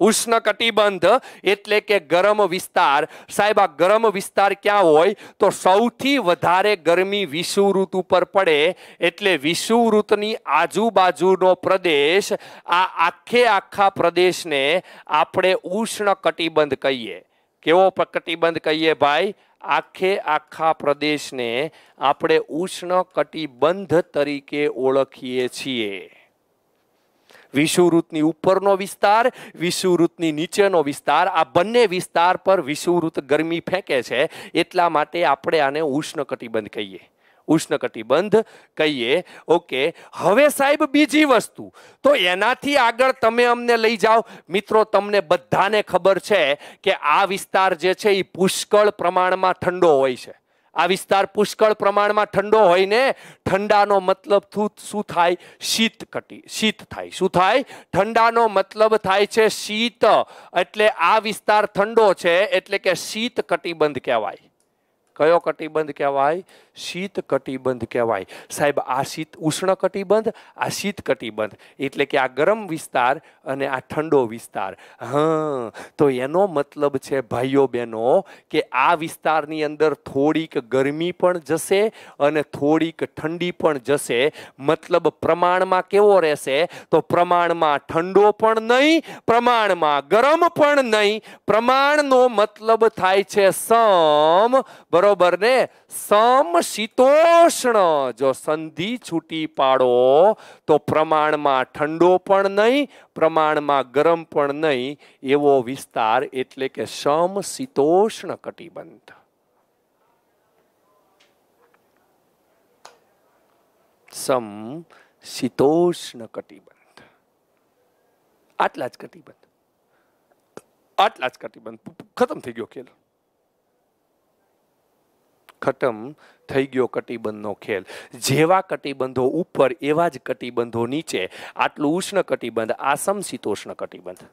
A: ઉષ્ણ કટિબંધ એટલે કે ગરમ વિસ્તાર સાહેબ આ ગરમ વિસ્તાર ક્યાં હોય તો સૌથી વધારે ગરમી વિષુ ઋતુ પર પડે એટલે ઋતુની આજુબાજુનો પ્રદેશ આ આખે આખા પ્રદેશને આપણે ઉષ્ણ કટિબંધ કહીએ કેવો કટિબંધ કહીએ ભાઈ આખે આખા પ્રદેશને આપણે ઉષ્ણ કટિબંધ તરીકે ઓળખીએ છીએ વિષુવૃતની ઉપરનો વિસ્તાર વિષુવૃતની નીચેનો વિસ્તાર આ બંને વિસ્તાર પર વિષુવૃત ગરમી ફેંકે છે એટલા માટે આપણે આને ઉષ્ણકટિબંધ કહીએ ઉષ્ણકટિબંધ કહીએ ઓકે હવે સાહેબ બીજી વસ્તુ તો એનાથી આગળ તમે અમને લઈ જાઓ મિત્રો તમને બધાને ખબર છે કે આ વિસ્તાર જે છે એ પુષ્કળ પ્રમાણમાં ઠંડો હોય છે આ વિસ્તાર પુષ્કળ પ્રમાણમાં ઠંડો હોય ને ઠંડાનો મતલબ શું થાય શીત કટી શીત થાય શું થાય ઠંડાનો મતલબ થાય છે શીત એટલે આ વિસ્તાર ઠંડો છે એટલે કે શીત કટિબંધ કહેવાય કયો કટિબંધ કહેવાય શીત કટિબંધ કહેવાય સાહેબ આ શીત ઉષ્ણ કટિબંધ આ શીત કટિબંધ એટલે કે આ ગરમ વિસ્તાર અને આ ઠંડો વિસ્તાર હા તો એનો મતલબ છે ભાઈઓ બહેનો કે આ વિસ્તારની અંદર થોડીક ગરમી પણ જશે અને થોડીક ઠંડી પણ જશે મતલબ પ્રમાણમાં કેવો રહેશે તો પ્રમાણમાં ઠંડો પણ નહીં પ્રમાણમાં ગરમ પણ નહીં પ્રમાણનો મતલબ થાય છે સમ બરોબર બરોબર ને સમશીતોષ્ણ જો સંધિ છૂટી પાડો તો પ્રમાણમાં ઠંડો પણ નહીં પ્રમાણમાં ગરમ પણ નહીં એવો વિસ્તાર એટલે કે સમશીતોષ્ણ કટિબંધ સમ શીતોષ્ણ કટિબંધ આટલા જ કટિબંધ આટલા જ કટિબંધ ખતમ થઈ ગયો ખેલ ખતમ થઈ ગયો કટિબંધનો ખેલ જેવા કટિબંધો ઉપર એવા જ કટિબંધો નીચે આટલું ઉષ્ણ કટિબંધ આ સમશીતોષ્ણ કટિબંધ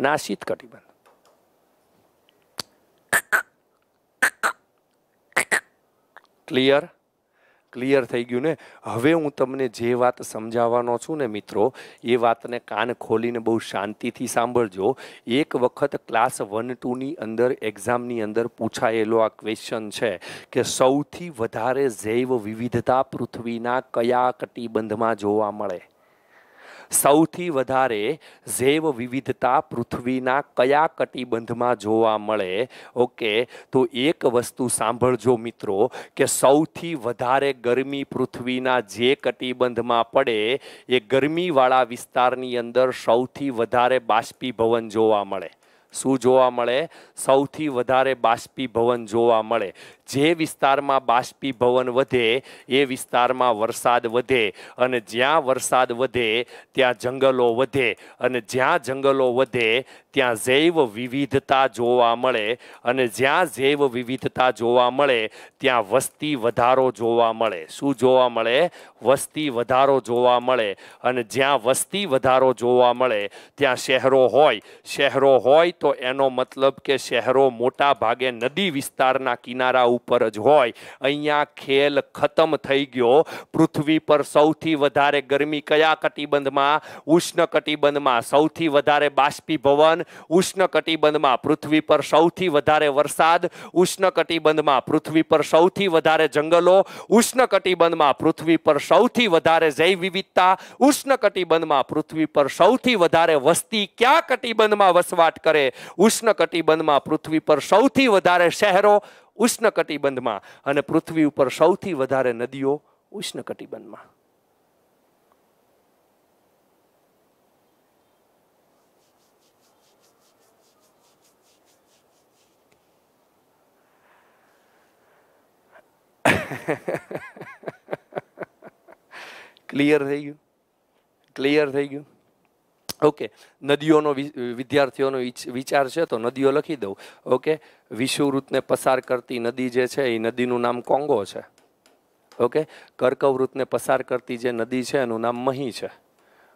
A: અને આ શીત કટિબંધ ક્લિયર ક્લિયર થઈ ગયું ને હવે હું તમને જે વાત સમજાવવાનો છું ને મિત્રો એ વાતને કાન ખોલીને બહુ શાંતિથી સાંભળજો એક વખત ક્લાસ વન ટુની અંદર એક્ઝામની અંદર પૂછાયેલો આ ક્વેશ્ચન છે કે સૌથી વધારે જૈવ વિવિધતા પૃથ્વીના કયા કટિબંધમાં જોવા મળે સૌથી વધારે જૈવ વિવિધતા પૃથ્વીના કયા કટિબંધમાં જોવા મળે ઓકે તો એક વસ્તુ સાંભળજો મિત્રો કે સૌથી વધારે ગરમી પૃથ્વીના જે કટિબંધમાં પડે એ ગરમીવાળા વિસ્તારની અંદર સૌથી વધારે બાષ્પીભવન જોવા મળે શું જોવા મળે સૌથી વધારે બાષ્પીભવન જોવા મળે જે વિસ્તારમાં બાષ્પીભવન વધે એ વિસ્તારમાં વરસાદ વધે અને જ્યાં વરસાદ વધે ત્યાં જંગલો વધે અને જ્યાં જંગલો વધે ત્યાં જૈવ વિવિધતા જોવા મળે અને જ્યાં જૈવ વિવિધતા જોવા મળે ત્યાં વસ્તી વધારો જોવા મળે શું જોવા મળે વસ્તી વધારો જોવા મળે અને જ્યાં વસ્તી વધારો જોવા મળે ત્યાં શહેરો હોય શહેરો હોય તો એનો મતલબ કે શહેરો મોટા ભાગે નદી વિસ્તારના કિનારા ઉપર જ હોય અહીંયા ખેલ ખતમ થઈ ગયો પૃથ્વી પર સૌથી વધારે ગરમી કયા કટિબંધમાં ઉષ્ણ કટિબંધમાં સૌથી વધારે બાષ્પીભવન ઉષ્ણ કટિબંધમાં પૃથ્વી પર સૌથી વધારે વરસાદ ઉષ્ણ કટિબંધમાં પૃથ્વી પર સૌથી વધારે જંગલો ઉષ્ણ કટિબંધમાં પૃથ્વી પર સૌથી વધારે જૈવ વિવિધતા ઉષ્ણ કટિબંધમાં પૃથ્વી પર સૌથી વધારે વસ્તી ક્યાં કટિબંધમાં વસવાટ કરે ઉષ્ણ કટિબંધમાં પૃથ્વી પર સૌથી વધારે શહેરો ઉષ્ણકટિબંધમાં અને પૃથ્વી ઉપર સૌથી વધારે નદીઓ ઉષ્ણકટિબંધમાં ક્લિયર થઈ ગયું ક્લિયર થઈ ગયું ઓકે નદીઓનો વિદ્યાર્થીઓનો વિચાર છે તો નદીઓ લખી દઉં ઓકે વિષુવૃતને પસાર કરતી નદી જે છે એ નદીનું નામ કોંગો છે ઓકે કર્કવૃતને પસાર કરતી જે નદી છે એનું નામ મહી છે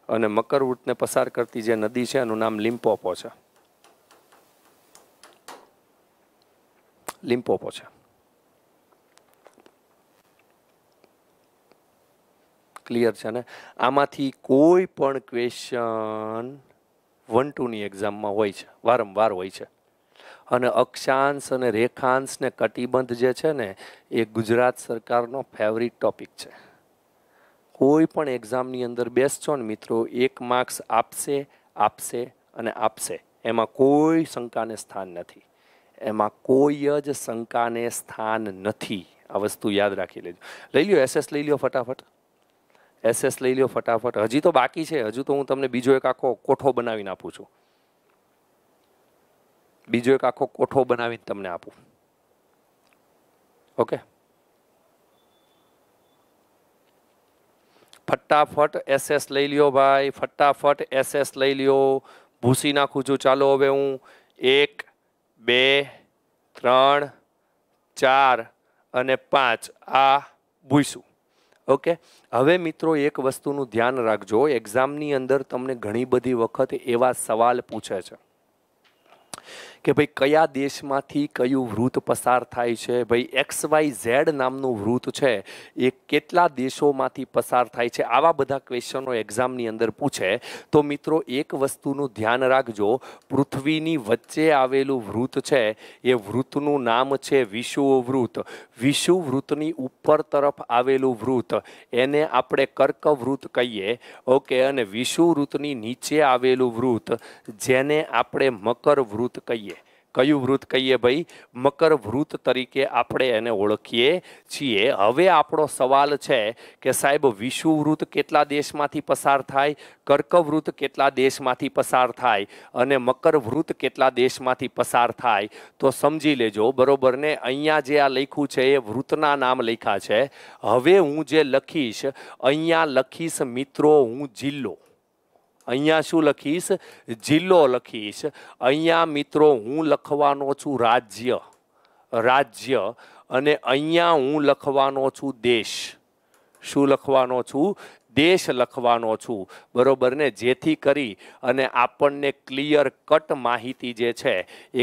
A: અને મકરવૃતને પસાર કરતી જે નદી છે એનું નામ લિમ્પોપો છે લિમ્પોપો છે ક્લિયર છે ને આમાંથી કોઈ પણ ક્વેશ્ચન વન ટુની એક્ઝામમાં હોય છે વારંવાર હોય છે અને અક્ષાંશ અને રેખાંશને કટિબંધ જે છે ને એ ગુજરાત સરકારનો ફેવરિટ ટોપિક છે કોઈ પણ એક્ઝામની અંદર બેસશો ને મિત્રો એક માર્ક્સ આપશે આપશે અને આપશે એમાં કોઈ શંકાને સ્થાન નથી એમાં કોઈ જ શંકાને સ્થાન નથી આ વસ્તુ યાદ રાખી લેજો લઈ લ્યો એસએસ લઈ લ્યો ફટાફટ એસએસ લઈ લ્યો ફટાફટ હજી તો બાકી છે હજુ તો હું તમને બીજો એક આખો કોઠો બનાવીને આપું છું બીજો એક આખો કોઠો બનાવીને તમને આપું ઓકે ફટાફટ એસએસ લઈ લ્યો ભાઈ ફટાફટ એસએસ લઈ લ્યો ભૂસી નાખું છું ચાલો હવે હું એક બે ત્રણ ચાર અને પાંચ આ ભૂસું ઓકે હવે મિત્રો એક વસ્તુનું ધ્યાન રાખજો એક્ઝામની અંદર તમને ઘણી બધી વખત એવા સવાલ પૂછે છે કે ભાઈ કયા દેશમાંથી કયું વૃત પસાર થાય છે ભાઈ એક્સ વાય ઝેડ નામનું વૃત છે એ કેટલા દેશોમાંથી પસાર થાય છે આવા બધા ક્વેશ્ચનો એક્ઝામની અંદર પૂછે તો મિત્રો એક વસ્તુનું ધ્યાન રાખજો પૃથ્વીની વચ્ચે આવેલું વૃત છે એ વૃતનું નામ છે વિષુવવૃત વિષુવવૃતની ઉપર તરફ આવેલું વૃત એને આપણે કર્કવૃત કહીએ ઓકે અને વિષુવૃતની નીચે આવેલું વૃત જેને આપણે મકર મકરવૃત કહીએ કયું વૃત કહીએ ભાઈ મકર વૃત તરીકે આપણે એને ઓળખીએ છીએ હવે આપણો સવાલ છે કે સાહેબ વિષુવૃત કેટલા દેશમાંથી પસાર થાય કર્કવૃત કેટલા દેશમાંથી પસાર થાય અને મકર મકરવૃત કેટલા દેશમાંથી પસાર થાય તો સમજી લેજો બરોબર ને અહીંયા જે આ લખ્યું છે એ વૃતના નામ લખ્યા છે હવે હું જે લખીશ અહીંયા લખીશ મિત્રો હું જિલ્લો અહીંયા શું લખીશ જિલ્લો લખીશ અહીંયા મિત્રો હું લખવાનો છું રાજ્ય રાજ્ય અને અહીંયા હું લખવાનો છું દેશ શું લખવાનો છું દેશ લખવાનો છું બરોબર ને જેથી કરી અને આપણને ક્લિયર કટ માહિતી જે છે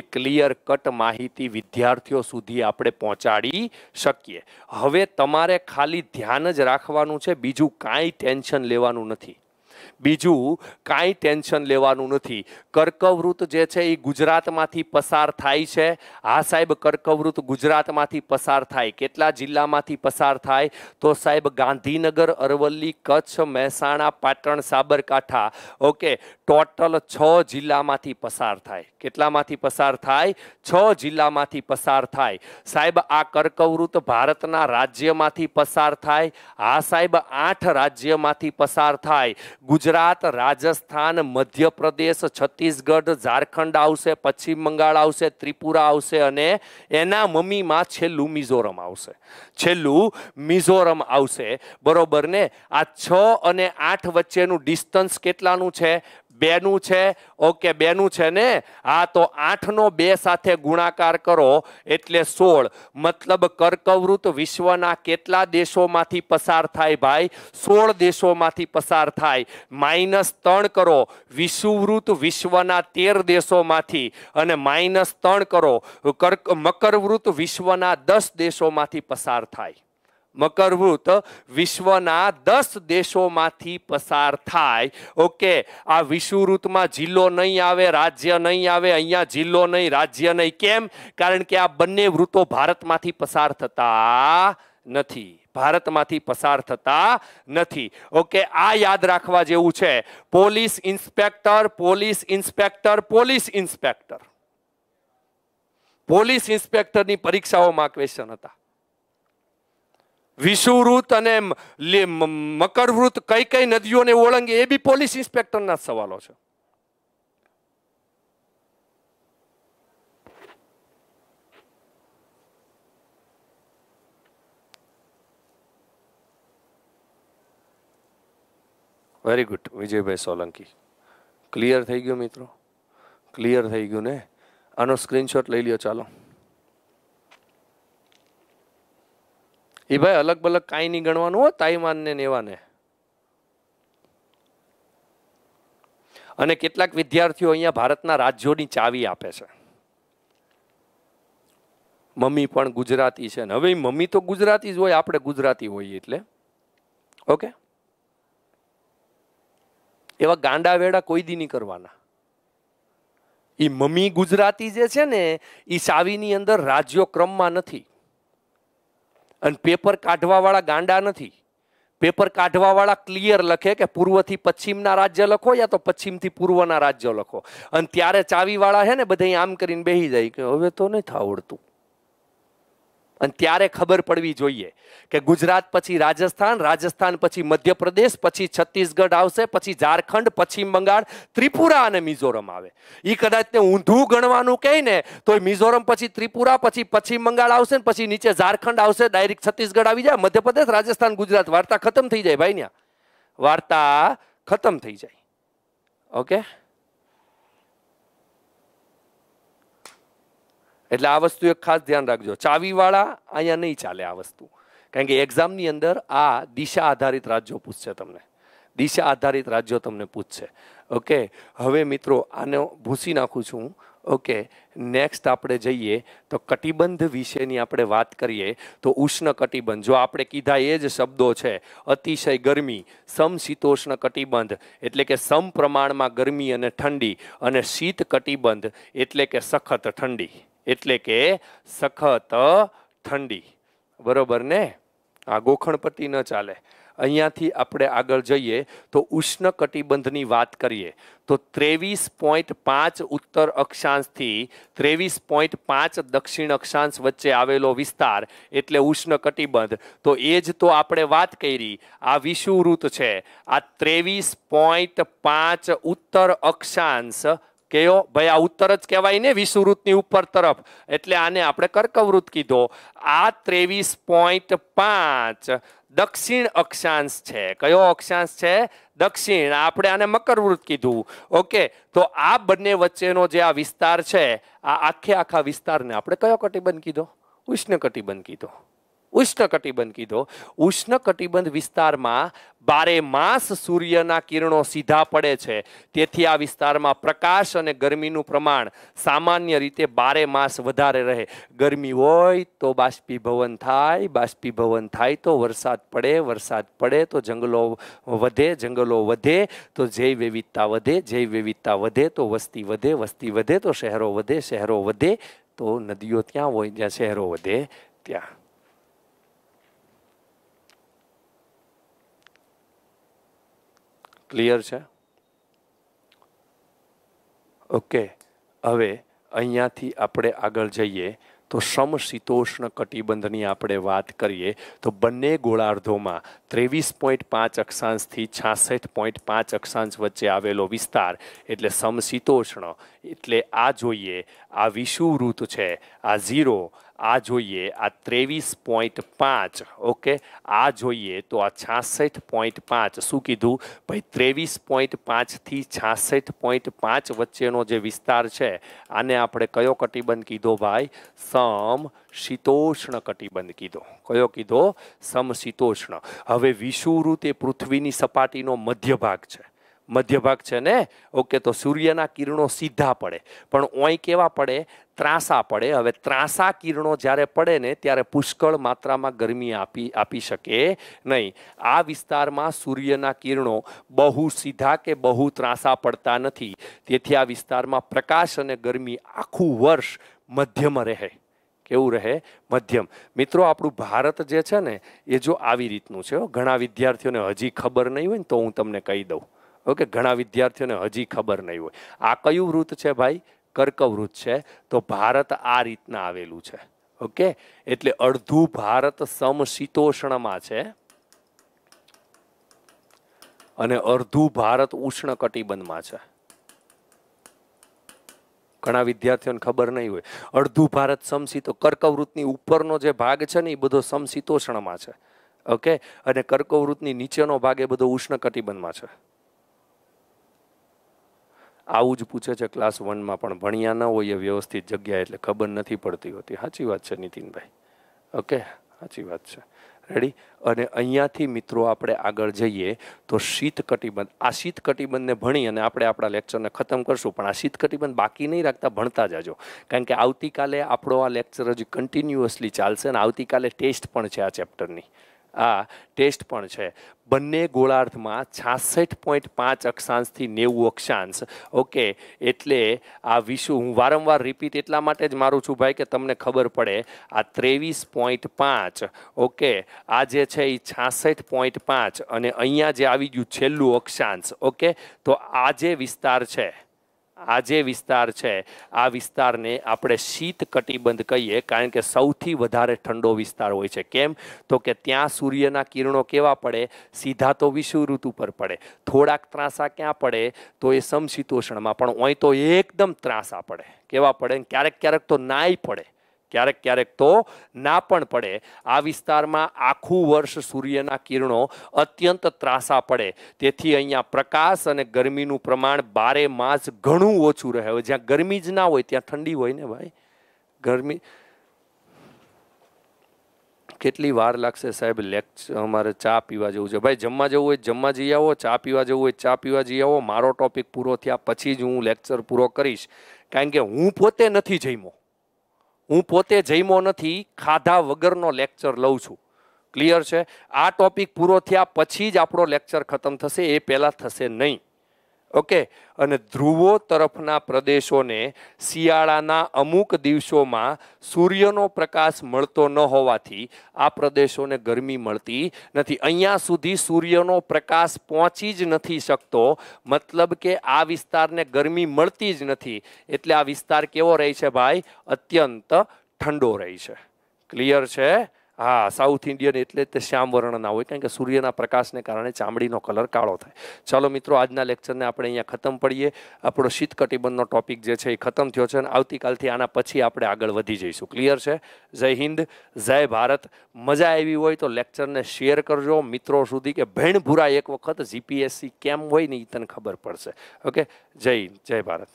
A: એ ક્લિયર કટ માહિતી વિદ્યાર્થીઓ સુધી આપણે પહોંચાડી શકીએ હવે તમારે ખાલી ધ્યાન જ રાખવાનું છે બીજું કાંઈ ટેન્શન લેવાનું નથી બીજું કાંઈ ટેન્શન લેવાનું નથી કર્કવૃત જે છે એ ગુજરાતમાંથી પસાર થાય છે હા સાહેબ કર્કવૃત ગુજરાતમાંથી પસાર થાય કેટલા જિલ્લામાંથી પસાર થાય તો સાહેબ ગાંધીનગર અરવલ્લી કચ્છ મહેસાણા પાટણ સાબરકાંઠા ઓકે ટોટલ છ જિલ્લામાંથી પસાર થાય કેટલામાંથી પસાર થાય છ જિલ્લામાંથી પસાર થાય સાહેબ આ કર્કવૃત ભારતના રાજ્યમાંથી પસાર થાય હા સાહેબ આઠ રાજ્યમાંથી પસાર થાય ગુજરાત રાજસ્થાન મધ્યપ્રદેશ છત્તીસગઢ ઝારખંડ આવશે પશ્ચિમ બંગાળ આવશે ત્રિપુરા આવશે અને એના મમ્મીમાં છેલ્લું મિઝોરમ આવશે છેલ્લું મિઝોરમ આવશે બરોબર ને આ છ અને આઠ વચ્ચેનું ડિસ્ટન્સ કેટલાનું છે બેનું છે ઓકે બેનું છે ને આ તો આઠનો બે સાથે ગુણાકાર કરો એટલે સોળ મતલબ કર્કવૃત વિશ્વના કેટલા દેશોમાંથી પસાર થાય ભાઈ સોળ દેશોમાંથી પસાર થાય માઇનસ ત્રણ કરો વિષુવૃત વિશ્વના તેર દેશોમાંથી અને માઇનસ ત્રણ કરો કર્ક મકરવૃત વિશ્વના દસ દેશોમાંથી પસાર થાય મકરવૃત વિશ્વના દસ દેશોમાંથી પસાર થાય ઓકે આ વિષુવૃતમાં જિલ્લો નહીં આવે રાજ્ય નહીં આવે અહીંયા જિલ્લો નહીં રાજ્ય નહીં કેમ કારણ કે આ બંને વૃત્તો ભારતમાંથી પસાર થતા નથી ભારતમાંથી પસાર થતા નથી ઓકે આ યાદ રાખવા જેવું છે police inspector police inspector police inspector police ઇન્સ્પેક્ટરની પરીક્ષાઓમાં ક્વેશ્ચન હતા વિષુવૃત અને મકરવૃત કઈ કઈ નદીઓને ઓળંગે એ બી પોલીસ ઇન્સ્પેક્ટરના જ સવાલો છે વેરી ગુડ વિજયભાઈ સોલંકી ક્લિયર થઈ ગયું મિત્રો ક્લિયર થઈ ગયું ને આનો સ્ક્રીનશોટ લઈ લ્યો ચાલો એ ભાઈ અલગ બલગ કાંઈ નહીં ગણવાનું હોય તાઈમાનને નેવાને અને કેટલાક વિદ્યાર્થીઓ અહીંયા ભારતના રાજ્યોની ચાવી આપે છે મમ્મી પણ ગુજરાતી છે ને હવે મમ્મી તો ગુજરાતી જ હોય આપણે ગુજરાતી હોઈએ એટલે ઓકે એવા ગાંડા વેડા કોઈ દી નહીં કરવાના એ મમ્મી ગુજરાતી જે છે ને એ સાવીની અંદર રાજ્યો ક્રમમાં નથી અને પેપર કાઢવાવાળા ગાંડા નથી પેપર કાઢવાવાળા ક્લિયર લખે કે પૂર્વથી પશ્ચિમના રાજ્ય લખો યા તો પશ્ચિમથી પૂર્વના રાજ્ય લખો અને ત્યારે ચાવીવાળા છે ને બધે આમ કરીને બેસી જાય કે હવે તો નથી આવડતું અને ત્યારે ખબર પડવી જોઈએ કે ગુજરાત પછી રાજસ્થાન રાજસ્થાન પછી મધ્યપ્રદેશ પછી છત્તીસગઢ આવશે પછી ઝારખંડ પશ્ચિમ બંગાળ ત્રિપુરા અને મિઝોરમ આવે એ કદાચને ઊંધું ગણવાનું કહે ને તો મિઝોરમ પછી ત્રિપુરા પછી પશ્ચિમ બંગાળ આવશે ને પછી નીચે ઝારખંડ આવશે ડાયરેક્ટ છત્તીસગઢ આવી જાય મધ્યપ્રદેશ રાજસ્થાન ગુજરાત વાર્તા ખતમ થઈ જાય ભાઈ ત્યાં વાર્તા ખતમ થઈ જાય ઓકે એટલે આ વસ્તુ એક ખાસ ધ્યાન રાખજો ચાવીવાળા અહીંયા નહીં ચાલે આ વસ્તુ કારણ કે એક્ઝામની અંદર આ દિશા આધારિત રાજ્યો પૂછશે તમને દિશા આધારિત રાજ્યો તમને પૂછશે ઓકે હવે મિત્રો આને ભૂસી નાખું છું ઓકે નેક્સ્ટ આપણે જઈએ તો કટિબંધ વિશેની આપણે વાત કરીએ તો ઉષ્ણ કટિબંધ જો આપણે કીધા એ જ શબ્દો છે અતિશય ગરમી સમશીતોષ્ણ કટિબંધ એટલે કે સમ પ્રમાણમાં ગરમી અને ઠંડી અને શીત કટિબંધ એટલે કે સખત ઠંડી એટલે કે સખત ઠંડી બરોબર ને આ ગોખણપટ્ટી ન ચાલે અહીંયાથી આપણે આગળ જઈએ તો ઉષ્ણ કટિબંધની વાત કરીએ તો ત્રેવીસ પોઈન્ટ પાંચ ઉત્તર અક્ષાંશથી ત્રેવીસ પોઈન્ટ પાંચ દક્ષિણ અક્ષાંશ વચ્ચે આવેલો વિસ્તાર એટલે ઉષ્ણ કટિબંધ તો એ જ તો આપણે વાત કરી આ વિષુવૃત છે આ ત્રેવીસ પોઈન્ટ પાંચ ઉત્તર અક્ષાંશ કે ભાઈ આ ઉત્તર જ કહેવાય ને વિષુવૃત્તની ઉપર તરફ એટલે આને આપણે કર્કવૃત કીધો આ ત્રેવીસ પોઈન્ટ પાંચ દક્ષિણ અક્ષાંશ છે કયો અક્ષાંશ છે દક્ષિણ આપણે આને મકરવૃત કીધું ઓકે તો આ બંને વચ્ચેનો જે આ વિસ્તાર છે આ આખે આખા વિસ્તારને આપણે કયો કટિબંધ કીધો ઉષ્ણ કટિબંધ કીધો ઉષ્ણ કટિબંધ કીધો ઉષ્ણ કટિબંધ વિસ્તારમાં બારે માસ સૂર્યના કિરણો સીધા પડે છે તેથી આ વિસ્તારમાં પ્રકાશ અને ગરમીનું પ્રમાણ સામાન્ય રીતે બારે માસ વધારે રહે ગરમી હોય તો બાષ્પીભવન થાય બાષ્પીભવન થાય તો વરસાદ પડે વરસાદ પડે તો જંગલો વધે જંગલો વધે તો જૈવ વિવિધતા વધે જૈવ વિવિધતા વધે તો વસ્તી વધે વસ્તી વધે તો શહેરો વધે શહેરો વધે તો નદીઓ ત્યાં હોય જ્યાં શહેરો વધે ત્યાં ક્લિયર છે ઓકે હવે અહીંયાથી આપણે આગળ જઈએ તો સમશીતોષ્ણ કટિબંધની આપણે વાત કરીએ તો બંને ગોળાર્ધોમાં ત્રેવીસ પોઈન્ટ પાંચ અક્ષાંશથી છાસઠ પોઈન્ટ પાંચ અક્ષાંશ વચ્ચે આવેલો વિસ્તાર એટલે સમશીતોષ્ણ એટલે આ જોઈએ આ વિષુવૃત છે આ ઝીરો આ જોઈએ આ ત્રેવીસ પોઈન્ટ પાંચ ઓકે આ જોઈએ તો આ છાસઠ પોઈન્ટ પાંચ શું કીધું ભાઈ ત્રેવીસ પોઈન્ટ પાંચથી છાસઠ પોઈન્ટ પાંચ વચ્ચેનો જે વિસ્તાર છે આને આપણે કયો કટિબંધ કીધો ભાઈ સમ શીતોષ્ણ કટિબંધ કીધો કયો કીધો સમશીતોષ્ણ હવે વિષુવૃત એ પૃથ્વીની સપાટીનો મધ્ય ભાગ છે મધ્યભાગ છે ને ઓકે તો સૂર્યના કિરણો સીધા પડે પણ ઓય કેવા પડે ત્રાસા પડે હવે ત્રાસા કિરણો જ્યારે પડે ને ત્યારે પુષ્કળ માત્રામાં ગરમી આપી આપી શકે નહીં આ વિસ્તારમાં સૂર્યના કિરણો બહુ સીધા કે બહુ ત્રાસા પડતા નથી તેથી આ વિસ્તારમાં પ્રકાશ અને ગરમી આખું વર્ષ મધ્યમાં રહે કેવું રહે મધ્યમ મિત્રો આપણું ભારત જે છે ને એ જો આવી રીતનું છે ઘણા વિદ્યાર્થીઓને હજી ખબર નહીં હોય ને તો હું તમને કહી દઉં ઓકે ઘણા વિદ્યાર્થીઓને હજી ખબર નહીં હોય આ કયું વૃત્ત છે ભાઈ કર્ક છે તો ભારત આ રીતના આવેલું છે ઓકે એટલે અડધું ભારત સમશીતોષ્ણમાં છે અને અડધું ભારત ઉષ્ણ કટિબંધમાં છે ઘણા વિદ્યાર્થીઓને ખબર નહીં હોય અડધું ભારત સમશીતો કર્કવૃતની ઉપરનો જે ભાગ છે ને એ બધો સમશીતોષ્ણમાં છે ઓકે અને કર્કવૃતની નીચેનો ભાગ એ બધો ઉષ્ણ કટિબંધમાં છે આવું જ પૂછે છે ક્લાસ વનમાં પણ ભણ્યા ન હોય એ વ્યવસ્થિત જગ્યા એટલે ખબર નથી પડતી હોતી સાચી વાત છે નીતિનભાઈ ઓકે સાચી વાત છે રેડી અને અહીંયાથી મિત્રો આપણે આગળ જઈએ તો શીત કટિબંધ આ શીત કટિબંધને ભણી અને આપણે આપણા લેક્ચરને ખતમ કરશું પણ આ શીત કટિબંધ બાકી નહીં રાખતા ભણતા જાજો કારણ કે આવતીકાલે આપણો આ લેક્ચર હજી કન્ટિન્યુઅસલી ચાલશે અને આવતીકાલે ટેસ્ટ પણ છે આ ચેપ્ટરની આ ટેસ્ટ પણ છે બંને ગોળાર્ધમાં છાસઠ પોઈન્ટ પાંચ અક્ષાંશથી નેવું અક્ષાંશ ઓકે એટલે આ વિશુ હું વારંવાર રિપીટ એટલા માટે જ મારું છું ભાઈ કે તમને ખબર પડે આ ત્રેવીસ પોઈન્ટ પાંચ ઓકે આ જે છે એ છાસઠ પોઈન્ટ પાંચ અને અહીંયા જે આવી ગયું છેલ્લું અક્ષાંશ ઓકે તો આ જે વિસ્તાર છે આ જે વિસ્તાર છે આ વિસ્તારને આપણે શીત કટિબંધ કહીએ કારણ કે સૌથી વધારે ઠંડો વિસ્તાર હોય છે કેમ તો કે ત્યાં સૂર્યના કિરણો કેવા પડે સીધા તો ઋતુ પર પડે થોડાક ત્રાસા ક્યાં પડે તો એ સમશીતોષ્ણમાં પણ ઓય તો એકદમ ત્રાસા પડે કેવા પડે ક્યારેક ક્યારેક તો નાય પડે ક્યારેક ક્યારેક તો ના પણ પડે આ વિસ્તારમાં આખું વર્ષ સૂર્યના કિરણો અત્યંત ત્રાસા પડે તેથી અહીંયા પ્રકાશ અને ગરમીનું પ્રમાણ બારે માસ ઘણું ઓછું રહે હોય જ્યાં ગરમી જ ના હોય ત્યાં ઠંડી હોય ને ભાઈ ગરમી કેટલી વાર લાગશે સાહેબ લેક્ચર અમારે ચા પીવા જવું છે ભાઈ જમવા જવું હોય જમવા જઈ આવો ચા પીવા જવું હોય ચા પીવા જઈ આવો મારો ટોપિક પૂરો થયા પછી જ હું લેક્ચર પૂરો કરીશ કારણ કે હું પોતે નથી જમ્યો હું પોતે જઈમો નથી ખાધા વગરનો લેક્ચર લઉં છું ક્લિયર છે આ ટોપિક પૂરો થયા પછી જ આપણો લેક્ચર ખતમ થશે એ પહેલાં થશે નહીં ઓકે અને ધ્રુવો તરફના પ્રદેશોને શિયાળાના અમુક દિવસોમાં સૂર્યનો પ્રકાશ મળતો ન હોવાથી આ પ્રદેશોને ગરમી મળતી નથી અહીંયા સુધી સૂર્યનો પ્રકાશ પહોંચી જ નથી શકતો મતલબ કે આ વિસ્તારને ગરમી મળતી જ નથી એટલે આ વિસ્તાર કેવો રહે છે ભાઈ અત્યંત ઠંડો રહે છે ક્લિયર છે હા સાઉથ ઇન્ડિયન એટલે તે શ્યામ વર્ણના હોય કારણ કે સૂર્યના પ્રકાશને કારણે ચામડીનો કલર કાળો થાય ચાલો મિત્રો આજના લેક્ચરને આપણે અહીંયા ખતમ પડીએ આપણો શીત કટિબંધનો ટોપિક જે છે એ ખતમ થયો છે અને આવતીકાલથી આના પછી આપણે આગળ વધી જઈશું ક્લિયર છે જય હિન્દ જય ભારત મજા આવી હોય તો લેક્ચરને શેર કરજો મિત્રો સુધી કે ભેણભૂરા એક વખત જીપીએસસી કેમ હોય ને એ તને ખબર પડશે ઓકે જય હિન્દ જય ભારત